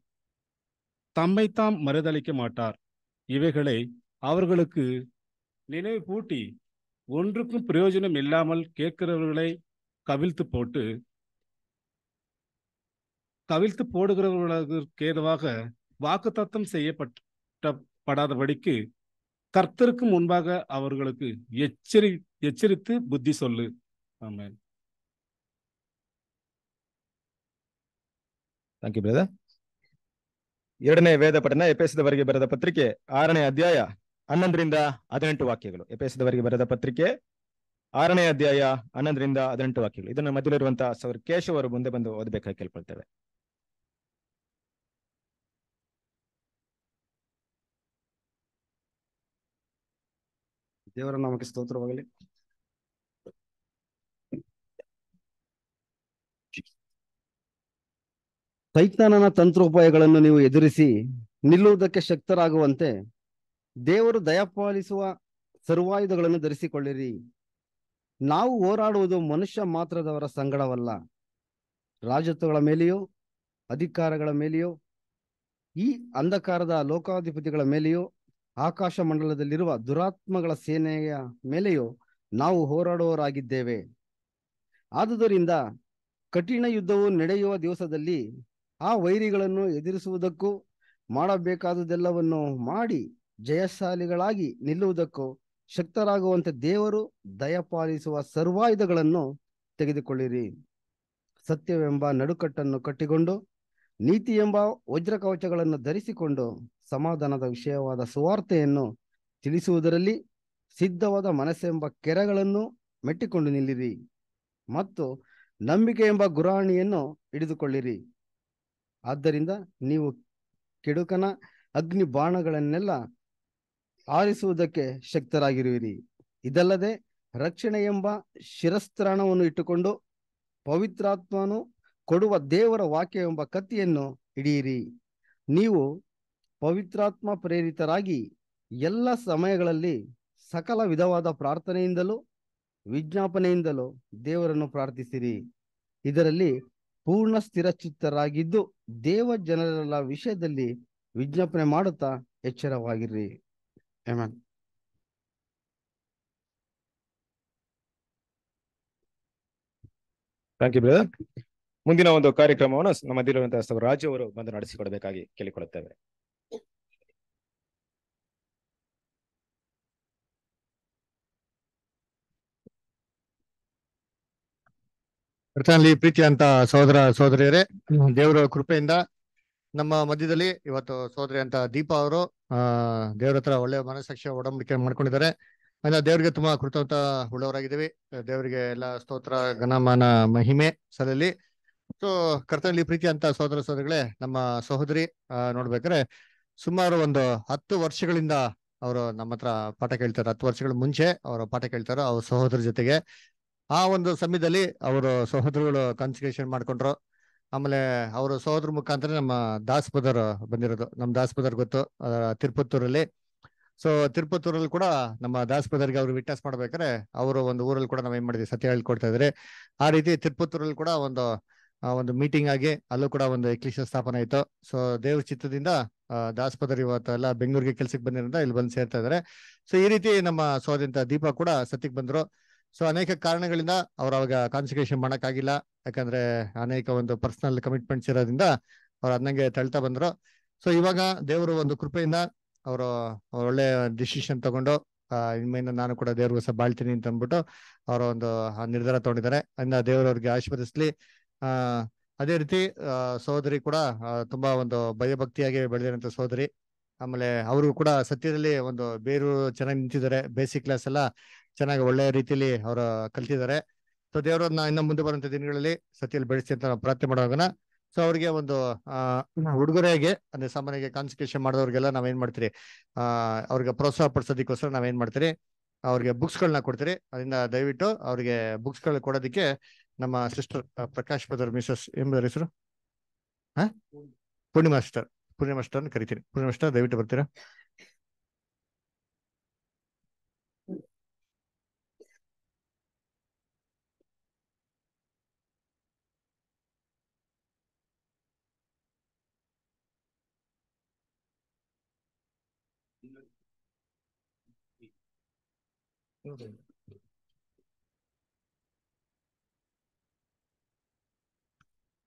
தம்மைத்தாம் மறுதளிக்க மாட்டார் இவைகளை அவர்களுக்கு நினைவு பூட்டி ஒன்றுக்கும் பிரயோஜனம் இல்லாமல் கேட்கிறவர்களை கவிழ்த்து போட்டு கவிழ்த்து போடுகிறவர்களுக்கு ஏதுவாக வாக்குத்தத்தம் செய்யப்பட்ட படாதபடிக்கு கர்த்தருக்கு முன்பாக அவர்களுக்கு எச்சரி எச்சரித்து புத்தி சொல்லு ஆமாம் தேங்க்யூ பிரதர் ಎರಡನೇ ವೇದ ಪಠನ ಎಪೇಸದ ವರೆಗೆ பிரத ಪತ್ರಿಕೆ ಆರನೇ அத்தியாயா ಹನ್ನೊಂದರಿಂದ ಹದಿನೆಂಟು ವಾಕ್ಯಗಳು ದವರಿಗೆ ಬರೆದ ಪತ್ರಿಕೆ ಆರನೇ ಅಧ್ಯಾಯ ಹನ್ನೊಂದರಿಂದ ಹದಿನೆಂಟು ವಾಕ್ಯಗಳು ಇದನ್ನು ಮಧ್ಯದಲ್ಲಿರುವಂತಹ ಸವರ್ ಕೇಶವ್ ಅವರು ಮುಂದೆ ಬಂದು ಓದಬೇಕಾಗಿ ಕೇಳ್ಕೊಳ್ತೇವೆ ದೇವರ ನಾಮಕ್ಕೆ ಸ್ತೋತ್ರವಾಗಲಿ ಸೈತಾನನ ತಂತ್ರೋಪಾಯಗಳನ್ನು ನೀವು ಎದುರಿಸಿ ನಿಲ್ಲುವುದಕ್ಕೆ ಶಕ್ತರಾಗುವಂತೆ ದೇವರು ದಯಪಾಲಿಸುವ ಸರ್ವಾಯುಧಗಳನ್ನು ಧರಿಸಿಕೊಳ್ಳಿರಿ ನಾವು ಹೋರಾಡುವುದು ಮನುಷ್ಯ ಮಾತ್ರದವರ ಸಂಗಡವಲ್ಲ ರಾಜತ್ವಗಳ ಮೇಲೆಯೋ ಅಧಿಕಾರಗಳ ಮೇಲೆಯೋ ಈ ಅಂಧಕಾರದ ಲೋಕಾಧಿಪತಿಗಳ ಮೇಲೆಯೋ ಆಕಾಶ ಮಂಡಲದಲ್ಲಿರುವ ದುರಾತ್ಮಗಳ ಸೇನೆಯ ಮೇಲೆಯೋ ನಾವು ಹೋರಾಡುವವರಾಗಿದ್ದೇವೆ ಆದುದರಿಂದ ಕಠಿಣ ಯುದ್ಧವು ನಡೆಯುವ ದಿವಸದಲ್ಲಿ ಆ ವೈರಿಗಳನ್ನು ಎದುರಿಸುವುದಕ್ಕೂ ಮಾಡಬೇಕಾದುದೆಲ್ಲವನ್ನು ಮಾಡಿ ಜಯಶಾಲಿಗಳಾಗಿ ನಿಲ್ಲುವುದಕ್ಕೂ ಶಕ್ತರಾಗುವಂತೆ ದೇವರು ದಯಪಾಲಿಸುವ ಸರ್ವಾಯುಧಗಳನ್ನು ತೆಗೆದುಕೊಳ್ಳಿರಿ ಸತ್ಯವೆಂಬ ನಡುಕಟ್ಟನ್ನು ಕಟ್ಟಿಕೊಂಡು ನೀತಿ ಎಂಬ ವಜ್ರ ಕವಚಗಳನ್ನು ಧರಿಸಿಕೊಂಡು ಸಮಾಧಾನದ ವಿಷಯವಾದ ಸುವಾರ್ತೆಯನ್ನು ತಿಳಿಸುವುದರಲ್ಲಿ ಸಿದ್ಧವಾದ ಮನಸ್ಸೆಂಬ ಕೆರೆಗಳನ್ನು ಮೆಟ್ಟಿಕೊಂಡು ನಿಲ್ಲಿರಿ ಮತ್ತು ನಂಬಿಕೆ ಎಂಬ ಗುರಾಣಿಯನ್ನು ಹಿಡಿದುಕೊಳ್ಳಿರಿ ಆದ್ದರಿಂದ ನೀವು ಕೆಡುಕನ ಅಗ್ನಿ ಬಾಣಗಳನ್ನೆಲ್ಲ ಆರಿಸುವುದಕ್ಕೆ ಶಕ್ತರಾಗಿರುವಿರಿ ಇದಲ್ಲದೆ ರಕ್ಷಣೆ ಎಂಬ ಶಿರಸ್ತ್ರಾಣವನ್ನು ಇಟ್ಟುಕೊಂಡು ಪವಿತ್ರಾತ್ಮನು ಕೊಡುವ ದೇವರ ವಾಕ್ಯ ಎಂಬ ಕತ್ತಿಯನ್ನು ಹಿಡಿಯಿರಿ ನೀವು ಪವಿತ್ರಾತ್ಮ ಪ್ರೇರಿತರಾಗಿ ಎಲ್ಲ ಸಮಯಗಳಲ್ಲಿ ಸಕಲ ವಿಧವಾದ ಪ್ರಾರ್ಥನೆಯಿಂದಲೂ ವಿಜ್ಞಾಪನೆಯಿಂದಲೂ ದೇವರನ್ನು ಪ್ರಾರ್ಥಿಸಿರಿ ಇದರಲ್ಲಿ ಪೂರ್ಣ ಸ್ಥಿರಚಿತ್ತರಾಗಿದ್ದು ದೇವ ಜನರೆಲ್ಲ ವಿಷಯದಲ್ಲಿ ವಿಜ್ಞಾಪನೆ ಮಾಡುತ್ತಾ ಎಚ್ಚರವಾಗಿರ್ರಿ hemen ಥ್ಯಾಂಕ್ ಯು ಬ್ರದರ್ ಮುಂದಿನ ಒಂದು ಕಾರ್ಯಕ್ರಮವನ್ನು ನಮ್ಮ ದಿಲವಂತ ರಾಜು ಅವರು ಬಂದು ನಡೆಸಿಕೊಡಬೇಕಾಗಿ ಕೇಳಿಕೊಳ್ಳುತ್ತೇವೆ ಪ್ರೀತಿಯಂತ ಸಹೋದರ ಸಹೋದರಿಯರೇ ದೇವರ ಕೃಪೆಯಿಂದ ನಮ್ಮ ಮಧ್ಯದಲ್ಲಿ ಇವತ್ತು ಸೋದರಿ ಅಂತ ದೀಪಾ ಅವರು ಆ ದೇವ್ರ ಹತ್ರ ಒಳ್ಳೆ ಮನಸ್ಸಾಕ್ಷಿ ಒಡಂಬಡಿಕೆ ಮಾಡ್ಕೊಂಡಿದ್ದಾರೆ ಅಂದ್ರೆ ದೇವ್ರಿಗೆ ತುಂಬಾ ಕೃತಜ್ಞತ ಉಳ್ಳವರಾಗಿದ್ದೀವಿ ದೇವರಿಗೆ ಎಲ್ಲ ಸ್ತೋತ್ರ ಗಣಮಾನ ಮಹಿಮೆ ಸಲಲ್ಲಿ ಸೊ ಕರ್ತನಲ್ಲಿ ಪ್ರೀತಿ ಅಂತ ಸಹೋದರ ಸೋದರಿಗಳೇ ನಮ್ಮ ಸಹೋದರಿ ನೋಡ್ಬೇಕ್ರೆ ಸುಮಾರು ಒಂದು ಹತ್ತು ವರ್ಷಗಳಿಂದ ಅವರು ನಮ್ಮ ಹತ್ರ ಪಾಠ ಕೇಳ್ತಾರೆ ಹತ್ತು ವರ್ಷಗಳ ಮುಂಚೆ ಅವರು ಪಾಠ ಕೇಳ್ತಾರೋ ಅವ್ರ ಸಹೋದರ ಜೊತೆಗೆ ಆ ಒಂದು ಸಮಯದಲ್ಲಿ ಅವರು ಸಹೋದರಿಗಳು ಕನ್ಸಿಗ್ರೇಷನ್ ಮಾಡ್ಕೊಂಡ್ರು ಆಮೇಲೆ ಅವರು ಸಹೋದರ ಮುಖಾಂತರ ನಮ್ಮ ದಾಸ್ಪದರ್ ಬಂದಿರೋದು ನಮ್ಮ ದಾಸ್ಪದರ್ ಗೊತ್ತು ಗೊತ್ತು ತಿರುಪತ್ತೂರಲ್ಲಿ ಸೊ ತಿರುಪತ್ತೂರಲ್ಲಿ ಕೂಡ ನಮ್ಮ ದಾಸ್ ಅವ್ರು ವಿಟ್ನೆಸ್ ಮಾಡ್ಬೇಕಾದ್ರೆ ಅವರು ಒಂದು ಊರಲ್ಲಿ ಕೂಡ ನಾವು ಏನ್ ಮಾಡಿದ್ವಿ ಸತ್ಯ ಹೇಳ್ಕೊಡ್ತಾ ಇದ್ರೆ ಆ ರೀತಿ ತಿರುಪತ್ತೂರಲ್ಲಿ ಕೂಡ ಒಂದು ಒಂದು ಮೀಟಿಂಗ್ ಆಗಿ ಅಲ್ಲೂ ಕೂಡ ಒಂದು ಎಕ್ಲಿಶ ಸ್ಥಾಪನೆ ಆಯ್ತು ಸೊ ದೇವ್ರ ಚಿತ್ರದಿಂದ ದಾಸ್ಪದರ್ ಇವತ್ತು ಇವತ್ತೆಲ್ಲ ಬೆಂಗಳೂರಿಗೆ ಕೆಲ್ಸಕ್ಕೆ ಬಂದಿರೋದ್ರಿಂದ ಇಲ್ಲಿ ಬಂದು ಸೇರ್ತಾ ಇದಾರೆ ಸೊ ಈ ರೀತಿ ನಮ್ಮ ಸ್ವಾತಂತ್ರ್ಯ ದೀಪ ಕೂಡ ಸತ್ಯಕ್ಕೆ ಬಂದ್ರು ಸೊ ಅನೇಕ ಕಾರಣಗಳಿಂದ ಅವ್ರು ಅವಾಗ ಮಾಡಕ್ ಆಗಿಲ್ಲ ಯಾಕಂದ್ರೆ ಅನೇಕ ಒಂದು ಪರ್ಸನಲ್ ಕಮಿಟ್ಮೆಂಟ್ಸ್ ಇರೋದ್ರಿಂದ ಅವ್ರು ಅದನ್ನಂಗೆ ತಳ್ತಾ ಬಂದ್ರು ಸೊ ಇವಾಗ ದೇವರು ಒಂದು ಕೃಪೆಯಿಂದ ಅವರು ಒಳ್ಳೆ ಡಿಸಿಷನ್ ತಗೊಂಡು ಇನ್ಮೇಲೆ ನಾನು ಕೂಡ ದೇವ್ರಿಗೂ ಸಹ ಬಾಳ್ತೀನಿ ಅಂತ ಅಂದ್ಬಿಟ್ಟು ಅವರ ಒಂದು ನಿರ್ಧಾರ ತಗೊಂಡಿದ್ದಾರೆ ಇನ್ನ ಅವ್ರಿಗೆ ಆಶೀರ್ವದಿಸ್ಲಿ ಆ ಅದೇ ರೀತಿ ಸಹೋದರಿ ಕೂಡ ತುಂಬಾ ಒಂದು ಭಯಭಕ್ತಿಯಾಗಿ ಬೆಳೆದಿರೋಂಥ ಸಹೋದರಿ ಆಮೇಲೆ ಅವರು ಕೂಡ ಸತ್ಯದಲ್ಲಿ ಒಂದು ಬೇರು ಚೆನ್ನಾಗಿ ನಿಂತಿದ್ದಾರೆ ಬೇಸಿಕ್ ಕ್ಲಾಸ್ ಎಲ್ಲ ಚೆನ್ನಾಗಿ ಒಳ್ಳೆಯ ರೀತಿಯಲ್ಲಿ ಅವರು ಕಲ್ತಿದ್ದಾರೆ ಸೊ ದೇವರನ್ನ ಇನ್ನು ಮುಂದೆ ಬರುವಂತ ದಿನಗಳಲ್ಲಿ ಸತಿಯಲ್ಲಿ ಬೆಳೆಸಿ ಅಂತ ನಾವು ಪ್ರಾರ್ಥನೆ ಮಾಡುವಾಗ ಸೊ ಅವ್ರಿಗೆ ಒಂದು ಆ ಉಡುಗೊರೆಗೆ ಅಂದ್ರೆ ಸಾಮಾನ್ಯವಾಗಿ ಕಾನ್ಸಂಟ್ರೇಷನ್ ಮಾಡಿದವ್ರಿಗೆಲ್ಲ ನಾವೇನ್ ಮಾಡ್ತೀರಿ ಆ ಅವ್ರಿಗೆ ಪ್ರೋತ್ಸಾಹ ಪಡಿಸೋದಕ್ಕೋಸ್ಕರ ಏನ್ ಮಾಡ್ತೀರಿ ಅವ್ರಿಗೆ ಬುಕ್ಸ್ ಗಳನ್ನ ಕೊಡ್ತೀರಿ ಅದರಿಂದ ದಯವಿಟ್ಟು ಅವ್ರಿಗೆ ಬುಕ್ಸ್ ಗಳು ಕೊಡೋದಕ್ಕೆ ನಮ್ಮ ಸಿಸ್ಟರ್ ಪ್ರಕಾಶ್ ಪದರ್ ಮಿಸಸ್ ಎಂಬುದರ ಹೆಸರು ಹಾ ಪೂರ್ಣಿಮಾಸ್ಟರ್ ಸಿಸ್ಟರ್ ಪೂರ್ಣಿಮಾ ಸಿಸ್ಟರ್ ಕರಿತೀರಿ ಪೂರ್ಣಿಮಾ ದಯವಿಟ್ಟು ಬರ್ತೀರಾ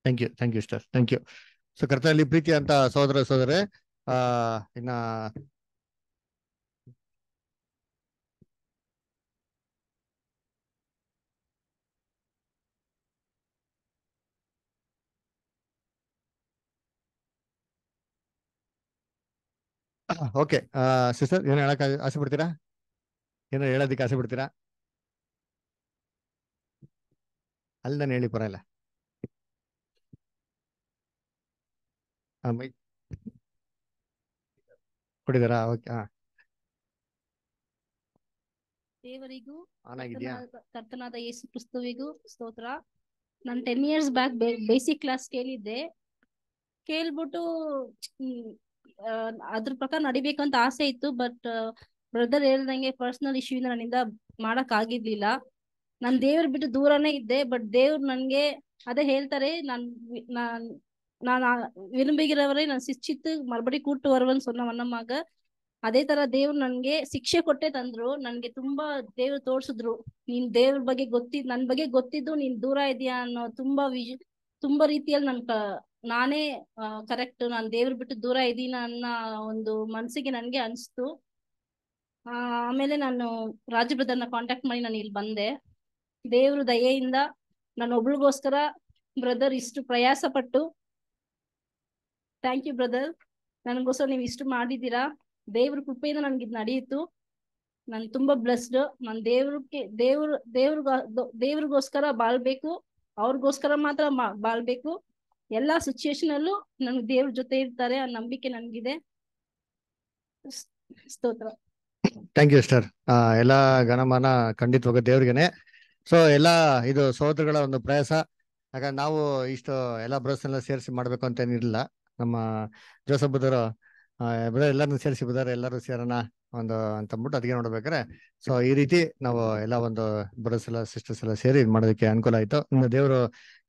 thank you thank you star thank you so ಕರ್ತವ್ಯ ಪ್ರೀತಿ ಅಂತ ಸಹೋದರ ಸೋದರೇ ಆ ಇನ್ನ ಓಕೆ ಸಿಸ್ಟರ್ ಏನು ಹೇಳಕ್ ಆಸೆ ಪಡ್ತೀರಾ ಏನೋ ಹೇಳೋದಕ್ಕೆ ಆಸೆ ಬಿಡ್ತೀರಾ ಅಲ್ಲಿ ನಾನು ಹೇಳಿ ಪರಲ್ಲ ಕೊಡಿದಾರಾ ಓಕೆ ಹಾ ದೇವರಿಗೂ ಕರ್ತನಾದ ಯೇಸು ಕ್ರಿಸ್ತವಿಗೂ ಸ್ತೋತ್ರ ನಾನು ten years back basic class ಕೇಳಿದ್ದೆ ಕೇಳ್ಬಿಟ್ಟು ಅದ್ರ ಪ್ರಕಾರ ನಡಿಬೇಕು ಅಂತ ಆಸೆ ಇತ್ತು ಬಟ್ ಬ್ರದರ್ ಹೇಳ್ದಂಗೆ ಪರ್ಸನಲ್ ಇಂದ ನನ್ನಿಂದ ಮಾಡಕ್ ಆಗಿರ್ಲಿಲ್ಲ ನನ್ ದೇವ್ರ ಬಿಟ್ಟು ದೂರನೇ ಇದ್ದೆ ಬಟ್ ದೇವ್ರು ನನ್ಗೆ ಅದೇ ಹೇಳ್ತಾರೆ ನಾನ್ ನಾನ್ ನಾನ್ ವಿರುಂಬಿಗಿರವರೇ ನಾನ್ ಶಿಕ್ಷಿತ್ ಮರಬಡಿ ಕೂಟ್ಟು ಬರುವನ್ சொன்ன ಮಗ ಅದೇ ತರ ದೇವ್ರು ನನ್ಗೆ ಶಿಕ್ಷೆ ಕೊಟ್ಟೆ ತಂದ್ರು ನನ್ಗೆ ತುಂಬಾ ದೇವ್ರು ತೋರ್ಸಿದ್ರು ನೀನ್ ದೇವ್ರ ಬಗ್ಗೆ ಗೊತ್ತಿದ್ ನನ್ ಬಗ್ಗೆ ಗೊತ್ತಿದ್ದು ನೀನ್ ದೂರ ಇದೀಯಾ ಅನ್ನೋ ತುಂಬಾ ವಿಜ್ ತುಂಬಾ ರೀತಿಯಲ್ಲಿ ನನ್ ನಾನೇ ಕರೆಕ್ಟ್ ನಾನ್ ದೇವ್ರ ಬಿಟ್ಟು ದೂರ ಇದೀನ ಅನ್ನ ಒಂದು ಮನ್ಸಿಗೆ ನನ್ಗೆ ಅನ್ಸ್ತು ಆಮೇಲೆ ನಾನು ರಾಜ ಬ್ರದರ್ನ ಕಾಂಟ್ಯಾಕ್ಟ್ ಮಾಡಿ ನಾನು ಇಲ್ಲಿ ಬಂದೆ ದೇವ್ರ ದಯೆಯಿಂದ ನಾನು ಒಬ್ಳಿಗೋಸ್ಕರ ಬ್ರದರ್ ಇಷ್ಟು ಪ್ರಯಾಸ ಪಟ್ಟು ಥ್ಯಾಂಕ್ ಯು ಬ್ರದರ್ ನನಗೋಸ್ಕರ ನೀವು ಇಷ್ಟು ಮಾಡಿದ್ದೀರಾ ದೇವ್ರ ಕೃಪೆಯಿಂದ ನನ್ಗೆ ಇದು ನಡೆಯಿತು ನಾನು ತುಂಬಾ ಬ್ಲೆಸ್ಡ್ ನಾನು ದೇವ್ರಕ್ಕೆ ದೇವ್ರ ದೇವ್ರ ದೇವ್ರಿಗೋಸ್ಕರ ಬಾಳ್ಬೇಕು ಅವ್ರಿಗೋಸ್ಕರ ಮಾತ್ರ ಬಾಳ್ಬೇಕು ಎಲ್ಲಾ ಸಿಚುಯೇಷನ್ ಅಲ್ಲೂ ನನ್ಗೆ ದೇವ್ರ ಜೊತೆ ಇರ್ತಾರೆ ಆ ನಂಬಿಕೆ ನನ್ಗಿದೆ ಸ್ತೋತ್ರ ಥ್ಯಾಂಕ್ ಯು ಸರ್ ಎಲ್ಲ ಘನಮಾನ ಖಂಡಿತವಾಗ ದೇವ್ರಿಗೆನೆ ಸೊ ಎಲ್ಲ ಇದು ಸಹೋದರಗಳ ಒಂದು ಪ್ರಯಾಸ ಯಾಕಂದ್ರೆ ನಾವು ಇಷ್ಟು ಎಲ್ಲ ಬ್ರಸ್ನೆಲ್ಲ ಸೇರಿಸಿ ಮಾಡ್ಬೇಕು ಅಂತ ನಮ್ಮ ಜೋಸಫ್ ಬುದ್ಧರು ಬ್ರದರ್ ಎಲ್ಲರನ್ನು ಸೇರಿಸಿ ಬುದ್ಧಾರೆ ಎಲ್ಲರೂ ಸೇರೋಣ ಒಂದು ಅಂತ ಅಂದ್ಬಿಟ್ಟು ಅದಕ್ಕೆ ನೋಡ್ಬೇಕಾರೆ ಸೊ ಈ ರೀತಿ ನಾವು ಎಲ್ಲ ಒಂದು ಬ್ರದರ್ಸ್ ಎಲ್ಲ ಸಿಸ್ಟರ್ಸ್ ಎಲ್ಲ ಸೇರಿ ಇದು ಮಾಡೋದಕ್ಕೆ ಅನುಕೂಲ ಆಯ್ತು ಇನ್ನು ದೇವರು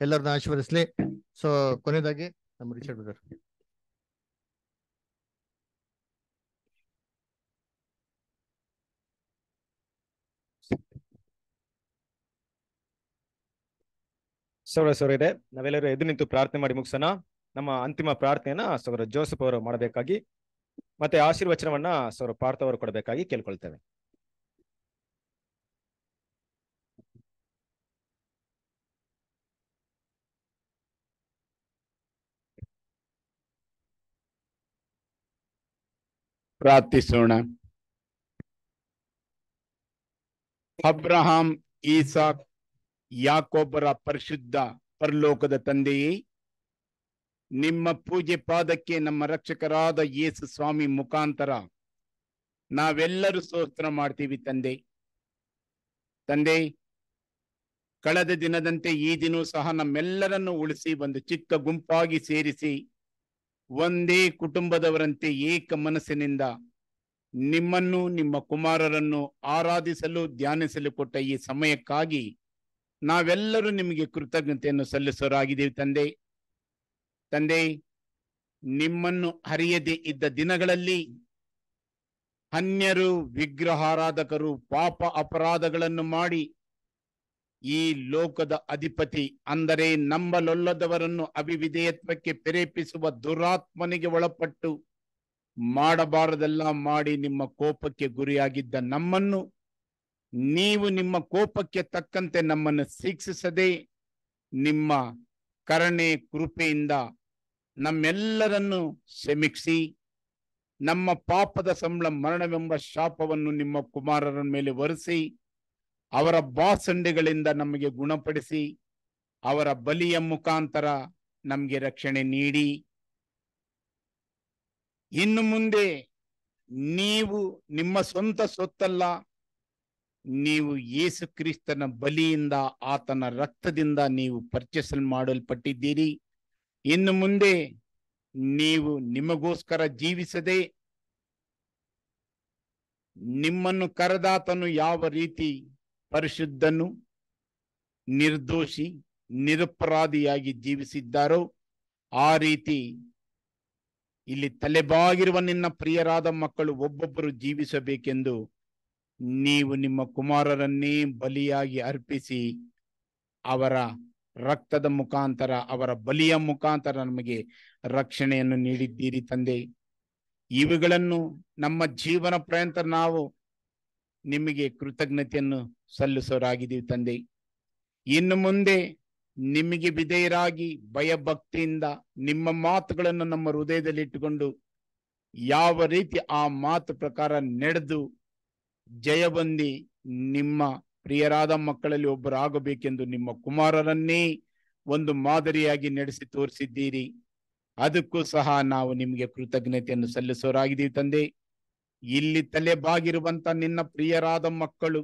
ಎಲ್ಲರನ್ನ ಆಶೀರ್ವದಿಸ್ಲಿ ಸೊ ಕೊನೆಯದಾಗಿ ನಮ್ಮ ರಿಚರ್ಡ್ ಬ್ರದರ್ ಸೌರ ಸೌರ ಇದೆ ನಾವೆಲ್ಲರೂ ಎದು ನಿಂತು ಪ್ರಾರ್ಥನೆ ಮಾಡಿ ಮುಗಿಸೋಣ ನಮ್ಮ ಅಂತಿಮ ಪ್ರಾರ್ಥನೆಯನ್ನ ಸೌರ ಜೋಸಫ್ ಅವರು ಮಾಡಬೇಕಾಗಿ ಮತ್ತೆ ಆಶೀರ್ವಚನವನ್ನ ಸೌರ ಪಾರ್ಥ ಅವರು ಕೊಡಬೇಕಾಗಿ ಕೇಳ್ಕೊಳ್ತೇವೆ ಪ್ರಾರ್ಥಿಸೋಣ ಅಬ್ರಹಾಂ ಈಸಾಕ್ ಯಾಕೊಬ್ಬರ ಪರಿಶುದ್ಧ ಪರಲೋಕದ ತಂದೆಯೇ ನಿಮ್ಮ ಪೂಜೆ ಪಾದಕ್ಕೆ ನಮ್ಮ ರಕ್ಷಕರಾದ ಯೇಸು ಸ್ವಾಮಿ ಮುಖಾಂತರ ನಾವೆಲ್ಲರೂ ಸ್ತೋತ್ರ ಮಾಡ್ತೀವಿ ತಂದೆ ತಂದೆ ಕಳೆದ ದಿನದಂತೆ ಈ ದಿನವೂ ಸಹ ನಮ್ಮೆಲ್ಲರನ್ನು ಉಳಿಸಿ ಒಂದು ಚಿಕ್ಕ ಗುಂಪಾಗಿ ಸೇರಿಸಿ ಒಂದೇ ಕುಟುಂಬದವರಂತೆ ಏಕ ಮನಸ್ಸಿನಿಂದ ನಿಮ್ಮನ್ನು ನಿಮ್ಮ ಕುಮಾರರನ್ನು ಆರಾಧಿಸಲು ಧ್ಯಾನಿಸಲು ಕೊಟ್ಟ ಈ ಸಮಯಕ್ಕಾಗಿ ನಾವೆಲ್ಲರೂ ನಿಮಗೆ ಕೃತಜ್ಞತೆಯನ್ನು ಸಲ್ಲಿಸೋರಾಗಿದ್ದೀವಿ ತಂದೆ ತಂದೆ ನಿಮ್ಮನ್ನು ಹರಿಯದೇ ಇದ್ದ ದಿನಗಳಲ್ಲಿ ಅನ್ಯರು ವಿಗ್ರಹಾರಾಧಕರು ಪಾಪ ಅಪರಾಧಗಳನ್ನು ಮಾಡಿ ಈ ಲೋಕದ ಅಧಿಪತಿ ಅಂದರೆ ನಂಬಲೊಲ್ಲದವರನ್ನು ಅಭಿವಿಧೇಯತ್ವಕ್ಕೆ ಪ್ರೇರೇಪಿಸುವ ದುರಾತ್ಮನಿಗೆ ಒಳಪಟ್ಟು ಮಾಡಬಾರದೆಲ್ಲ ಮಾಡಿ ನಿಮ್ಮ ಕೋಪಕ್ಕೆ ಗುರಿಯಾಗಿದ್ದ ನಮ್ಮನ್ನು ನೀವು ನಿಮ್ಮ ಕೋಪಕ್ಕೆ ತಕ್ಕಂತೆ ನಮ್ಮನ್ನು ಶಿಕ್ಷಿಸದೆ ನಿಮ್ಮ ಕರಣೆ ಕೃಪೆಯಿಂದ ನಮ್ಮೆಲ್ಲರನ್ನು ಕ್ಷಮಿಸಿ ನಮ್ಮ ಪಾಪದ ಸಂಬಳ ಮರಣವೆಂಬ ಶಾಪವನ್ನು ನಿಮ್ಮ ಕುಮಾರರ ಮೇಲೆ ಒರೆಸಿ ಅವರ ಬಾಸಂಡೆಗಳಿಂದ ನಮಗೆ ಗುಣಪಡಿಸಿ ಅವರ ಬಲಿಯ ಮುಖಾಂತರ ನಮಗೆ ರಕ್ಷಣೆ ನೀಡಿ ಇನ್ನು ಮುಂದೆ ನೀವು ನಿಮ್ಮ ಸ್ವಂತ ಸೊತ್ತಲ್ಲ ನೀವು ಯೇಸು ಕ್ರಿಸ್ತನ ಬಲಿಯಿಂದ ಆತನ ರಕ್ತದಿಂದ ನೀವು ಪರ್ಚೇಸ್ ಮಾಡಲ್ಪಟ್ಟಿದ್ದೀರಿ ಇನ್ನು ಮುಂದೆ ನೀವು ನಿಮಗೋಸ್ಕರ ಜೀವಿಸದೆ ನಿಮ್ಮನ್ನು ಕರೆದಾತನು ಯಾವ ರೀತಿ ಪರಿಶುದ್ಧನು ನಿರ್ದೋಷಿ ನಿರಪರಾಧಿಯಾಗಿ ಜೀವಿಸಿದ್ದಾರೋ ಆ ರೀತಿ ಇಲ್ಲಿ ತಲೆಬಾಗಿರುವ ನಿನ್ನ ಪ್ರಿಯರಾದ ಮಕ್ಕಳು ಒಬ್ಬೊಬ್ಬರು ಜೀವಿಸಬೇಕೆಂದು ನೀವು ನಿಮ್ಮ ಕುಮಾರರನ್ನೇ ಬಲಿಯಾಗಿ ಅರ್ಪಿಸಿ ಅವರ ರಕ್ತದ ಮುಖಾಂತರ ಅವರ ಬಲಿಯ ಮುಖಾಂತರ ನಮಗೆ ರಕ್ಷಣೆಯನ್ನು ನೀಡಿದ್ದೀರಿ ತಂದೆ ಇವುಗಳನ್ನು ನಮ್ಮ ಜೀವನ ಪ್ರಯಂತ ನಾವು ನಿಮಗೆ ಕೃತಜ್ಞತೆಯನ್ನು ಸಲ್ಲಿಸೋರಾಗಿದ್ದೀವಿ ತಂದೆ ಇನ್ನು ಮುಂದೆ ನಿಮಗೆ ವಿಧೇಯರಾಗಿ ಭಯಭಕ್ತಿಯಿಂದ ನಿಮ್ಮ ಮಾತುಗಳನ್ನು ನಮ್ಮ ಹೃದಯದಲ್ಲಿ ಇಟ್ಟುಕೊಂಡು ಯಾವ ರೀತಿ ಆ ಮಾತು ಪ್ರಕಾರ ನಡೆದು ಜಯಬಂದಿ ನಿಮ್ಮ ಪ್ರಿಯರಾದ ಮಕ್ಕಳಲ್ಲಿ ಒಬ್ಬರಾಗಬೇಕೆಂದು ನಿಮ್ಮ ಕುಮಾರರನ್ನೇ ಒಂದು ಮಾದರಿಯಾಗಿ ನಡೆಸಿ ತೋರಿಸಿದ್ದೀರಿ ಅದಕ್ಕೂ ಸಹ ನಾವು ನಿಮಗೆ ಕೃತಜ್ಞತೆಯನ್ನು ಸಲ್ಲಿಸೋರಾಗಿದ್ದೀವಿ ತಂದೆ ಇಲ್ಲಿ ತಲೆ ಬಾಗಿರುವಂತ ನಿನ್ನ ಪ್ರಿಯರಾದ ಮಕ್ಕಳು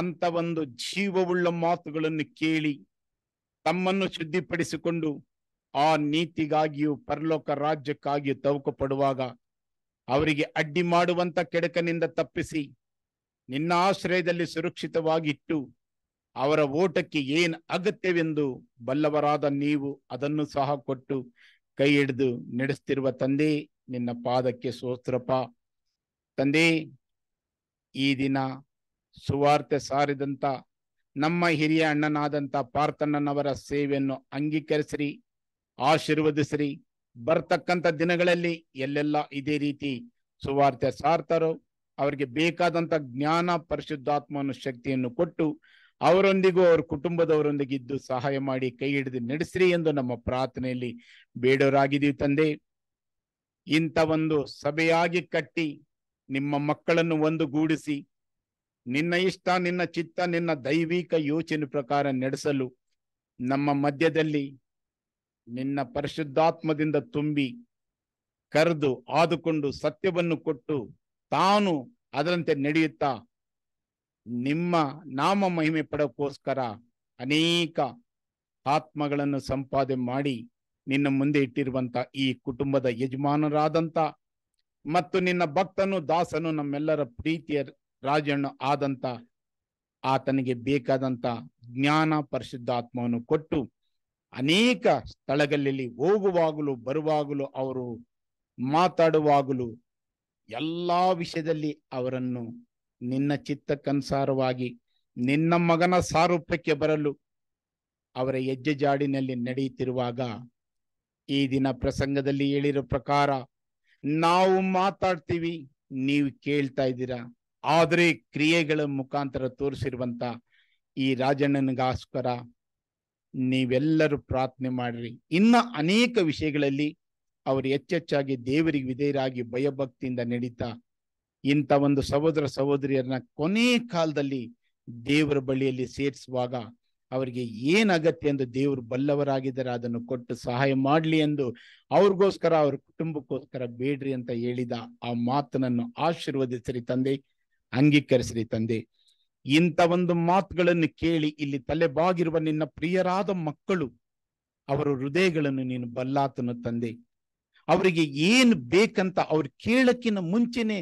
ಅಂತ ಒಂದು ಜೀವವುಳ್ಳ ಮಾತುಗಳನ್ನು ಕೇಳಿ ತಮ್ಮನ್ನು ಶುದ್ಧಿಪಡಿಸಿಕೊಂಡು ಆ ನೀತಿಗಾಗಿಯೂ ಪರಲೋಕ ರಾಜ್ಯಕ್ಕಾಗಿಯೂ ತವಕ ಪಡುವಾಗ ಅವರಿಗೆ ಅಡ್ಡಿ ಮಾಡುವಂತ ಕೆಡಕನಿಂದ ತಪ್ಪಿಸಿ ನಿನ್ನ ಆಶ್ರಯದಲ್ಲಿ ಸುರಕ್ಷಿತವಾಗಿಟ್ಟು ಅವರ ಓಟಕ್ಕೆ ಏನ್ ಅಗತ್ಯವೆಂದು ಬಲ್ಲವರಾದ ನೀವು ಅದನ್ನು ಸಹ ಕೊಟ್ಟು ಕೈ ಹಿಡಿದು ನಡೆಸ್ತಿರುವ ತಂದೆ ನಿನ್ನ ಪಾದಕ್ಕೆ ಸೋತ್ರಪ್ಪ ತಂದೆ ಈ ದಿನ ಸುವಾರ್ತೆ ಸಾರಿದಂತ ನಮ್ಮ ಹಿರಿಯ ಅಣ್ಣನಾದಂಥ ಪಾರ್ಥಣ್ಣನವರ ಸೇವೆಯನ್ನು ಅಂಗೀಕರಿಸಿರಿ ಆಶೀರ್ವದಿಸಿರಿ ಬರ್ತಕ್ಕಂಥ ದಿನಗಳಲ್ಲಿ ಎಲ್ಲೆಲ್ಲ ಇದೇ ರೀತಿ ಸುವಾರ್ತೆ ಸಾರ್ತರು ಅವರಿಗೆ ಬೇಕಾದಂತ ಜ್ಞಾನ ಪರಿಶುದ್ಧಾತ್ಮನ ಶಕ್ತಿಯನ್ನು ಕೊಟ್ಟು ಅವರೊಂದಿಗೂ ಅವ್ರ ಕುಟುಂಬದವರೊಂದಿಗೆ ಇದ್ದು ಸಹಾಯ ಮಾಡಿ ಕೈ ಹಿಡಿದು ನಡೆಸ್ರಿ ಎಂದು ನಮ್ಮ ಪ್ರಾರ್ಥನೆಯಲ್ಲಿ ಬೇಡವರಾಗಿದ್ದೀವಿ ತಂದೆ ಇಂಥ ಒಂದು ಸಭೆಯಾಗಿ ಕಟ್ಟಿ ನಿಮ್ಮ ಮಕ್ಕಳನ್ನು ಒಂದುಗೂಡಿಸಿ ನಿನ್ನ ಇಷ್ಟ ನಿನ್ನ ಚಿತ್ತ ನಿನ್ನ ದೈವಿಕ ಯೋಚನೆ ಪ್ರಕಾರ ನಡೆಸಲು ನಮ್ಮ ಮಧ್ಯದಲ್ಲಿ ನಿನ್ನ ಪರಿಶುದ್ಧಾತ್ಮದಿಂದ ತುಂಬಿ ಕರೆದು ಆದುಕೊಂಡು ಸತ್ಯವನ್ನು ಕೊಟ್ಟು ತಾನು ಅದರಂತೆ ನಡೆಯುತ್ತಾ ನಿಮ್ಮ ನಾಮ ಮಹಿಮೆ ಪಡೋಕ್ಕೋಸ್ಕರ ಅನೇಕ ಆತ್ಮಗಳನ್ನು ಸಂಪಾದನೆ ಮಾಡಿ ನಿನ್ನ ಮುಂದೆ ಇಟ್ಟಿರುವಂತ ಈ ಕುಟುಂಬದ ಯಜಮಾನರಾದಂತ ಮತ್ತು ನಿನ್ನ ಭಕ್ತನು ದಾಸನು ನಮ್ಮೆಲ್ಲರ ಪ್ರೀತಿಯ ರಾಜಣ್ಣ ಆದಂತ ಆತನಿಗೆ ಬೇಕಾದಂತ ಜ್ಞಾನ ಪರಿಶುದ್ಧಾತ್ಮವನ್ನು ಕೊಟ್ಟು ಅನೇಕ ಸ್ಥಳಗಳಲ್ಲಿ ಹೋಗುವಾಗಲೂ ಬರುವಾಗಲೂ ಅವರು ಮಾತಾಡುವಾಗಲೂ ಎಲ್ಲ ವಿಷಯದಲ್ಲಿ ಅವರನ್ನು ನಿನ್ನ ಚಿತ್ತಕ್ಕನುಸಾರವಾಗಿ ನಿನ್ನ ಮಗನ ಸಾರೂಪ್ಯಕ್ಕೆ ಬರಲು ಅವರ ಎಜ್ಜೆ ಜಾಡಿನಲ್ಲಿ ನಡೆಯುತ್ತಿರುವಾಗ ಈ ದಿನ ಪ್ರಸಂಗದಲ್ಲಿ ಹೇಳಿರೋ ಪ್ರಕಾರ ನಾವು ಮಾತಾಡ್ತೀವಿ ನೀವು ಕೇಳ್ತಾ ಇದ್ದೀರಾ ಆದರೆ ಕ್ರಿಯೆಗಳ ಮುಖಾಂತರ ತೋರಿಸಿರುವಂತ ಈ ರಾಜಣ್ಣನಿಗೋಸ್ಕರ ನೀವೆಲ್ಲರೂ ಪ್ರಾರ್ಥನೆ ಮಾಡಿರಿ ಇನ್ನ ಅನೇಕ ವಿಷಯಗಳಲ್ಲಿ ಅವರು ಹೆಚ್ಚೆಚ್ಚಾಗಿ ದೇವರಿಗೆ ವಿಧೇಯರಾಗಿ ಭಯಭಕ್ತಿಯಿಂದ ನಡೀತಾ ಇಂಥ ಒಂದು ಸಹೋದರ ಸಹೋದರಿಯರನ್ನ ಕೊನೆ ಕಾಲದಲ್ಲಿ ದೇವರ ಬಳಿಯಲ್ಲಿ ಸೇರಿಸುವಾಗ ಅವರಿಗೆ ಏನ್ ಅಗತ್ಯ ಎಂದು ದೇವರು ಬಲ್ಲವರಾಗಿದ್ದಾರೆ ಅದನ್ನು ಕೊಟ್ಟು ಸಹಾಯ ಮಾಡಲಿ ಎಂದು ಅವ್ರಿಗೋಸ್ಕರ ಅವ್ರ ಕುಟುಂಬಕ್ಕೋಸ್ಕರ ಬೇಡ್ರಿ ಅಂತ ಹೇಳಿದ ಆ ಮಾತನನ್ನು ಆಶೀರ್ವದಿಸ್ರಿ ತಂದೆ ಅಂಗೀಕರಿಸ್ರಿ ತಂದೆ ಇಂಥ ಒಂದು ಮಾತುಗಳನ್ನು ಕೇಳಿ ಇಲ್ಲಿ ತಲೆಬಾಗಿರುವ ನಿನ್ನ ಪ್ರಿಯರಾದ ಮಕ್ಕಳು ಅವರ ಹೃದಯಗಳನ್ನು ನೀನು ಬಲ್ಲಾತನು ತಂದೆ ಅವರಿಗೆ ಏನು ಬೇಕಂತ ಅವ್ರು ಕೇಳಕ್ಕಿಂತ ಮುಂಚೆನೆ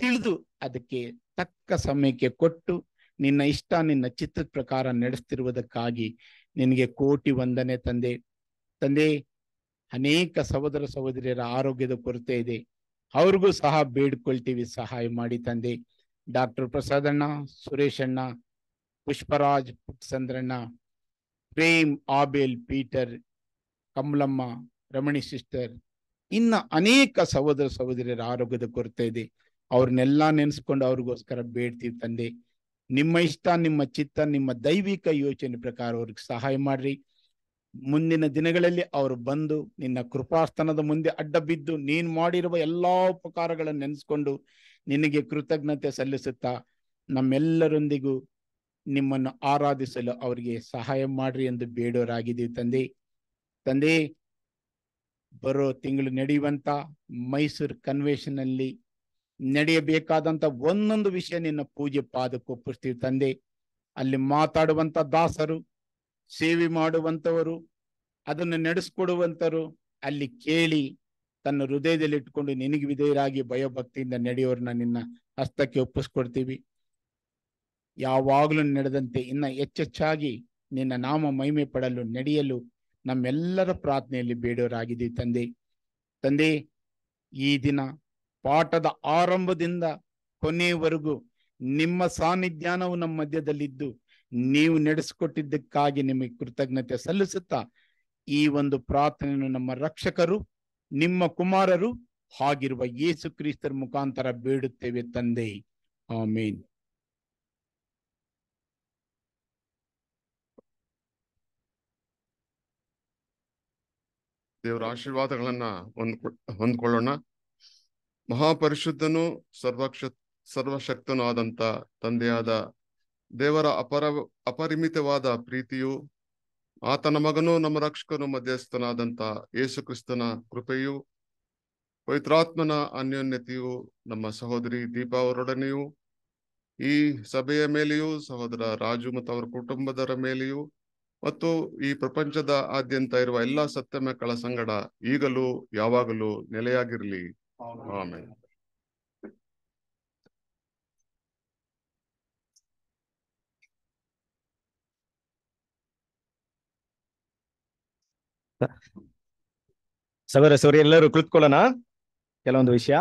ತಿಳಿದು ಅದಕ್ಕೆ ತಕ್ಕ ಸಮಯಕ್ಕೆ ಕೊಟ್ಟು ನಿನ್ನ ಇಷ್ಟ ನಿನ್ನ ಚಿತ್ರದ ಪ್ರಕಾರ ನಡೆಸ್ತಿರುವುದಕ್ಕಾಗಿ ನಿನಗೆ ಕೋಟಿ ವಂದನೆ ತಂದೆ ತಂದೆ ಅನೇಕ ಸಹೋದರ ಸಹೋದರಿಯರ ಆರೋಗ್ಯದ ಕೊರತೆ ಇದೆ ಅವ್ರಿಗೂ ಸಹ ಬೇಡ್ಕೊಳ್ತೀವಿ ಸಹಾಯ ಮಾಡಿ ತಂದೆ ಡಾಕ್ಟರ್ ಪ್ರಸಾದಣ್ಣ ಸುರೇಶಣ್ಣ ಪುಷ್ಪರಾಜ್ ಚಂದ್ರಣ್ಣ ಪ್ರೇಮ್ ಆಬೇಲ್ ಪೀಟರ್ ಕಮಲಮ್ಮ ರಮಣಿ ಸಿಸ್ಟರ್ ಇನ್ನ ಅನೇಕ ಸಹೋದರ ಸಹೋದರಿಯರ ಆರೋಗ್ಯದ ಕೊರತೆ ಇದೆ ಅವ್ರನ್ನೆಲ್ಲ ನೆನೆಸ್ಕೊಂಡು ಅವ್ರಿಗೋಸ್ಕರ ಬೇಡ್ತೀವಿ ತಂದೆ ನಿಮ್ಮ ಇಷ್ಟ ನಿಮ್ಮ ಚಿತ್ತ ನಿಮ್ಮ ದೈವಿಕ ಯೋಚನೆ ಪ್ರಕಾರ ಅವ್ರಿಗೆ ಸಹಾಯ ಮಾಡ್ರಿ ಮುಂದಿನ ದಿನಗಳಲ್ಲಿ ಅವರು ಬಂದು ನಿನ್ನ ಕೃಪಾಸ್ಥಾನದ ಮುಂದೆ ಅಡ್ಡ ಬಿದ್ದು ನೀನ್ ಮಾಡಿರುವ ಎಲ್ಲಾ ಉಪಕಾರಗಳನ್ನು ನೆನೆಸ್ಕೊಂಡು ನಿನಗೆ ಕೃತಜ್ಞತೆ ಸಲ್ಲಿಸುತ್ತಾ ನಮ್ಮೆಲ್ಲರೊಂದಿಗೂ ನಿಮ್ಮನ್ನು ಆರಾಧಿಸಲು ಅವರಿಗೆ ಸಹಾಯ ಮಾಡ್ರಿ ಎಂದು ಬೇಡೋರಾಗಿದ್ದೀವಿ ತಂದೆ ತಂದೆ ಬರೋ ತಿಂಗಳು ನಡೆಯುವಂತ ಮೈಸೂರು ಕನ್ವೆನ್ಷನ್ ಅಲ್ಲಿ ನಡೆಯಬೇಕಾದಂತ ಒಂದೊಂದು ವಿಷಯ ನಿನ್ನ ಪೂಜೆ ಪಾದಕ್ಕೊಪ್ಪಿಸ್ತೀವಿ ತಂದೆ ಅಲ್ಲಿ ಮಾತಾಡುವಂತ ದಾಸರು ಸೇವೆ ಮಾಡುವಂತವರು ಅದನ್ನು ನಡೆಸ್ಕೊಡುವಂತರು ಅಲ್ಲಿ ಕೇಳಿ ತನ್ನ ಹೃದಯದಲ್ಲಿ ಇಟ್ಕೊಂಡು ನಿನಗೆ ವಿಧೇಯರಾಗಿ ಭಯಭಕ್ತಿಯಿಂದ ನಡೆಯೋರನ್ನ ನಿನ್ನ ಹಸ್ತಕ್ಕೆ ಒಪ್ಪಿಸ್ಕೊಡ್ತೀವಿ ಯಾವಾಗಲೂ ನಡೆದಂತೆ ಇನ್ನ ಹೆಚ್ಚೆಚ್ಚಾಗಿ ನಿನ್ನ ನಾಮ ಮಹಿಮೆ ಪಡಲು ನಡೆಯಲು ನಮ್ಮೆಲ್ಲರ ಪ್ರಾರ್ಥನೆಯಲ್ಲಿ ಬೇಡೋರಾಗಿದ್ದೀವಿ ತಂದೆ ತಂದೆ ಈ ದಿನ ಪಾಠದ ಆರಂಭದಿಂದ ಕೊನೆಯವರೆಗೂ ನಿಮ್ಮ ಸಾನ್ನಿಧ್ಯಾನವು ನಮ್ಮ ಮಧ್ಯದಲ್ಲಿದ್ದು ನೀವು ನಡೆಸಿಕೊಟ್ಟಿದ್ದಕ್ಕಾಗಿ ನಿಮಗೆ ಕೃತಜ್ಞತೆ ಸಲ್ಲಿಸುತ್ತಾ ಈ ಒಂದು ಪ್ರಾರ್ಥನೆಯನ್ನು ನಮ್ಮ ರಕ್ಷಕರು ನಿಮ್ಮ ಕುಮಾರರು ಹಾಗಿರುವ ಯೇಸು ಕ್ರಿಸ್ತರ ಮುಖಾಂತರ ಬೇಡುತ್ತೇವೆ ತಂದೆ ಆಮೇನ್ ದೇವರ ಆಶೀರ್ವಾದಗಳನ್ನ ಹೊಂದ್ ಹೊಂದ್ಕೊಳ್ಳೋಣ ಮಹಾಪರಿಶುದ್ಧನು ಸರ್ವಕ್ಷ ಸರ್ವಶಕ್ತನೂ ಆದಂತ ತಂದೆಯಾದ ದೇವರ ಅಪರ ಅಪರಿಮಿತವಾದ ಪ್ರೀತಿಯು ಆತನ ಮಗನು ನಮ್ಮ ರಕ್ಷಕನು ಮಧ್ಯಸ್ಥನಾದಂತ ಯೇಸುಕ್ರಿಸ್ತನ ಕೃಪೆಯು ಪವಿತ್ರಾತ್ಮನ ಅನ್ಯೋನ್ಯತೆಯು ನಮ್ಮ ಸಹೋದರಿ ದೀಪಾ ಅವರೊಡನೆಯೂ ಈ ಸಭೆಯ ಮೇಲೆಯೂ ಸಹೋದರ ರಾಜು ಮತ್ತು ಅವರ ಕುಟುಂಬದರ ಮೇಲೆಯೂ ಮತ್ತು ಈ ಪ್ರಪಂಚದ ಆದ್ಯಂತ ಇರುವ ಎಲ್ಲಾ ಮಕ್ಕಳ ಸಂಗಡ ಈಗಲೂ ಯಾವಾಗಲೂ ನೆಲೆಯಾಗಿರಲಿ ಆಮೇಲೆ ಸಹೋದರ ಸೌರಿ ಎಲ್ಲರೂ ಕುಳಿತುಕೊಳ್ಳೋಣ ಕೆಲವೊಂದು ವಿಷಯ